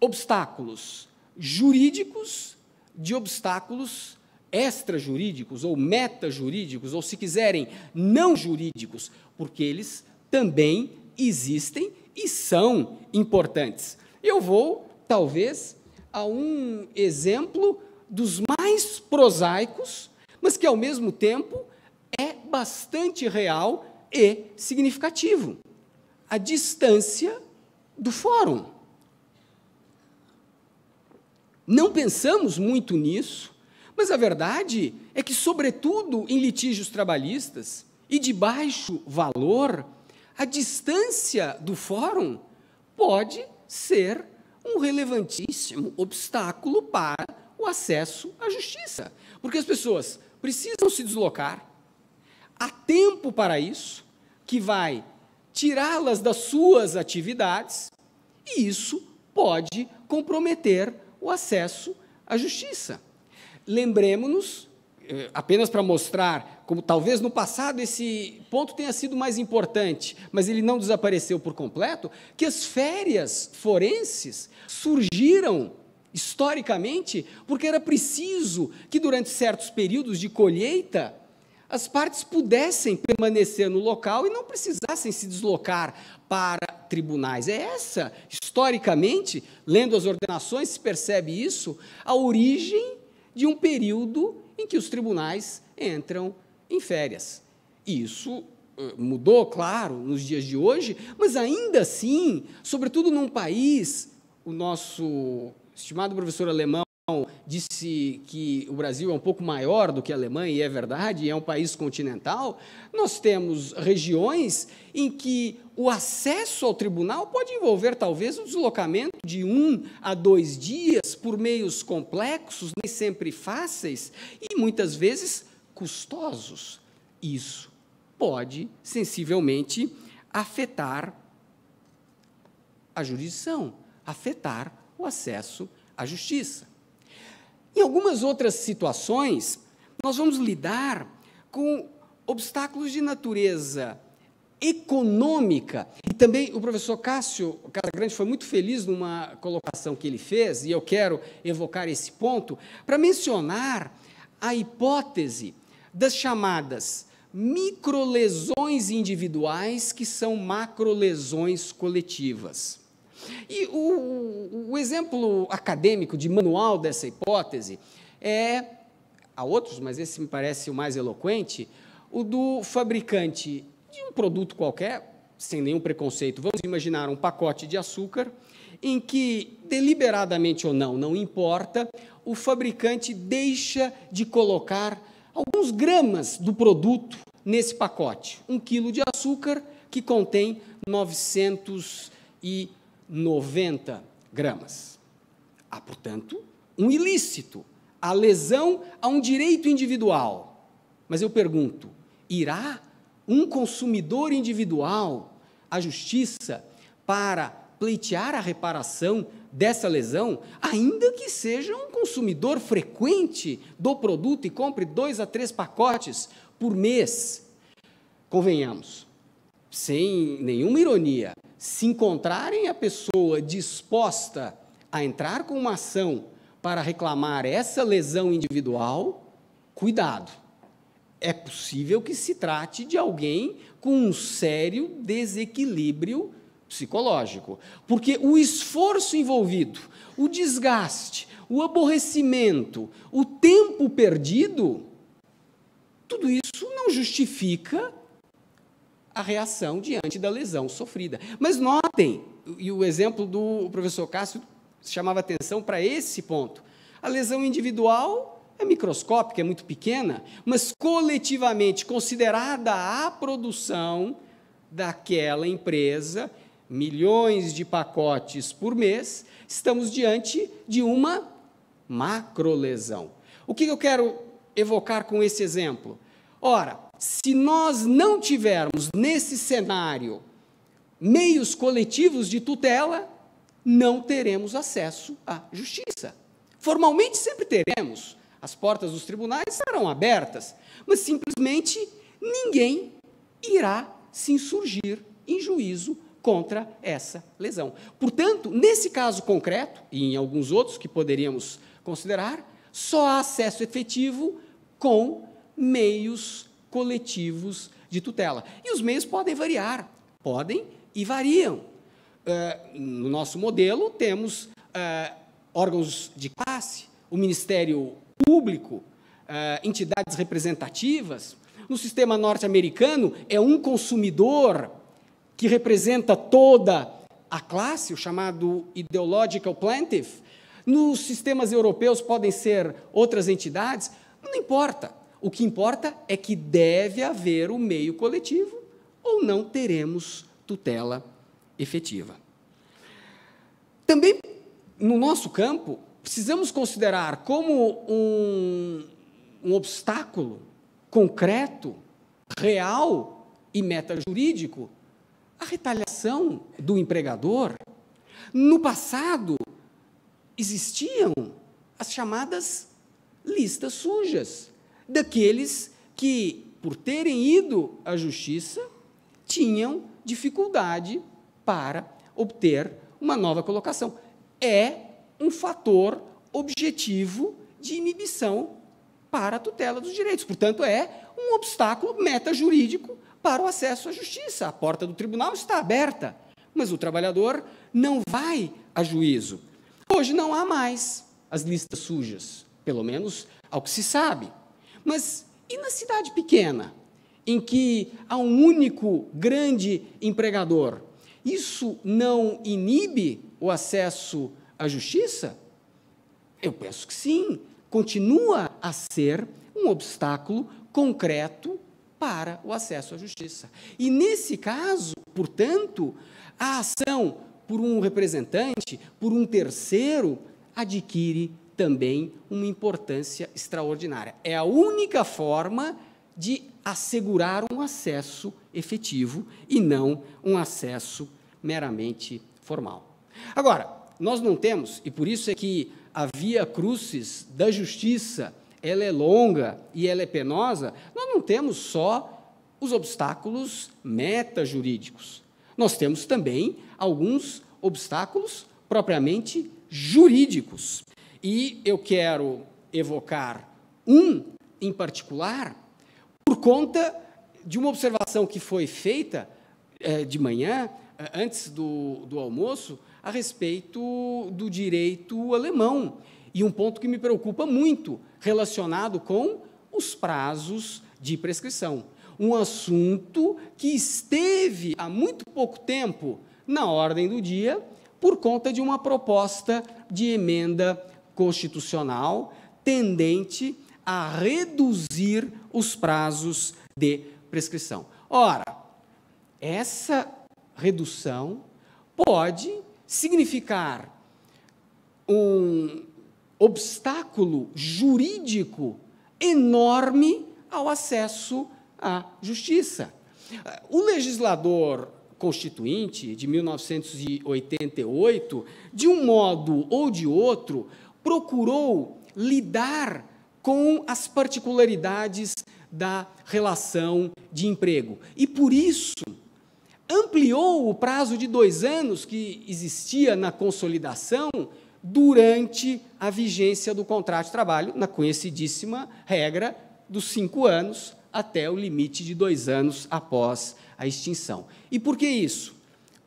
obstáculos jurídicos de obstáculos extrajurídicos ou metajurídicos, ou se quiserem, não jurídicos, porque eles também existem e são importantes. Eu vou, talvez, a um exemplo dos mais prosaicos, mas que ao mesmo tempo é bastante real e significativo: a distância do fórum. Não pensamos muito nisso, mas a verdade é que, sobretudo em litígios trabalhistas e de baixo valor, a distância do fórum pode ser um relevantíssimo obstáculo para o acesso à justiça. Porque as pessoas precisam se deslocar, há tempo para isso, que vai tirá-las das suas atividades, e isso pode comprometer o acesso à justiça. Lembremos-nos, eh, apenas para mostrar como talvez no passado esse ponto tenha sido mais importante, mas ele não desapareceu por completo, que as férias forenses surgiram historicamente porque era preciso que durante certos períodos de colheita as partes pudessem permanecer no local e não precisassem se deslocar para tribunais. É essa, historicamente, lendo as ordenações, se percebe isso, a origem de um período em que os tribunais entram em férias. E isso eh, mudou, claro, nos dias de hoje, mas ainda assim, sobretudo num país, o nosso estimado professor alemão disse que o Brasil é um pouco maior do que a Alemanha, e é verdade, é um país continental, nós temos regiões em que o acesso ao tribunal pode envolver talvez um deslocamento de um a dois dias por meios complexos, nem sempre fáceis e muitas vezes custosos. Isso pode sensivelmente afetar a jurisdição, afetar o acesso à justiça. Em algumas outras situações, nós vamos lidar com obstáculos de natureza econômica. E também o professor Cássio Casagrande foi muito feliz numa colocação que ele fez, e eu quero evocar esse ponto, para mencionar a hipótese das chamadas microlesões individuais que são macrolesões coletivas. E o, o exemplo acadêmico de manual dessa hipótese é, há outros, mas esse me parece o mais eloquente, o do fabricante de um produto qualquer, sem nenhum preconceito, vamos imaginar um pacote de açúcar em que, deliberadamente ou não, não importa, o fabricante deixa de colocar alguns gramas do produto nesse pacote. Um quilo de açúcar que contém 900 e 90 gramas. Há, portanto, um ilícito, a lesão a um direito individual. Mas eu pergunto: irá um consumidor individual à justiça para pleitear a reparação dessa lesão, ainda que seja um consumidor frequente do produto e compre dois a três pacotes por mês? Convenhamos, sem nenhuma ironia, se encontrarem a pessoa disposta a entrar com uma ação para reclamar essa lesão individual, cuidado. É possível que se trate de alguém com um sério desequilíbrio psicológico, porque o esforço envolvido, o desgaste, o aborrecimento, o tempo perdido, tudo isso não justifica a reação diante da lesão sofrida. Mas notem, e o exemplo do professor Cássio chamava atenção para esse ponto. A lesão individual é microscópica, é muito pequena, mas coletivamente considerada a produção daquela empresa, milhões de pacotes por mês, estamos diante de uma macrolesão. O que eu quero evocar com esse exemplo? Ora, se nós não tivermos nesse cenário meios coletivos de tutela, não teremos acesso à justiça. Formalmente sempre teremos, as portas dos tribunais estarão abertas, mas simplesmente ninguém irá se insurgir em juízo contra essa lesão. Portanto, nesse caso concreto, e em alguns outros que poderíamos considerar, só há acesso efetivo com meios coletivos de tutela. E os meios podem variar, podem e variam. Uh, no nosso modelo, temos uh, órgãos de classe, o Ministério Público, uh, entidades representativas. No sistema norte-americano, é um consumidor que representa toda a classe, o chamado ideological plaintiff. Nos sistemas europeus podem ser outras entidades, não importa. O que importa é que deve haver o um meio coletivo ou não teremos tutela efetiva. Também, no nosso campo, precisamos considerar como um, um obstáculo concreto, real e metajurídico a retaliação do empregador. No passado, existiam as chamadas listas sujas daqueles que, por terem ido à justiça, tinham dificuldade para obter uma nova colocação. É um fator objetivo de inibição para a tutela dos direitos. Portanto, é um obstáculo metajurídico para o acesso à justiça. A porta do tribunal está aberta, mas o trabalhador não vai a juízo. Hoje não há mais as listas sujas, pelo menos ao que se sabe. Mas e na cidade pequena, em que há um único grande empregador? Isso não inibe o acesso à justiça? Eu penso que sim. Continua a ser um obstáculo concreto para o acesso à justiça. E nesse caso, portanto, a ação por um representante, por um terceiro, adquire também uma importância extraordinária. É a única forma de assegurar um acesso efetivo e não um acesso meramente formal. Agora, nós não temos, e por isso é que a via crucis da justiça, ela é longa e ela é penosa, nós não temos só os obstáculos metajurídicos. Nós temos também alguns obstáculos propriamente jurídicos. E eu quero evocar um em particular, por conta de uma observação que foi feita eh, de manhã, eh, antes do, do almoço, a respeito do direito alemão. E um ponto que me preocupa muito, relacionado com os prazos de prescrição. Um assunto que esteve há muito pouco tempo na ordem do dia por conta de uma proposta de emenda constitucional tendente a reduzir os prazos de prescrição. Ora, essa redução pode significar um obstáculo jurídico enorme ao acesso à justiça. O legislador constituinte de 1988, de um modo ou de outro, procurou lidar com as particularidades da relação de emprego. E por isso, ampliou o prazo de dois anos que existia na consolidação durante a vigência do contrato de trabalho, na conhecidíssima regra dos cinco anos até o limite de dois anos após a extinção. E por que isso?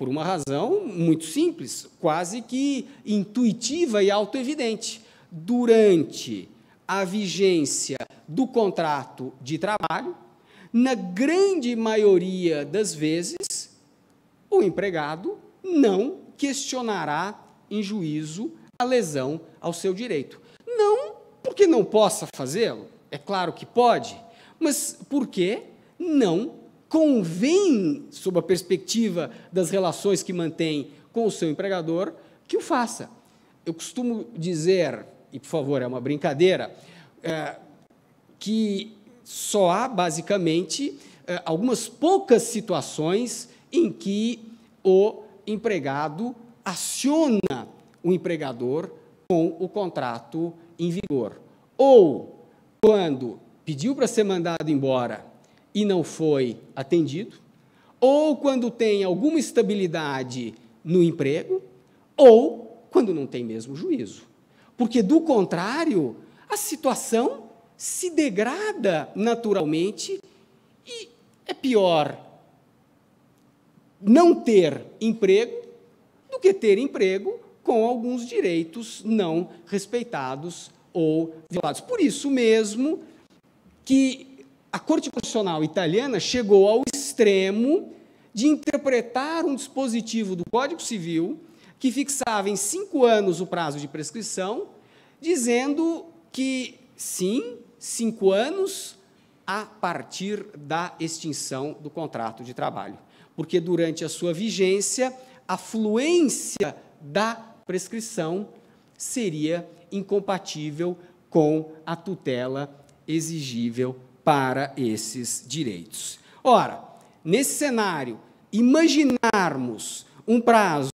Por uma razão muito simples, quase que intuitiva e autoevidente. Durante a vigência do contrato de trabalho, na grande maioria das vezes, o empregado não questionará em juízo a lesão ao seu direito. Não porque não possa fazê-lo, é claro que pode, mas porque não convém, sob a perspectiva das relações que mantém com o seu empregador, que o faça. Eu costumo dizer, e por favor, é uma brincadeira, é, que só há, basicamente, é, algumas poucas situações em que o empregado aciona o empregador com o contrato em vigor. Ou quando pediu para ser mandado embora e não foi atendido, ou quando tem alguma estabilidade no emprego, ou quando não tem mesmo juízo. Porque, do contrário, a situação se degrada naturalmente e é pior não ter emprego do que ter emprego com alguns direitos não respeitados ou violados. Por isso mesmo que a Corte Constitucional italiana chegou ao extremo de interpretar um dispositivo do Código Civil que fixava em cinco anos o prazo de prescrição, dizendo que, sim, cinco anos a partir da extinção do contrato de trabalho. Porque, durante a sua vigência, a fluência da prescrição seria incompatível com a tutela exigível para esses direitos. Ora, nesse cenário, imaginarmos um prazo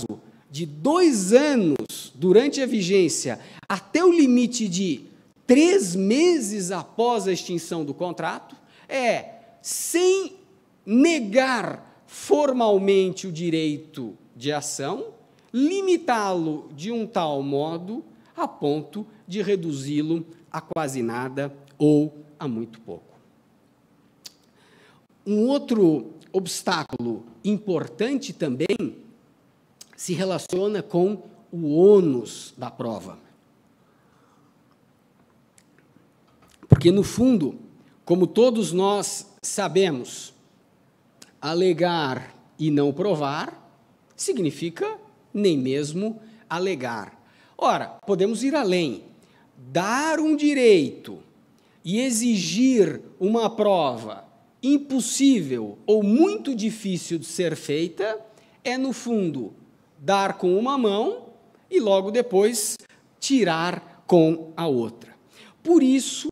de dois anos durante a vigência até o limite de três meses após a extinção do contrato, é, sem negar formalmente o direito de ação, limitá-lo de um tal modo a ponto de reduzi-lo a quase nada ou a muito pouco. Um outro obstáculo importante também se relaciona com o ônus da prova. Porque, no fundo, como todos nós sabemos, alegar e não provar significa nem mesmo alegar. Ora, podemos ir além. Dar um direito e exigir uma prova impossível ou muito difícil de ser feita é, no fundo, dar com uma mão e logo depois tirar com a outra. Por isso,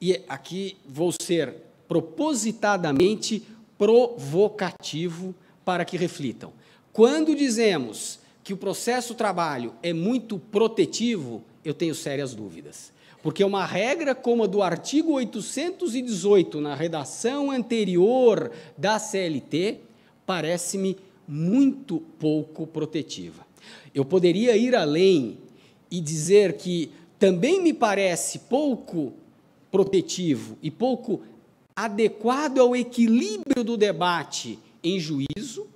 e aqui vou ser propositadamente provocativo para que reflitam. Quando dizemos que o processo trabalho é muito protetivo, eu tenho sérias dúvidas. Porque uma regra como a do artigo 818, na redação anterior da CLT, parece-me muito pouco protetiva. Eu poderia ir além e dizer que também me parece pouco protetivo e pouco adequado ao equilíbrio do debate em juízo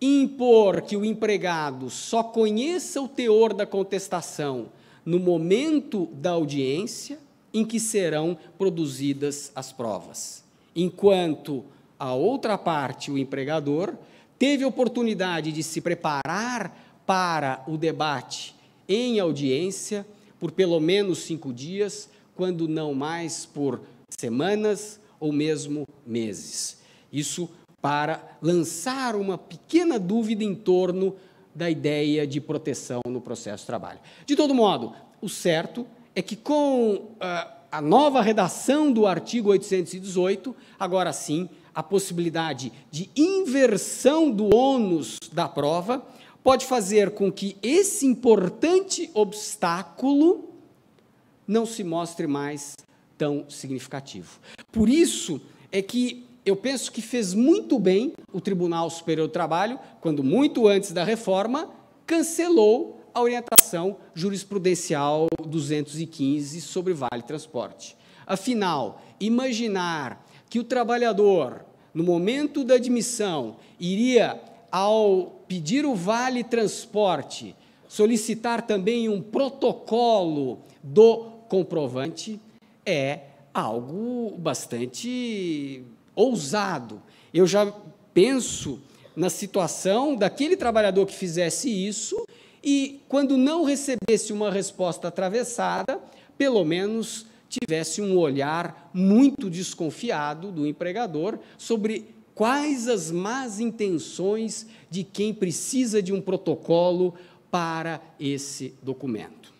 impor que o empregado só conheça o teor da contestação no momento da audiência em que serão produzidas as provas. Enquanto a outra parte, o empregador, teve oportunidade de se preparar para o debate em audiência por pelo menos cinco dias, quando não mais por semanas ou mesmo meses. Isso para lançar uma pequena dúvida em torno da ideia de proteção no processo de trabalho. De todo modo, o certo é que com uh, a nova redação do artigo 818, agora sim, a possibilidade de inversão do ônus da prova pode fazer com que esse importante obstáculo não se mostre mais tão significativo. Por isso é que eu penso que fez muito bem o Tribunal Superior do Trabalho, quando muito antes da reforma, cancelou a orientação jurisprudencial 215 sobre vale transporte. Afinal, imaginar que o trabalhador, no momento da admissão, iria, ao pedir o vale transporte, solicitar também um protocolo do comprovante, é algo bastante ousado. Eu já penso na situação daquele trabalhador que fizesse isso e, quando não recebesse uma resposta atravessada, pelo menos tivesse um olhar muito desconfiado do empregador sobre quais as más intenções de quem precisa de um protocolo para esse documento.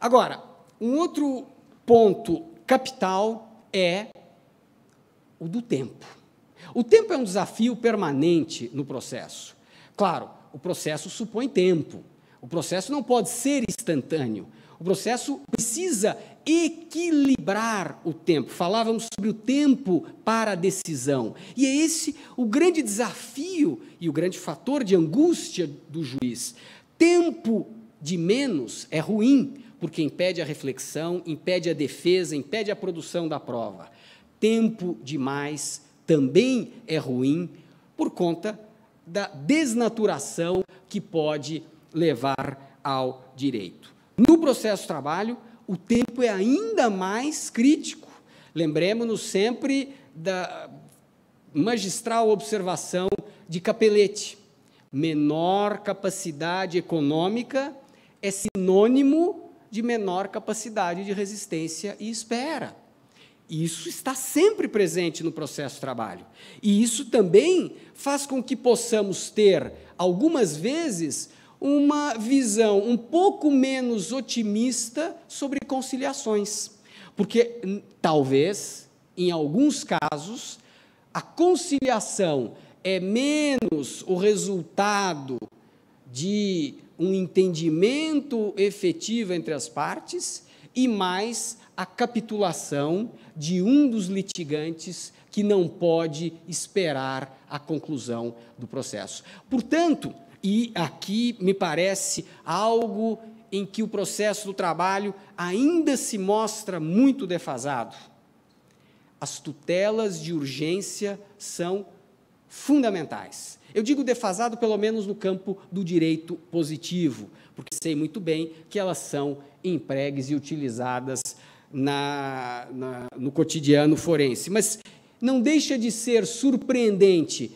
Agora, um outro ponto capital é o do tempo. O tempo é um desafio permanente no processo. Claro, o processo supõe tempo. O processo não pode ser instantâneo. O processo precisa equilibrar o tempo. Falávamos sobre o tempo para a decisão. E é esse o grande desafio e o grande fator de angústia do juiz. Tempo de menos é ruim, porque impede a reflexão, impede a defesa, impede a produção da prova tempo demais também é ruim por conta da desnaturação que pode levar ao direito. No processo de trabalho, o tempo é ainda mais crítico. Lembremos-nos sempre da magistral observação de Capelete. Menor capacidade econômica é sinônimo de menor capacidade de resistência e espera. Isso está sempre presente no processo de trabalho. E isso também faz com que possamos ter, algumas vezes, uma visão um pouco menos otimista sobre conciliações. Porque talvez, em alguns casos, a conciliação é menos o resultado de um entendimento efetivo entre as partes e mais a capitulação de um dos litigantes que não pode esperar a conclusão do processo. Portanto, e aqui me parece algo em que o processo do trabalho ainda se mostra muito defasado. As tutelas de urgência são fundamentais. Eu digo defasado pelo menos no campo do direito positivo, porque sei muito bem que elas são empregues e utilizadas na, na, no cotidiano forense. Mas não deixa de ser surpreendente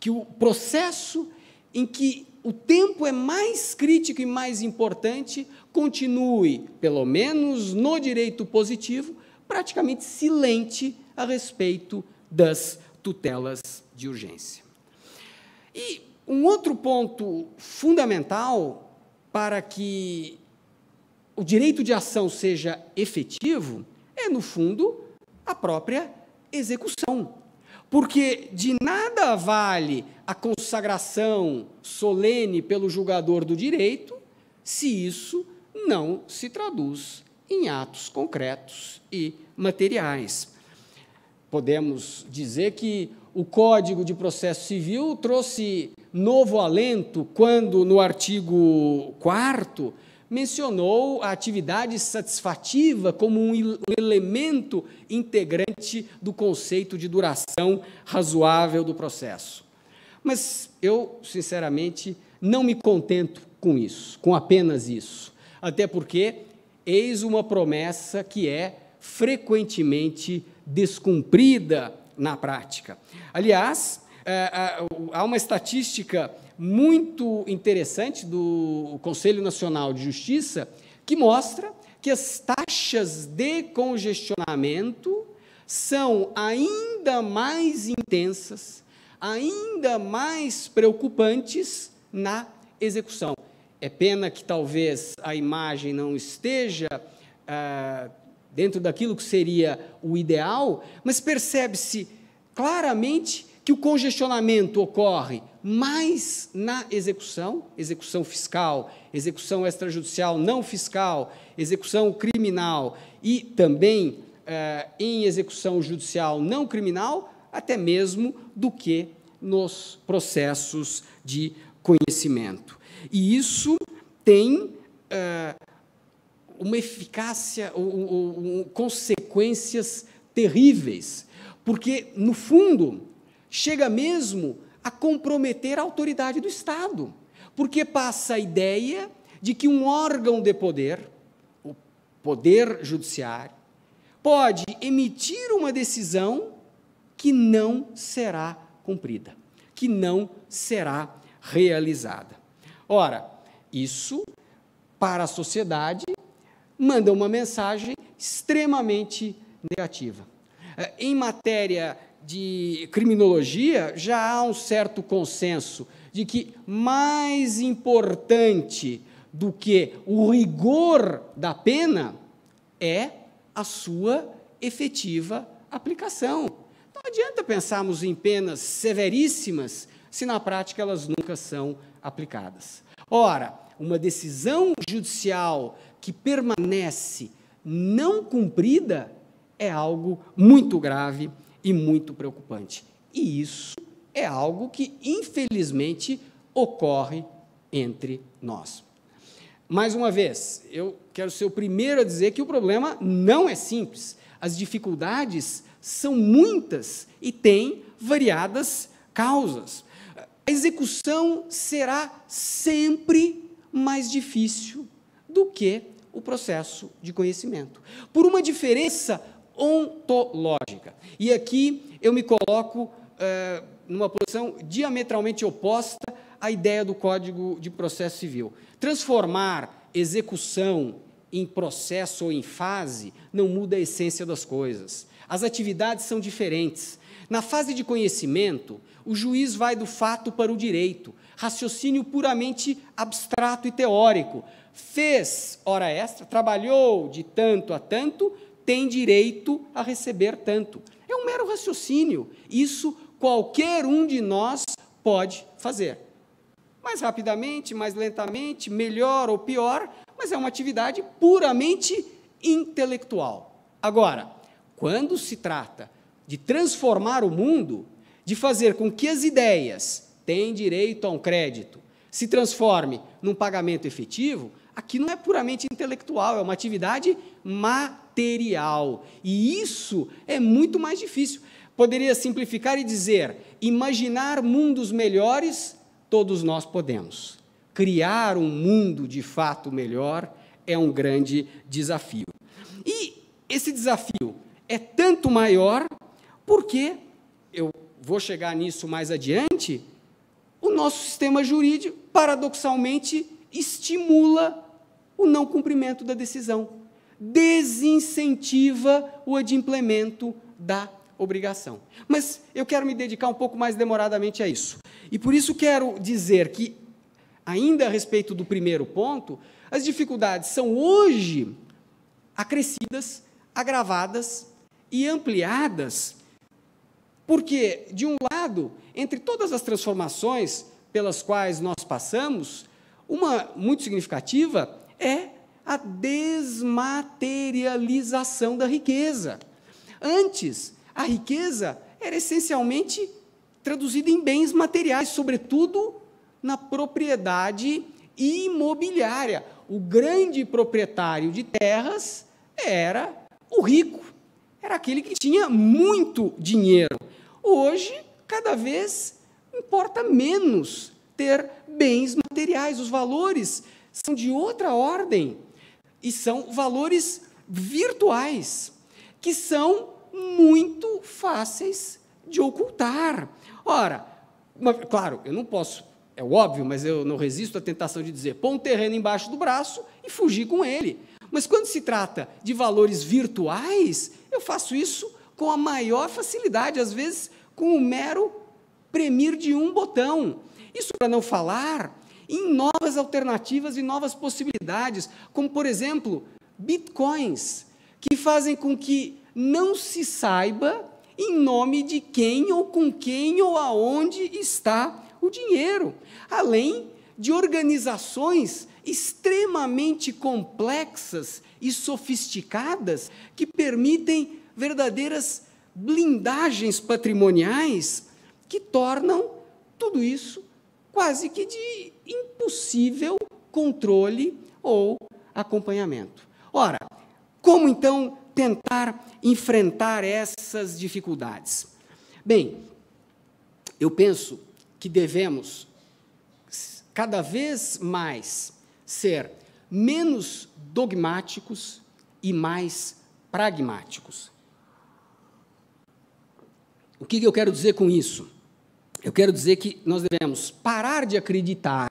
que o processo em que o tempo é mais crítico e mais importante continue, pelo menos no direito positivo, praticamente silente a respeito das tutelas de urgência. E um outro ponto fundamental para que o direito de ação seja efetivo é, no fundo, a própria execução. Porque de nada vale a consagração solene pelo julgador do direito se isso não se traduz em atos concretos e materiais. Podemos dizer que o Código de Processo Civil trouxe novo alento quando, no artigo 4 mencionou a atividade satisfativa como um elemento integrante do conceito de duração razoável do processo. Mas eu, sinceramente, não me contento com isso, com apenas isso. Até porque eis uma promessa que é frequentemente descumprida na prática. Aliás, eh, eh, há uma estatística muito interessante do Conselho Nacional de Justiça, que mostra que as taxas de congestionamento são ainda mais intensas, ainda mais preocupantes na execução. É pena que talvez a imagem não esteja ah, dentro daquilo que seria o ideal, mas percebe-se claramente que o congestionamento ocorre mas na execução, execução fiscal, execução extrajudicial não fiscal, execução criminal e também eh, em execução judicial não criminal, até mesmo do que nos processos de conhecimento. E isso tem eh, uma eficácia, um, um, consequências terríveis, porque, no fundo, chega mesmo a comprometer a autoridade do Estado, porque passa a ideia de que um órgão de poder, o poder judiciário, pode emitir uma decisão que não será cumprida, que não será realizada. Ora, isso para a sociedade manda uma mensagem extremamente negativa. Eh, em matéria de criminologia, já há um certo consenso de que mais importante do que o rigor da pena é a sua efetiva aplicação. Não adianta pensarmos em penas severíssimas se na prática elas nunca são aplicadas. Ora, uma decisão judicial que permanece não cumprida é algo muito grave e muito preocupante. E isso é algo que, infelizmente, ocorre entre nós. Mais uma vez, eu quero ser o primeiro a dizer que o problema não é simples. As dificuldades são muitas e têm variadas causas. A execução será sempre mais difícil do que o processo de conhecimento, por uma diferença ontológica. E aqui eu me coloco é, numa posição diametralmente oposta à ideia do Código de Processo Civil. Transformar execução em processo ou em fase não muda a essência das coisas. As atividades são diferentes. Na fase de conhecimento, o juiz vai do fato para o direito, raciocínio puramente abstrato e teórico. Fez hora extra, trabalhou de tanto a tanto, tem direito a receber tanto. É um mero raciocínio. Isso qualquer um de nós pode fazer. Mais rapidamente, mais lentamente, melhor ou pior, mas é uma atividade puramente intelectual. Agora, quando se trata de transformar o mundo, de fazer com que as ideias têm direito a um crédito, se transforme num pagamento efetivo, aqui não é puramente intelectual, é uma atividade material material. E isso é muito mais difícil. Poderia simplificar e dizer: imaginar mundos melhores, todos nós podemos. Criar um mundo de fato melhor é um grande desafio. E esse desafio é tanto maior porque, eu vou chegar nisso mais adiante, o nosso sistema jurídico, paradoxalmente, estimula o não cumprimento da decisão desincentiva o adimplemento da obrigação. Mas eu quero me dedicar um pouco mais demoradamente a isso. E por isso quero dizer que, ainda a respeito do primeiro ponto, as dificuldades são hoje acrescidas, agravadas e ampliadas, porque, de um lado, entre todas as transformações pelas quais nós passamos, uma muito significativa é a desmaterialização da riqueza. Antes, a riqueza era essencialmente traduzida em bens materiais, sobretudo na propriedade imobiliária. O grande proprietário de terras era o rico, era aquele que tinha muito dinheiro. Hoje, cada vez importa menos ter bens materiais, os valores são de outra ordem. E são valores virtuais, que são muito fáceis de ocultar. Ora, uma, claro, eu não posso, é óbvio, mas eu não resisto à tentação de dizer, pôr um terreno embaixo do braço e fugir com ele. Mas quando se trata de valores virtuais, eu faço isso com a maior facilidade, às vezes com o mero premir de um botão. Isso para não falar em novas alternativas e novas possibilidades, como, por exemplo, bitcoins, que fazem com que não se saiba em nome de quem ou com quem ou aonde está o dinheiro, além de organizações extremamente complexas e sofisticadas que permitem verdadeiras blindagens patrimoniais que tornam tudo isso quase que de impossível controle ou acompanhamento. Ora, como então tentar enfrentar essas dificuldades? Bem, eu penso que devemos cada vez mais ser menos dogmáticos e mais pragmáticos. O que eu quero dizer com isso? eu quero dizer que nós devemos parar de acreditar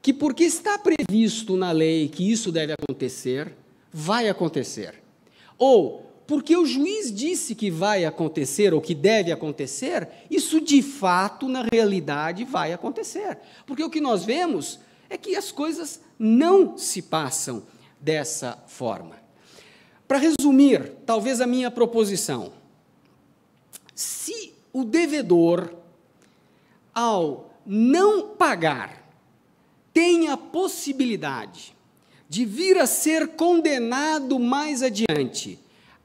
que, porque está previsto na lei que isso deve acontecer, vai acontecer. Ou, porque o juiz disse que vai acontecer ou que deve acontecer, isso de fato, na realidade, vai acontecer. Porque o que nós vemos é que as coisas não se passam dessa forma. Para resumir, talvez a minha proposição, se o devedor ao não pagar, tem a possibilidade de vir a ser condenado mais adiante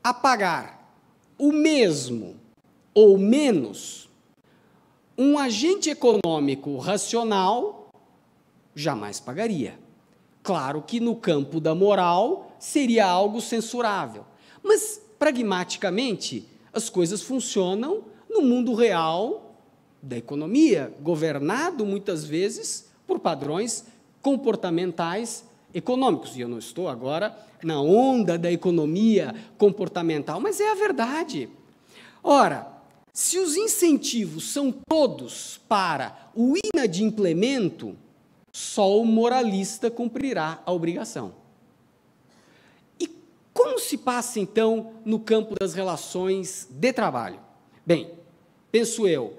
a pagar o mesmo ou menos, um agente econômico racional jamais pagaria. Claro que no campo da moral seria algo censurável, mas pragmaticamente as coisas funcionam no mundo real da economia, governado muitas vezes por padrões comportamentais econômicos. E eu não estou agora na onda da economia comportamental, mas é a verdade. Ora, se os incentivos são todos para o inadimplemento, só o moralista cumprirá a obrigação. E como se passa, então, no campo das relações de trabalho? Bem, penso eu,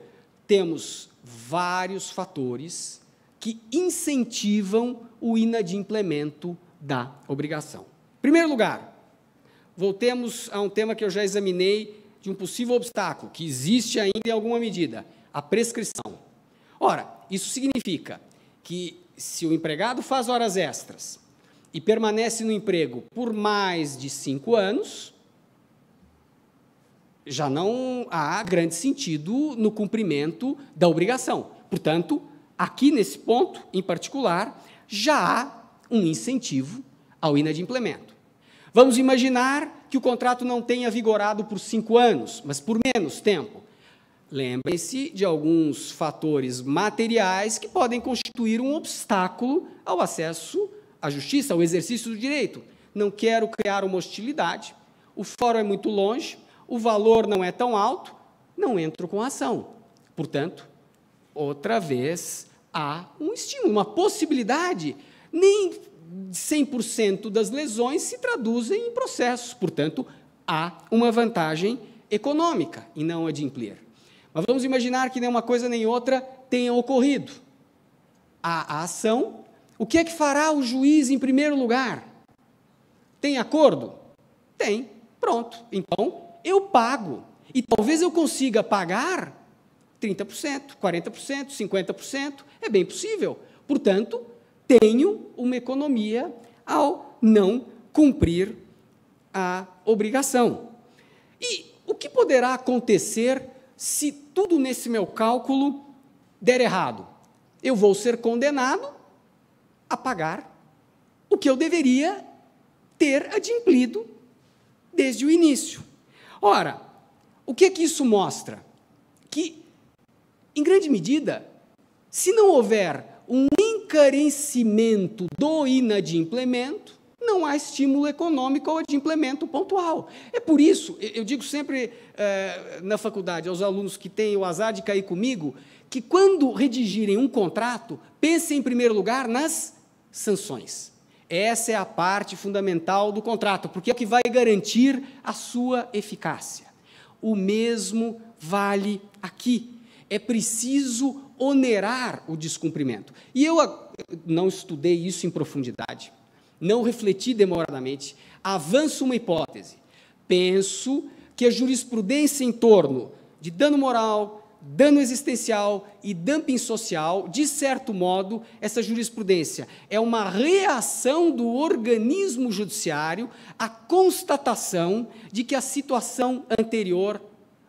temos vários fatores que incentivam o inadimplemento da obrigação. Em primeiro lugar, voltemos a um tema que eu já examinei de um possível obstáculo, que existe ainda em alguma medida, a prescrição. Ora, isso significa que se o empregado faz horas extras e permanece no emprego por mais de cinco anos, já não há grande sentido no cumprimento da obrigação. Portanto, aqui nesse ponto em particular, já há um incentivo ao inadimplemento. Vamos imaginar que o contrato não tenha vigorado por cinco anos, mas por menos tempo. Lembrem-se de alguns fatores materiais que podem constituir um obstáculo ao acesso à justiça, ao exercício do direito. Não quero criar uma hostilidade, o fórum é muito longe, o valor não é tão alto, não entro com a ação. Portanto, outra vez há um estímulo, uma possibilidade. Nem 100% das lesões se traduzem em processos, portanto, há uma vantagem econômica e não a de implir. Mas vamos imaginar que nem uma coisa nem outra tenha ocorrido. Há a ação. O que é que fará o juiz em primeiro lugar? Tem acordo? Tem. Pronto. Então, eu pago. E talvez eu consiga pagar 30%, 40%, 50%. É bem possível. Portanto, tenho uma economia ao não cumprir a obrigação. E o que poderá acontecer se tudo nesse meu cálculo der errado? Eu vou ser condenado a pagar o que eu deveria ter adimplido desde o início. Ora, o que é que isso mostra? Que, em grande medida, se não houver um encarecimento do inadimplemento, não há estímulo econômico ao adimplemento pontual. É por isso, eu digo sempre eh, na faculdade aos alunos que têm o azar de cair comigo, que quando redigirem um contrato, pensem em primeiro lugar nas sanções. Essa é a parte fundamental do contrato, porque é o que vai garantir a sua eficácia. O mesmo vale aqui. É preciso onerar o descumprimento. E eu ah, não estudei isso em profundidade, não refleti demoradamente, avanço uma hipótese. Penso que a jurisprudência em torno de dano moral, dano existencial e dumping social, de certo modo, essa jurisprudência é uma reação do organismo judiciário à constatação de que a situação anterior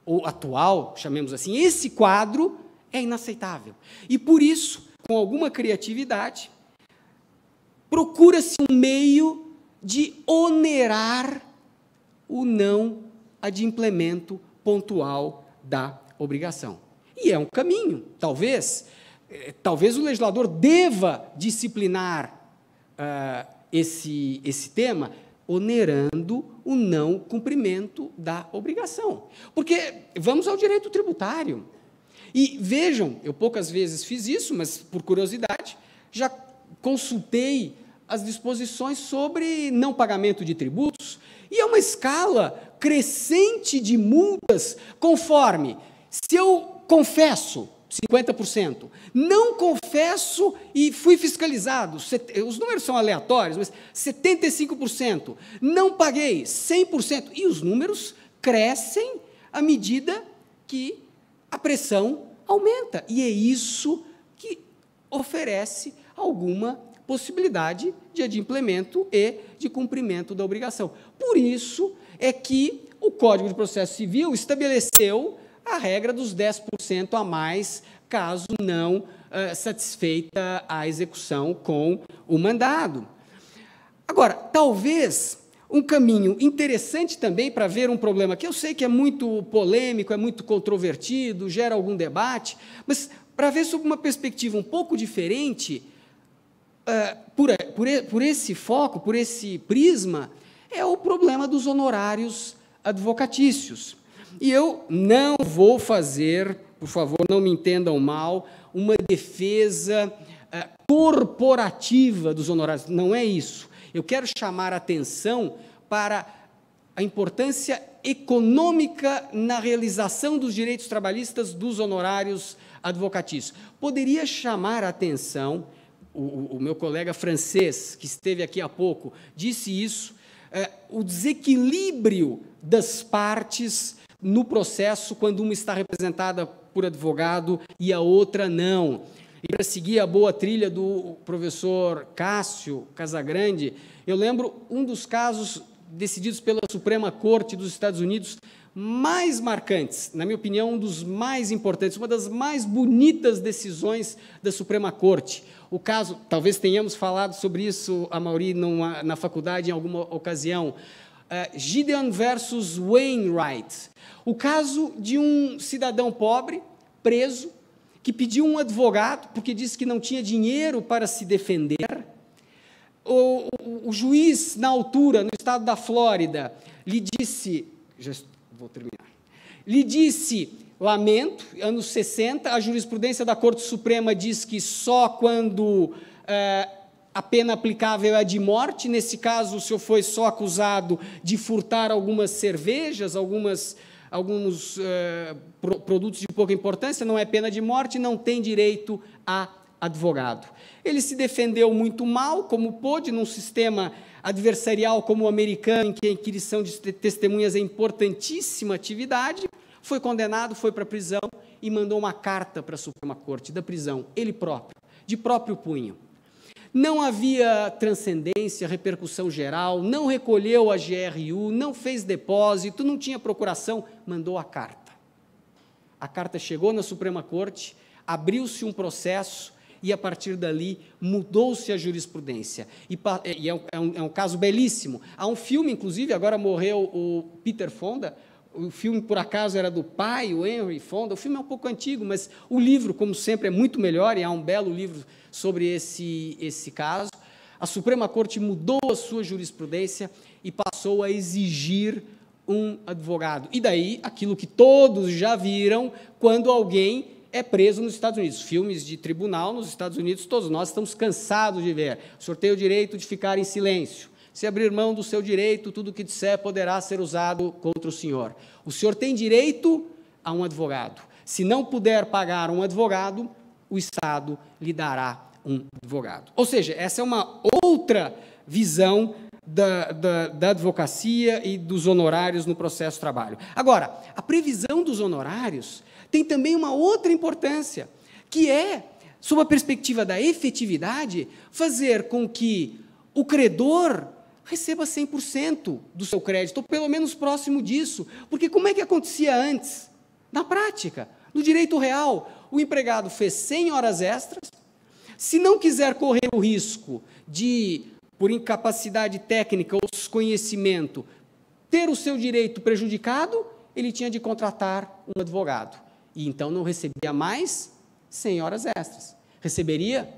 ou atual, chamemos assim, esse quadro é inaceitável. E por isso, com alguma criatividade, procura-se um meio de onerar o não adimplemento pontual da obrigação. E é um caminho, talvez. Eh, talvez o legislador deva disciplinar uh, esse, esse tema onerando o não cumprimento da obrigação. Porque vamos ao direito tributário. E vejam, eu poucas vezes fiz isso, mas por curiosidade, já consultei as disposições sobre não pagamento de tributos, e é uma escala crescente de multas, conforme se eu confesso, 50%. Não confesso e fui fiscalizado. Os números são aleatórios, mas 75%. Não paguei, 100%. E os números crescem à medida que a pressão aumenta. E é isso que oferece alguma possibilidade de, adimplemento implemento e de cumprimento da obrigação. Por isso é que o Código de Processo Civil estabeleceu a regra dos 10% a mais, caso não uh, satisfeita a execução com o mandado. Agora, talvez um caminho interessante também para ver um problema que eu sei que é muito polêmico, é muito controvertido, gera algum debate, mas para ver sob uma perspectiva um pouco diferente, uh, por, por, por esse foco, por esse prisma, é o problema dos honorários advocatícios. E eu não vou fazer, por favor, não me entendam mal, uma defesa eh, corporativa dos honorários. Não é isso. Eu quero chamar a atenção para a importância econômica na realização dos direitos trabalhistas dos honorários advocatícios. Poderia chamar a atenção, o, o meu colega francês, que esteve aqui há pouco, disse isso, é, o desequilíbrio das partes no processo quando uma está representada por advogado e a outra não. E para seguir a boa trilha do professor Cássio Casagrande, eu lembro um dos casos decididos pela Suprema Corte dos Estados Unidos mais marcantes, na minha opinião, um dos mais importantes, uma das mais bonitas decisões da Suprema Corte. O caso, talvez tenhamos falado sobre isso, a Mauri, numa, na faculdade, em alguma ocasião, eh, Gideon versus Wainwright. O caso de um cidadão pobre, preso, que pediu um advogado porque disse que não tinha dinheiro para se defender. O, o, o juiz, na altura, no estado da Flórida, lhe disse. Já vou terminar. Lhe disse. Lamento, anos 60, a jurisprudência da Corte Suprema diz que só quando eh, a pena aplicável é a de morte. Nesse caso, o senhor foi só acusado de furtar algumas cervejas, algumas, alguns eh, produtos de pouca importância, não é pena de morte, não tem direito a advogado. Ele se defendeu muito mal, como pôde, num sistema adversarial como o americano, em que a inquirição de testemunhas é importantíssima atividade. Foi condenado, foi para a prisão e mandou uma carta para a Suprema Corte da prisão, ele próprio, de próprio punho não havia transcendência, repercussão geral, não recolheu a GRU, não fez depósito, não tinha procuração, mandou a carta. A carta chegou na Suprema Corte, abriu-se um processo e, a partir dali, mudou-se a jurisprudência. E, e é, é, um, é, um, caso belíssimo. Há um filme, inclusive, agora morreu o Peter Fonda, o filme, por acaso, era do pai, o Henry Fonda. O filme é um pouco antigo, mas o livro, como sempre, é muito melhor, e há um belo livro sobre esse, esse caso. A Suprema Corte mudou a sua jurisprudência e passou a exigir um advogado. E daí, aquilo que todos já viram quando alguém é preso nos Estados Unidos. Filmes de tribunal nos Estados Unidos, todos nós estamos cansados de ver. O senhor tem o direito de ficar em silêncio se abrir mão do seu direito, tudo o que disser poderá ser usado contra o senhor. O senhor tem direito a um advogado. Se não puder pagar um advogado, o Estado lhe dará um advogado. Ou seja, essa é uma outra visão da, da, da, advocacia e dos honorários no processo trabalho. Agora, a previsão dos honorários tem também uma outra importância, que é, sob a perspectiva da efetividade, fazer com que o credor receba 100% do seu crédito, ou pelo menos próximo disso. Porque como é que acontecia antes? Na prática, no direito real, o empregado fez 100 horas extras, se não quiser correr o risco de, por incapacidade técnica ou desconhecimento, ter o seu direito prejudicado, ele tinha de contratar um advogado. E então não recebia mais 100 horas extras. Receberia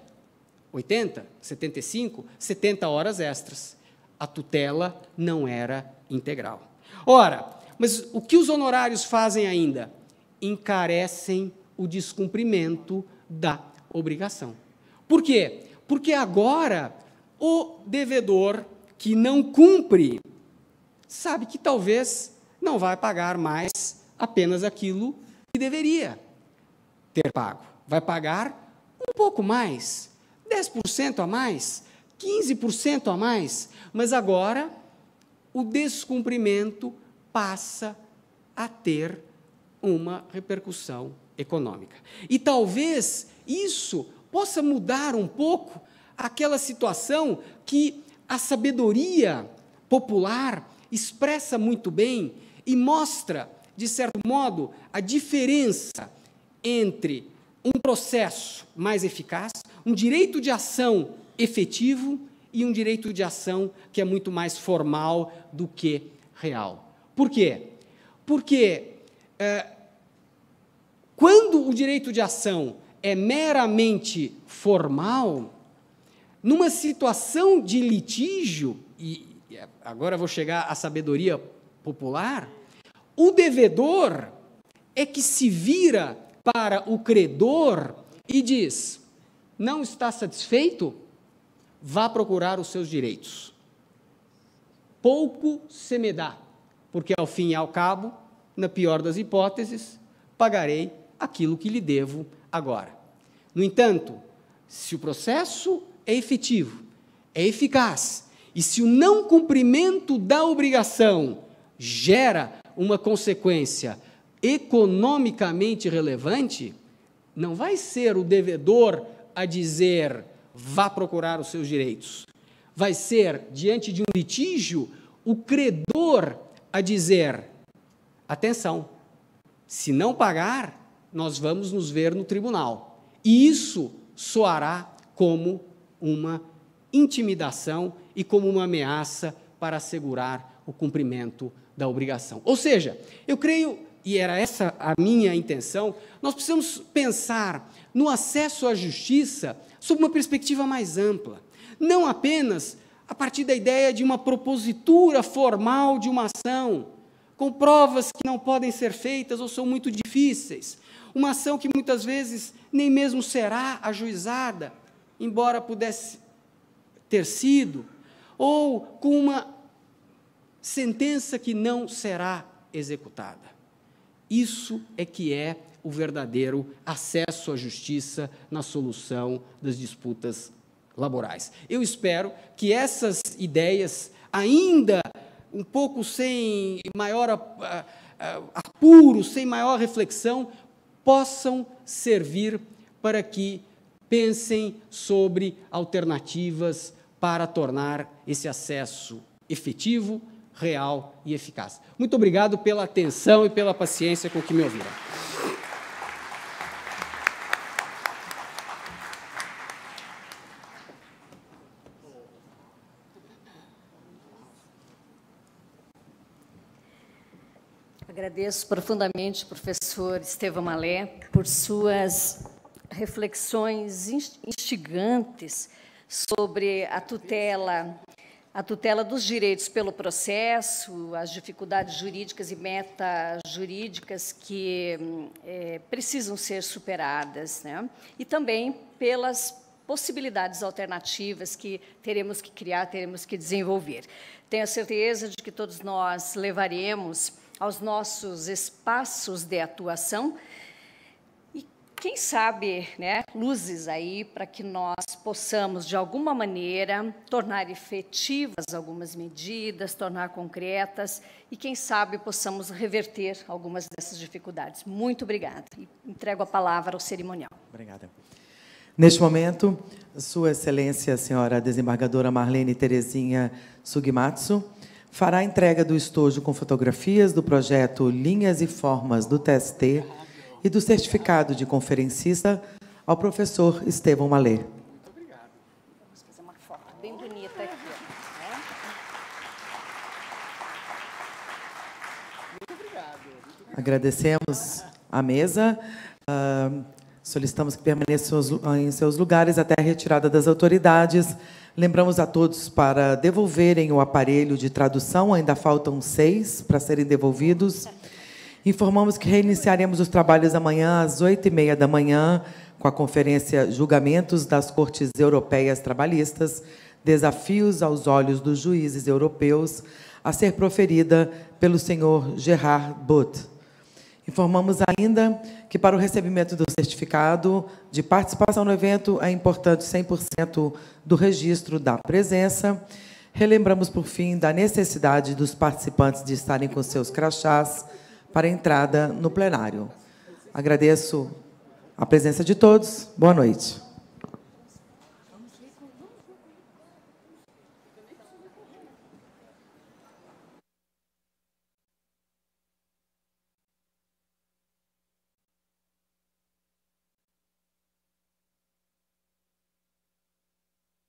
80, 75, 70 horas extras a tutela não era integral. Ora, mas o que os honorários fazem ainda? Encarecem o descumprimento da obrigação. Por quê? Porque agora o devedor que não cumpre sabe que talvez não vai pagar mais apenas aquilo que deveria ter pago. Vai pagar um pouco mais, 10% a mais, 15% a mais, mas agora o descumprimento passa a ter uma repercussão econômica. E talvez isso possa mudar um pouco aquela situação que a sabedoria popular expressa muito bem e mostra, de certo modo, a diferença entre um processo mais eficaz, um direito de ação efetivo e um direito de ação que é muito mais formal do que real. Por quê? Porque é, quando o direito de ação é meramente formal, numa situação de litígio, e agora vou chegar à sabedoria popular, o devedor é que se vira para o credor e diz: Não está satisfeito? vá procurar os seus direitos. Pouco se me dá, porque ao fim e ao cabo, na pior das hipóteses, pagarei aquilo que lhe devo agora. No entanto, se o processo é efetivo, é eficaz, e se o não cumprimento da obrigação gera uma consequência economicamente relevante, não vai ser o devedor a dizer vá procurar os seus direitos. Vai ser, diante de um litígio, o credor a dizer: atenção, se não pagar, nós vamos nos ver no tribunal. E isso soará como uma intimidação e como uma ameaça para assegurar o cumprimento da obrigação. Ou seja, eu creio, e era essa a minha intenção, nós precisamos pensar no acesso à justiça sob uma perspectiva mais ampla, não apenas a partir da ideia de uma propositura formal de uma ação, com provas que não podem ser feitas ou são muito difíceis, uma ação que muitas vezes nem mesmo será ajuizada, embora pudesse ter sido, ou com uma sentença que não será executada. Isso é que é o verdadeiro acesso à justiça na solução das disputas laborais. Eu espero que essas ideias, ainda um pouco sem maior apuro, sem maior reflexão, possam servir para que pensem sobre alternativas para tornar esse acesso efetivo, real e eficaz. Muito obrigado pela atenção e pela paciência com que me ouviram. Agradeço profundamente, professor Estevam Malé, por suas reflexões instigantes sobre a tutela, a tutela dos direitos pelo processo, as dificuldades jurídicas e metajurídicas que é, precisam ser superadas, né? e também pelas possibilidades alternativas que teremos que criar, teremos que desenvolver. Tenho a certeza de que todos nós levaremos aos nossos espaços de atuação e, quem sabe, né, luzes aí para que nós possamos, de alguma maneira, tornar efetivas algumas medidas, tornar concretas e, quem sabe, possamos reverter algumas dessas dificuldades. Muito obrigada. entrego a palavra ao cerimonial. Obrigada. Neste momento, Sua Excelência, a senhora desembargadora Marlene Terezinha Sugimatsu, fará entrega do estojo com fotografias do projeto Linhas e Formas do TST e do certificado de conferencista ao professor Estevão Malê. Agradecemos a mesa. Uh, solicitamos que permaneçam em seus lugares até a retirada das autoridades. Lembramos a todos para devolverem o aparelho de tradução, ainda faltam seis para serem devolvidos. Informamos que reiniciaremos os trabalhos amanhã às oito e meia da manhã com a conferência Julgamentos das Cortes Europeias Trabalhistas, Desafios aos Olhos dos Juízes Europeus, a ser proferida pelo senhor Gerard Butt. Informamos ainda que para o recebimento do certificado de participação no evento é importante 100% do registro da presença. Relembramos, por fim, da necessidade dos participantes de estarem com seus crachás para entrada no plenário. Agradeço a presença de todos. Boa noite.